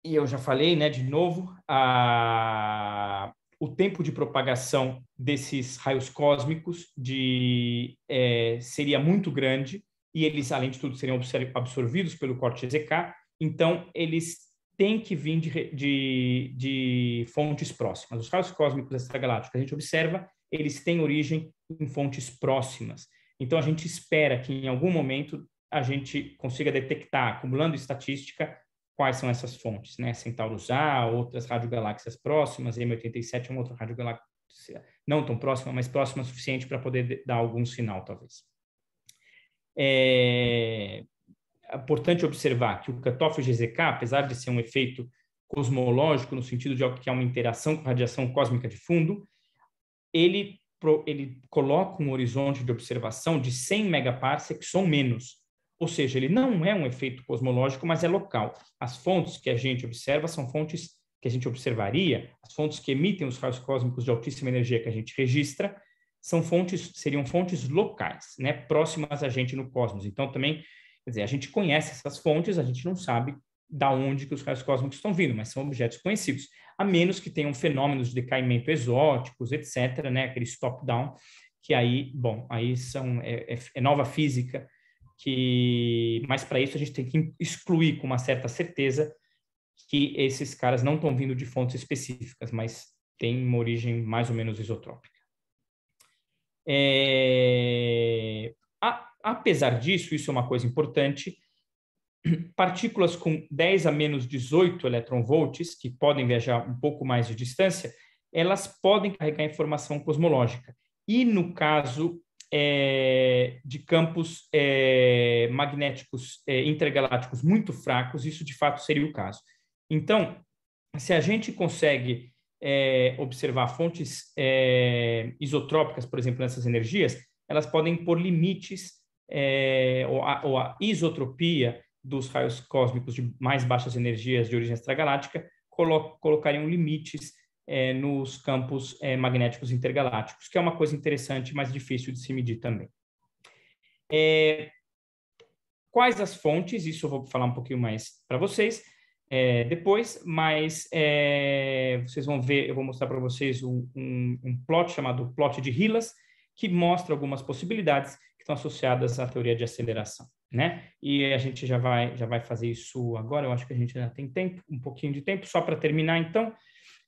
e eu já falei, né, de novo, a, o tempo de propagação desses raios cósmicos de, é, seria muito grande e eles, além de tudo, seriam absorvidos pelo corte ZK, então eles têm que vir de, de, de fontes próximas. Os raios cósmicos extragalácticos que a gente observa, eles têm origem em fontes próximas. Então a gente espera que em algum momento a gente consiga detectar, acumulando estatística, quais são essas fontes, né? Centaurus A, outras radiogaláxias próximas, M87 é uma outra radiogaláxia não tão próxima, mas próxima o suficiente para poder dar algum sinal, talvez. É, é importante observar que o cutoff GZK, apesar de ser um efeito cosmológico, no sentido de que é uma interação com radiação cósmica de fundo, ele, ele coloca um horizonte de observação de 100 megaparsecs ou menos, ou seja, ele não é um efeito cosmológico, mas é local. As fontes que a gente observa são fontes que a gente observaria, as fontes que emitem os raios cósmicos de altíssima energia que a gente registra, são fontes, seriam fontes locais, né, próximas a gente no cosmos. Então também, quer dizer, a gente conhece essas fontes, a gente não sabe da onde que os raios cósmicos estão vindo, mas são objetos conhecidos, a menos que tenham fenômenos de decaimento exóticos, etc., né, aqueles top-down, que aí, bom, aí são, é, é, é nova física, que mas para isso a gente tem que excluir com uma certa certeza que esses caras não estão vindo de fontes específicas, mas têm uma origem mais ou menos isotrópica. É... A, apesar disso, isso é uma coisa importante, partículas com 10 a menos 18 eletronvolts, que podem viajar um pouco mais de distância, elas podem carregar informação cosmológica. E no caso é, de campos é, magnéticos é, intergalácticos muito fracos, isso de fato seria o caso. Então, se a gente consegue é, observar fontes é, isotrópicas, por exemplo, nessas energias, elas podem pôr limites é, ou a, ou, a, isotropia dos raios cósmicos de mais baixas energias de origem extragaláctica colo colocariam limites é, nos campos é, magnéticos intergalácticos, que é uma coisa interessante, mas difícil de se medir também. É, quais as fontes? Isso eu vou falar um pouquinho mais para vocês é, depois, mas é, vocês vão ver, eu vou mostrar para vocês um, um, um, plot chamado plot de Hillas, que mostra algumas possibilidades que estão associadas à teoria de aceleração. Né? E a gente já vai, já vai fazer isso agora, eu acho que a gente ainda tem tempo, um pouquinho de tempo, só para terminar então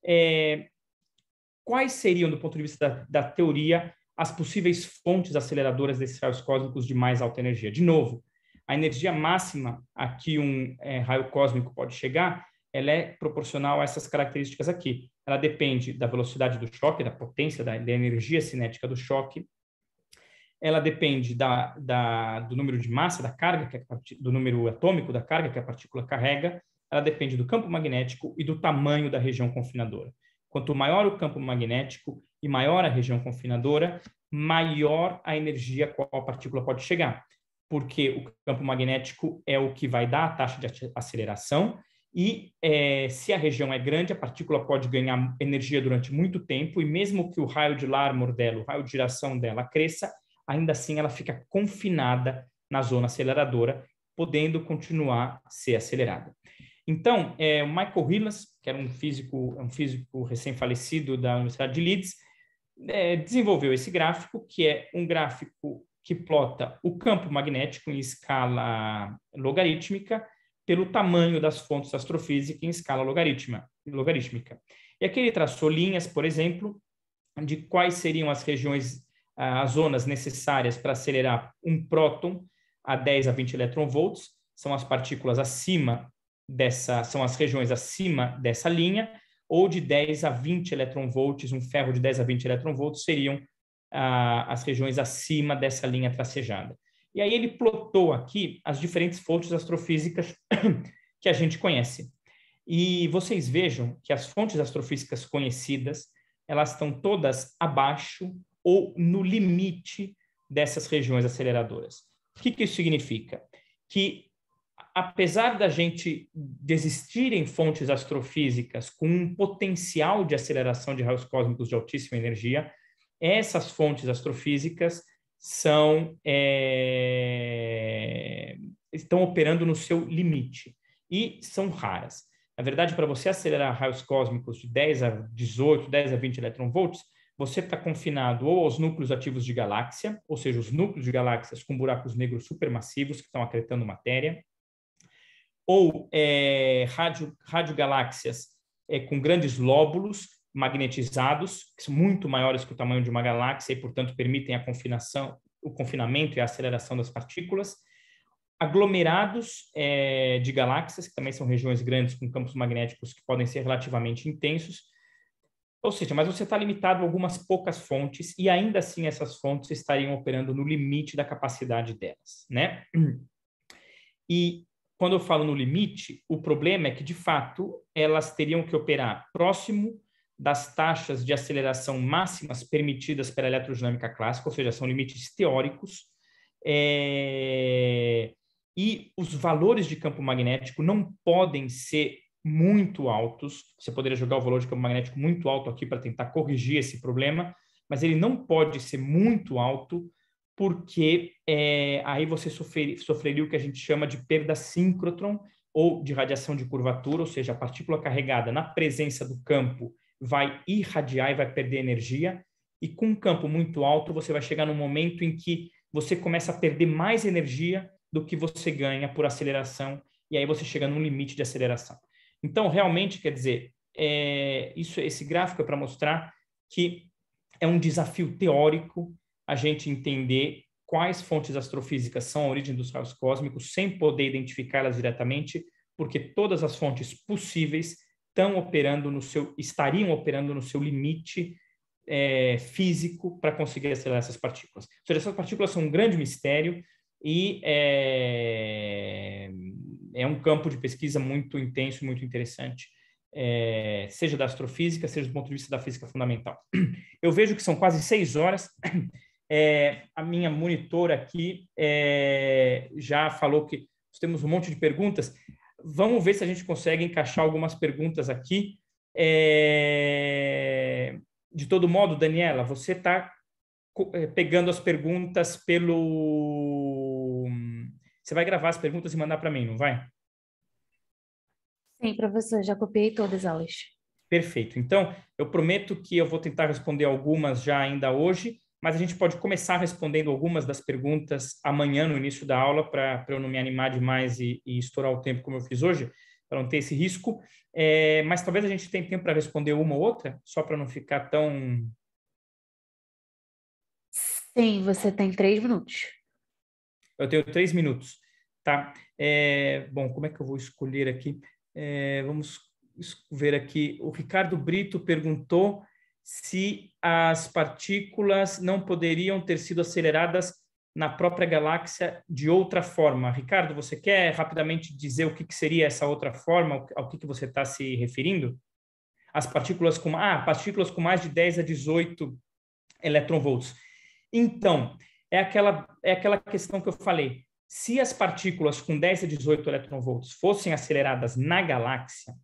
é, quais seriam, do ponto de vista da, da teoria, as possíveis fontes aceleradoras desses raios cósmicos de mais alta energia? De novo, a energia máxima a que um é, raio cósmico pode chegar, ela é proporcional a essas características aqui. Ela depende da velocidade do choque, da potência, da, da energia cinética do choque. Ela depende da, da, do número de massa da carga, que é, do número atômico da carga que a partícula carrega, ela depende do campo magnético e do tamanho da região confinadora. Quanto maior o campo magnético e maior a região confinadora, maior a energia a qual a partícula pode chegar, porque o campo magnético é o que vai dar a taxa de aceleração e é, se a região é grande, a partícula pode ganhar energia durante muito tempo e mesmo que o raio de Larmor dela, o raio de giração dela cresça, ainda assim ela fica confinada na zona aceleradora, podendo continuar a ser acelerada. Então, é, o Michael Hillas, que era um físico, um físico recém-falecido da Universidade de Leeds, é, desenvolveu esse gráfico, que é um gráfico que plota o campo magnético em escala logarítmica pelo tamanho das fontes astrofísicas em escala logarítmica. E aqui ele traçou linhas, por exemplo, de quais seriam as regiões, ah, as zonas necessárias para acelerar um próton a 10 a 20 electron são as partículas acima dessa, são as regiões acima dessa linha, ou de 10 a 20 eletronvolts, um ferro de 10 a 20 eletronvolts seriam ah, as regiões acima dessa linha tracejada. E aí ele plotou aqui as diferentes fontes astrofísicas que a gente conhece. E vocês vejam que as fontes astrofísicas conhecidas, elas estão todas abaixo ou no limite dessas regiões aceleradoras. O que, que isso significa? Que apesar da gente desistirem fontes astrofísicas com um potencial de aceleração de raios cósmicos de altíssima energia, essas fontes astrofísicas são é, estão operando no seu limite e são raras. Na verdade, para você acelerar raios cósmicos de 10 a 18, 10 a 20 eletronvolts, você está confinado ou aos núcleos ativos de galáxia, ou seja, os núcleos de galáxias com buracos negros supermassivos que estão acretando matéria, ou é, radio, radiogaláxias é, com grandes lóbulos magnetizados, que são muito maiores que o tamanho de uma galáxia e, portanto, permitem a confinação, o confinamento e a aceleração das partículas, aglomerados é, de galáxias, que também são regiões grandes com campos magnéticos que podem ser relativamente intensos, ou seja, mas você está limitado a algumas poucas fontes e ainda assim essas fontes estariam operando no limite da capacidade delas, né? E quando eu falo no limite, o problema é que, de fato, elas teriam que operar próximo das taxas de aceleração máximas permitidas pela eletrodinâmica clássica, ou seja, são limites teóricos, é... e os valores de campo magnético não podem ser muito altos. Você poderia jogar o valor de campo magnético muito alto aqui para tentar corrigir esse problema, mas ele não pode ser muito alto porque é, aí você sofrer, sofreria o que a gente chama de perda síncrotron ou de radiação de curvatura, ou seja, a partícula carregada na presença do campo vai irradiar e vai perder energia, e com um campo muito alto você vai chegar num momento em que você começa a perder mais energia do que você ganha por aceleração, e aí você chega num limite de aceleração. Então, realmente, quer dizer, é, isso, esse gráfico é para mostrar que é um desafio teórico a gente entender quais fontes astrofísicas são a origem dos raios cósmicos, sem poder identificá-las diretamente, porque todas as fontes possíveis estão operando no seu, estariam operando no seu limite é, físico para conseguir acelerar essas partículas. Ou seja, essas partículas são um grande mistério e é, é um campo de pesquisa muito intenso, muito interessante, é, seja da astrofísica, seja do ponto de vista da física fundamental. Eu vejo que são quase seis horas é, a minha monitora aqui é, já falou que nós temos um monte de perguntas. Vamos ver se a gente consegue encaixar algumas perguntas aqui. É, de todo modo, Daniela, você está é, pegando as perguntas pelo. Você vai gravar as perguntas e mandar para mim, não vai? Sim, professor, já copiei todas elas. Perfeito. Então, eu prometo que eu vou tentar responder algumas já ainda hoje mas a gente pode começar respondendo algumas das perguntas amanhã no início da aula, para eu não me animar demais e, e, estourar o tempo como eu fiz hoje, para não ter esse risco. É, mas talvez a gente tenha tempo para responder uma ou outra, só para não ficar tão. Sim, você tem três minutos. Eu tenho três minutos, tá? É, bom, como é que eu vou escolher aqui? É, vamos ver aqui. O Ricardo Brito perguntou se as partículas não poderiam ter sido aceleradas na própria galáxia de outra forma. Ricardo, você quer rapidamente dizer o que, que seria essa outra forma, ao que, que você está se referindo? As partículas com, ah, partículas com mais de 10 a 18 eletronvolts. Então, é aquela, é aquela questão que eu falei. Se as partículas com 10 a 18 eletronvolts fossem aceleradas na galáxia,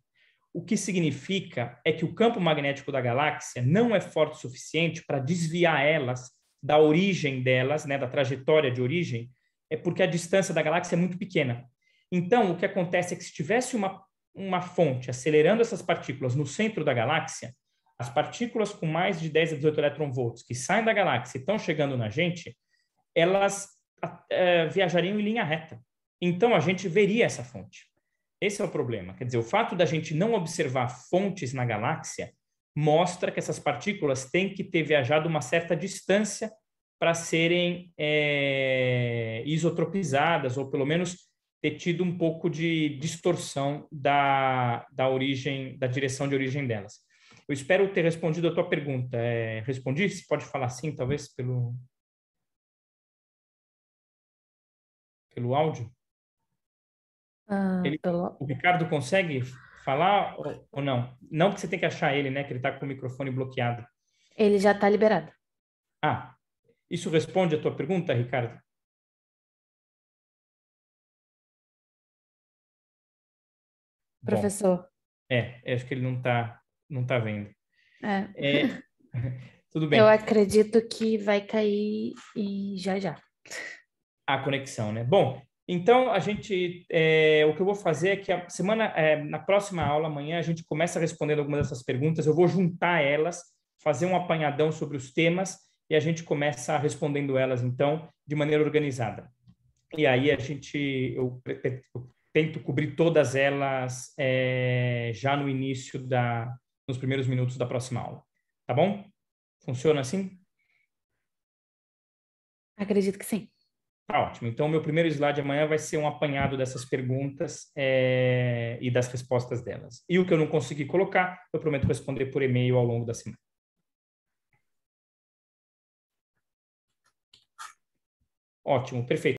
o que significa é que o campo magnético da galáxia não é forte o suficiente para desviar elas da origem delas, né, da trajetória de origem, é porque a distância da galáxia é muito pequena. Então, o que acontece é que se tivesse uma, uma fonte acelerando essas partículas no centro da galáxia, as partículas com mais de 10 a 18 volts que saem da galáxia e estão chegando na gente, elas é, viajariam em linha reta. Então, a gente veria essa fonte. Esse é o problema. Quer dizer, o fato da gente não observar fontes na galáxia mostra que essas partículas têm que ter viajado uma certa distância para serem é, isotropizadas, ou pelo menos ter tido um pouco de distorção da, da origem, da direção de origem delas. Eu espero ter respondido a tua pergunta. É, respondi? Se pode falar sim, talvez, pelo, pelo áudio? Ah, ele, pelo... O Ricardo consegue falar ou, não? Não que você tem que achar ele, né? Que ele está com o microfone bloqueado. Ele já está liberado. Ah, isso responde a tua pergunta, Ricardo? Professor. Bom, é, acho que ele não está não tá vendo. É. é tudo bem. Eu acredito que vai cair e já já. A conexão, né? Bom, então, a gente, é, o que eu vou fazer é que a semana, é, na próxima aula, amanhã, a gente começa respondendo algumas dessas perguntas. Eu vou juntar elas, fazer um apanhadão sobre os temas e a gente começa respondendo elas, então, de maneira organizada. E aí a gente, eu, eu tento cobrir todas elas é, já no início da, nos primeiros minutos da próxima aula. Tá bom? Funciona assim? Acredito que sim. Tá ótimo. Então, meu primeiro slide amanhã vai ser um apanhado dessas perguntas é, e das respostas delas. E o que eu não consegui colocar, eu prometo responder por e-mail ao longo da semana. Ótimo, perfeito.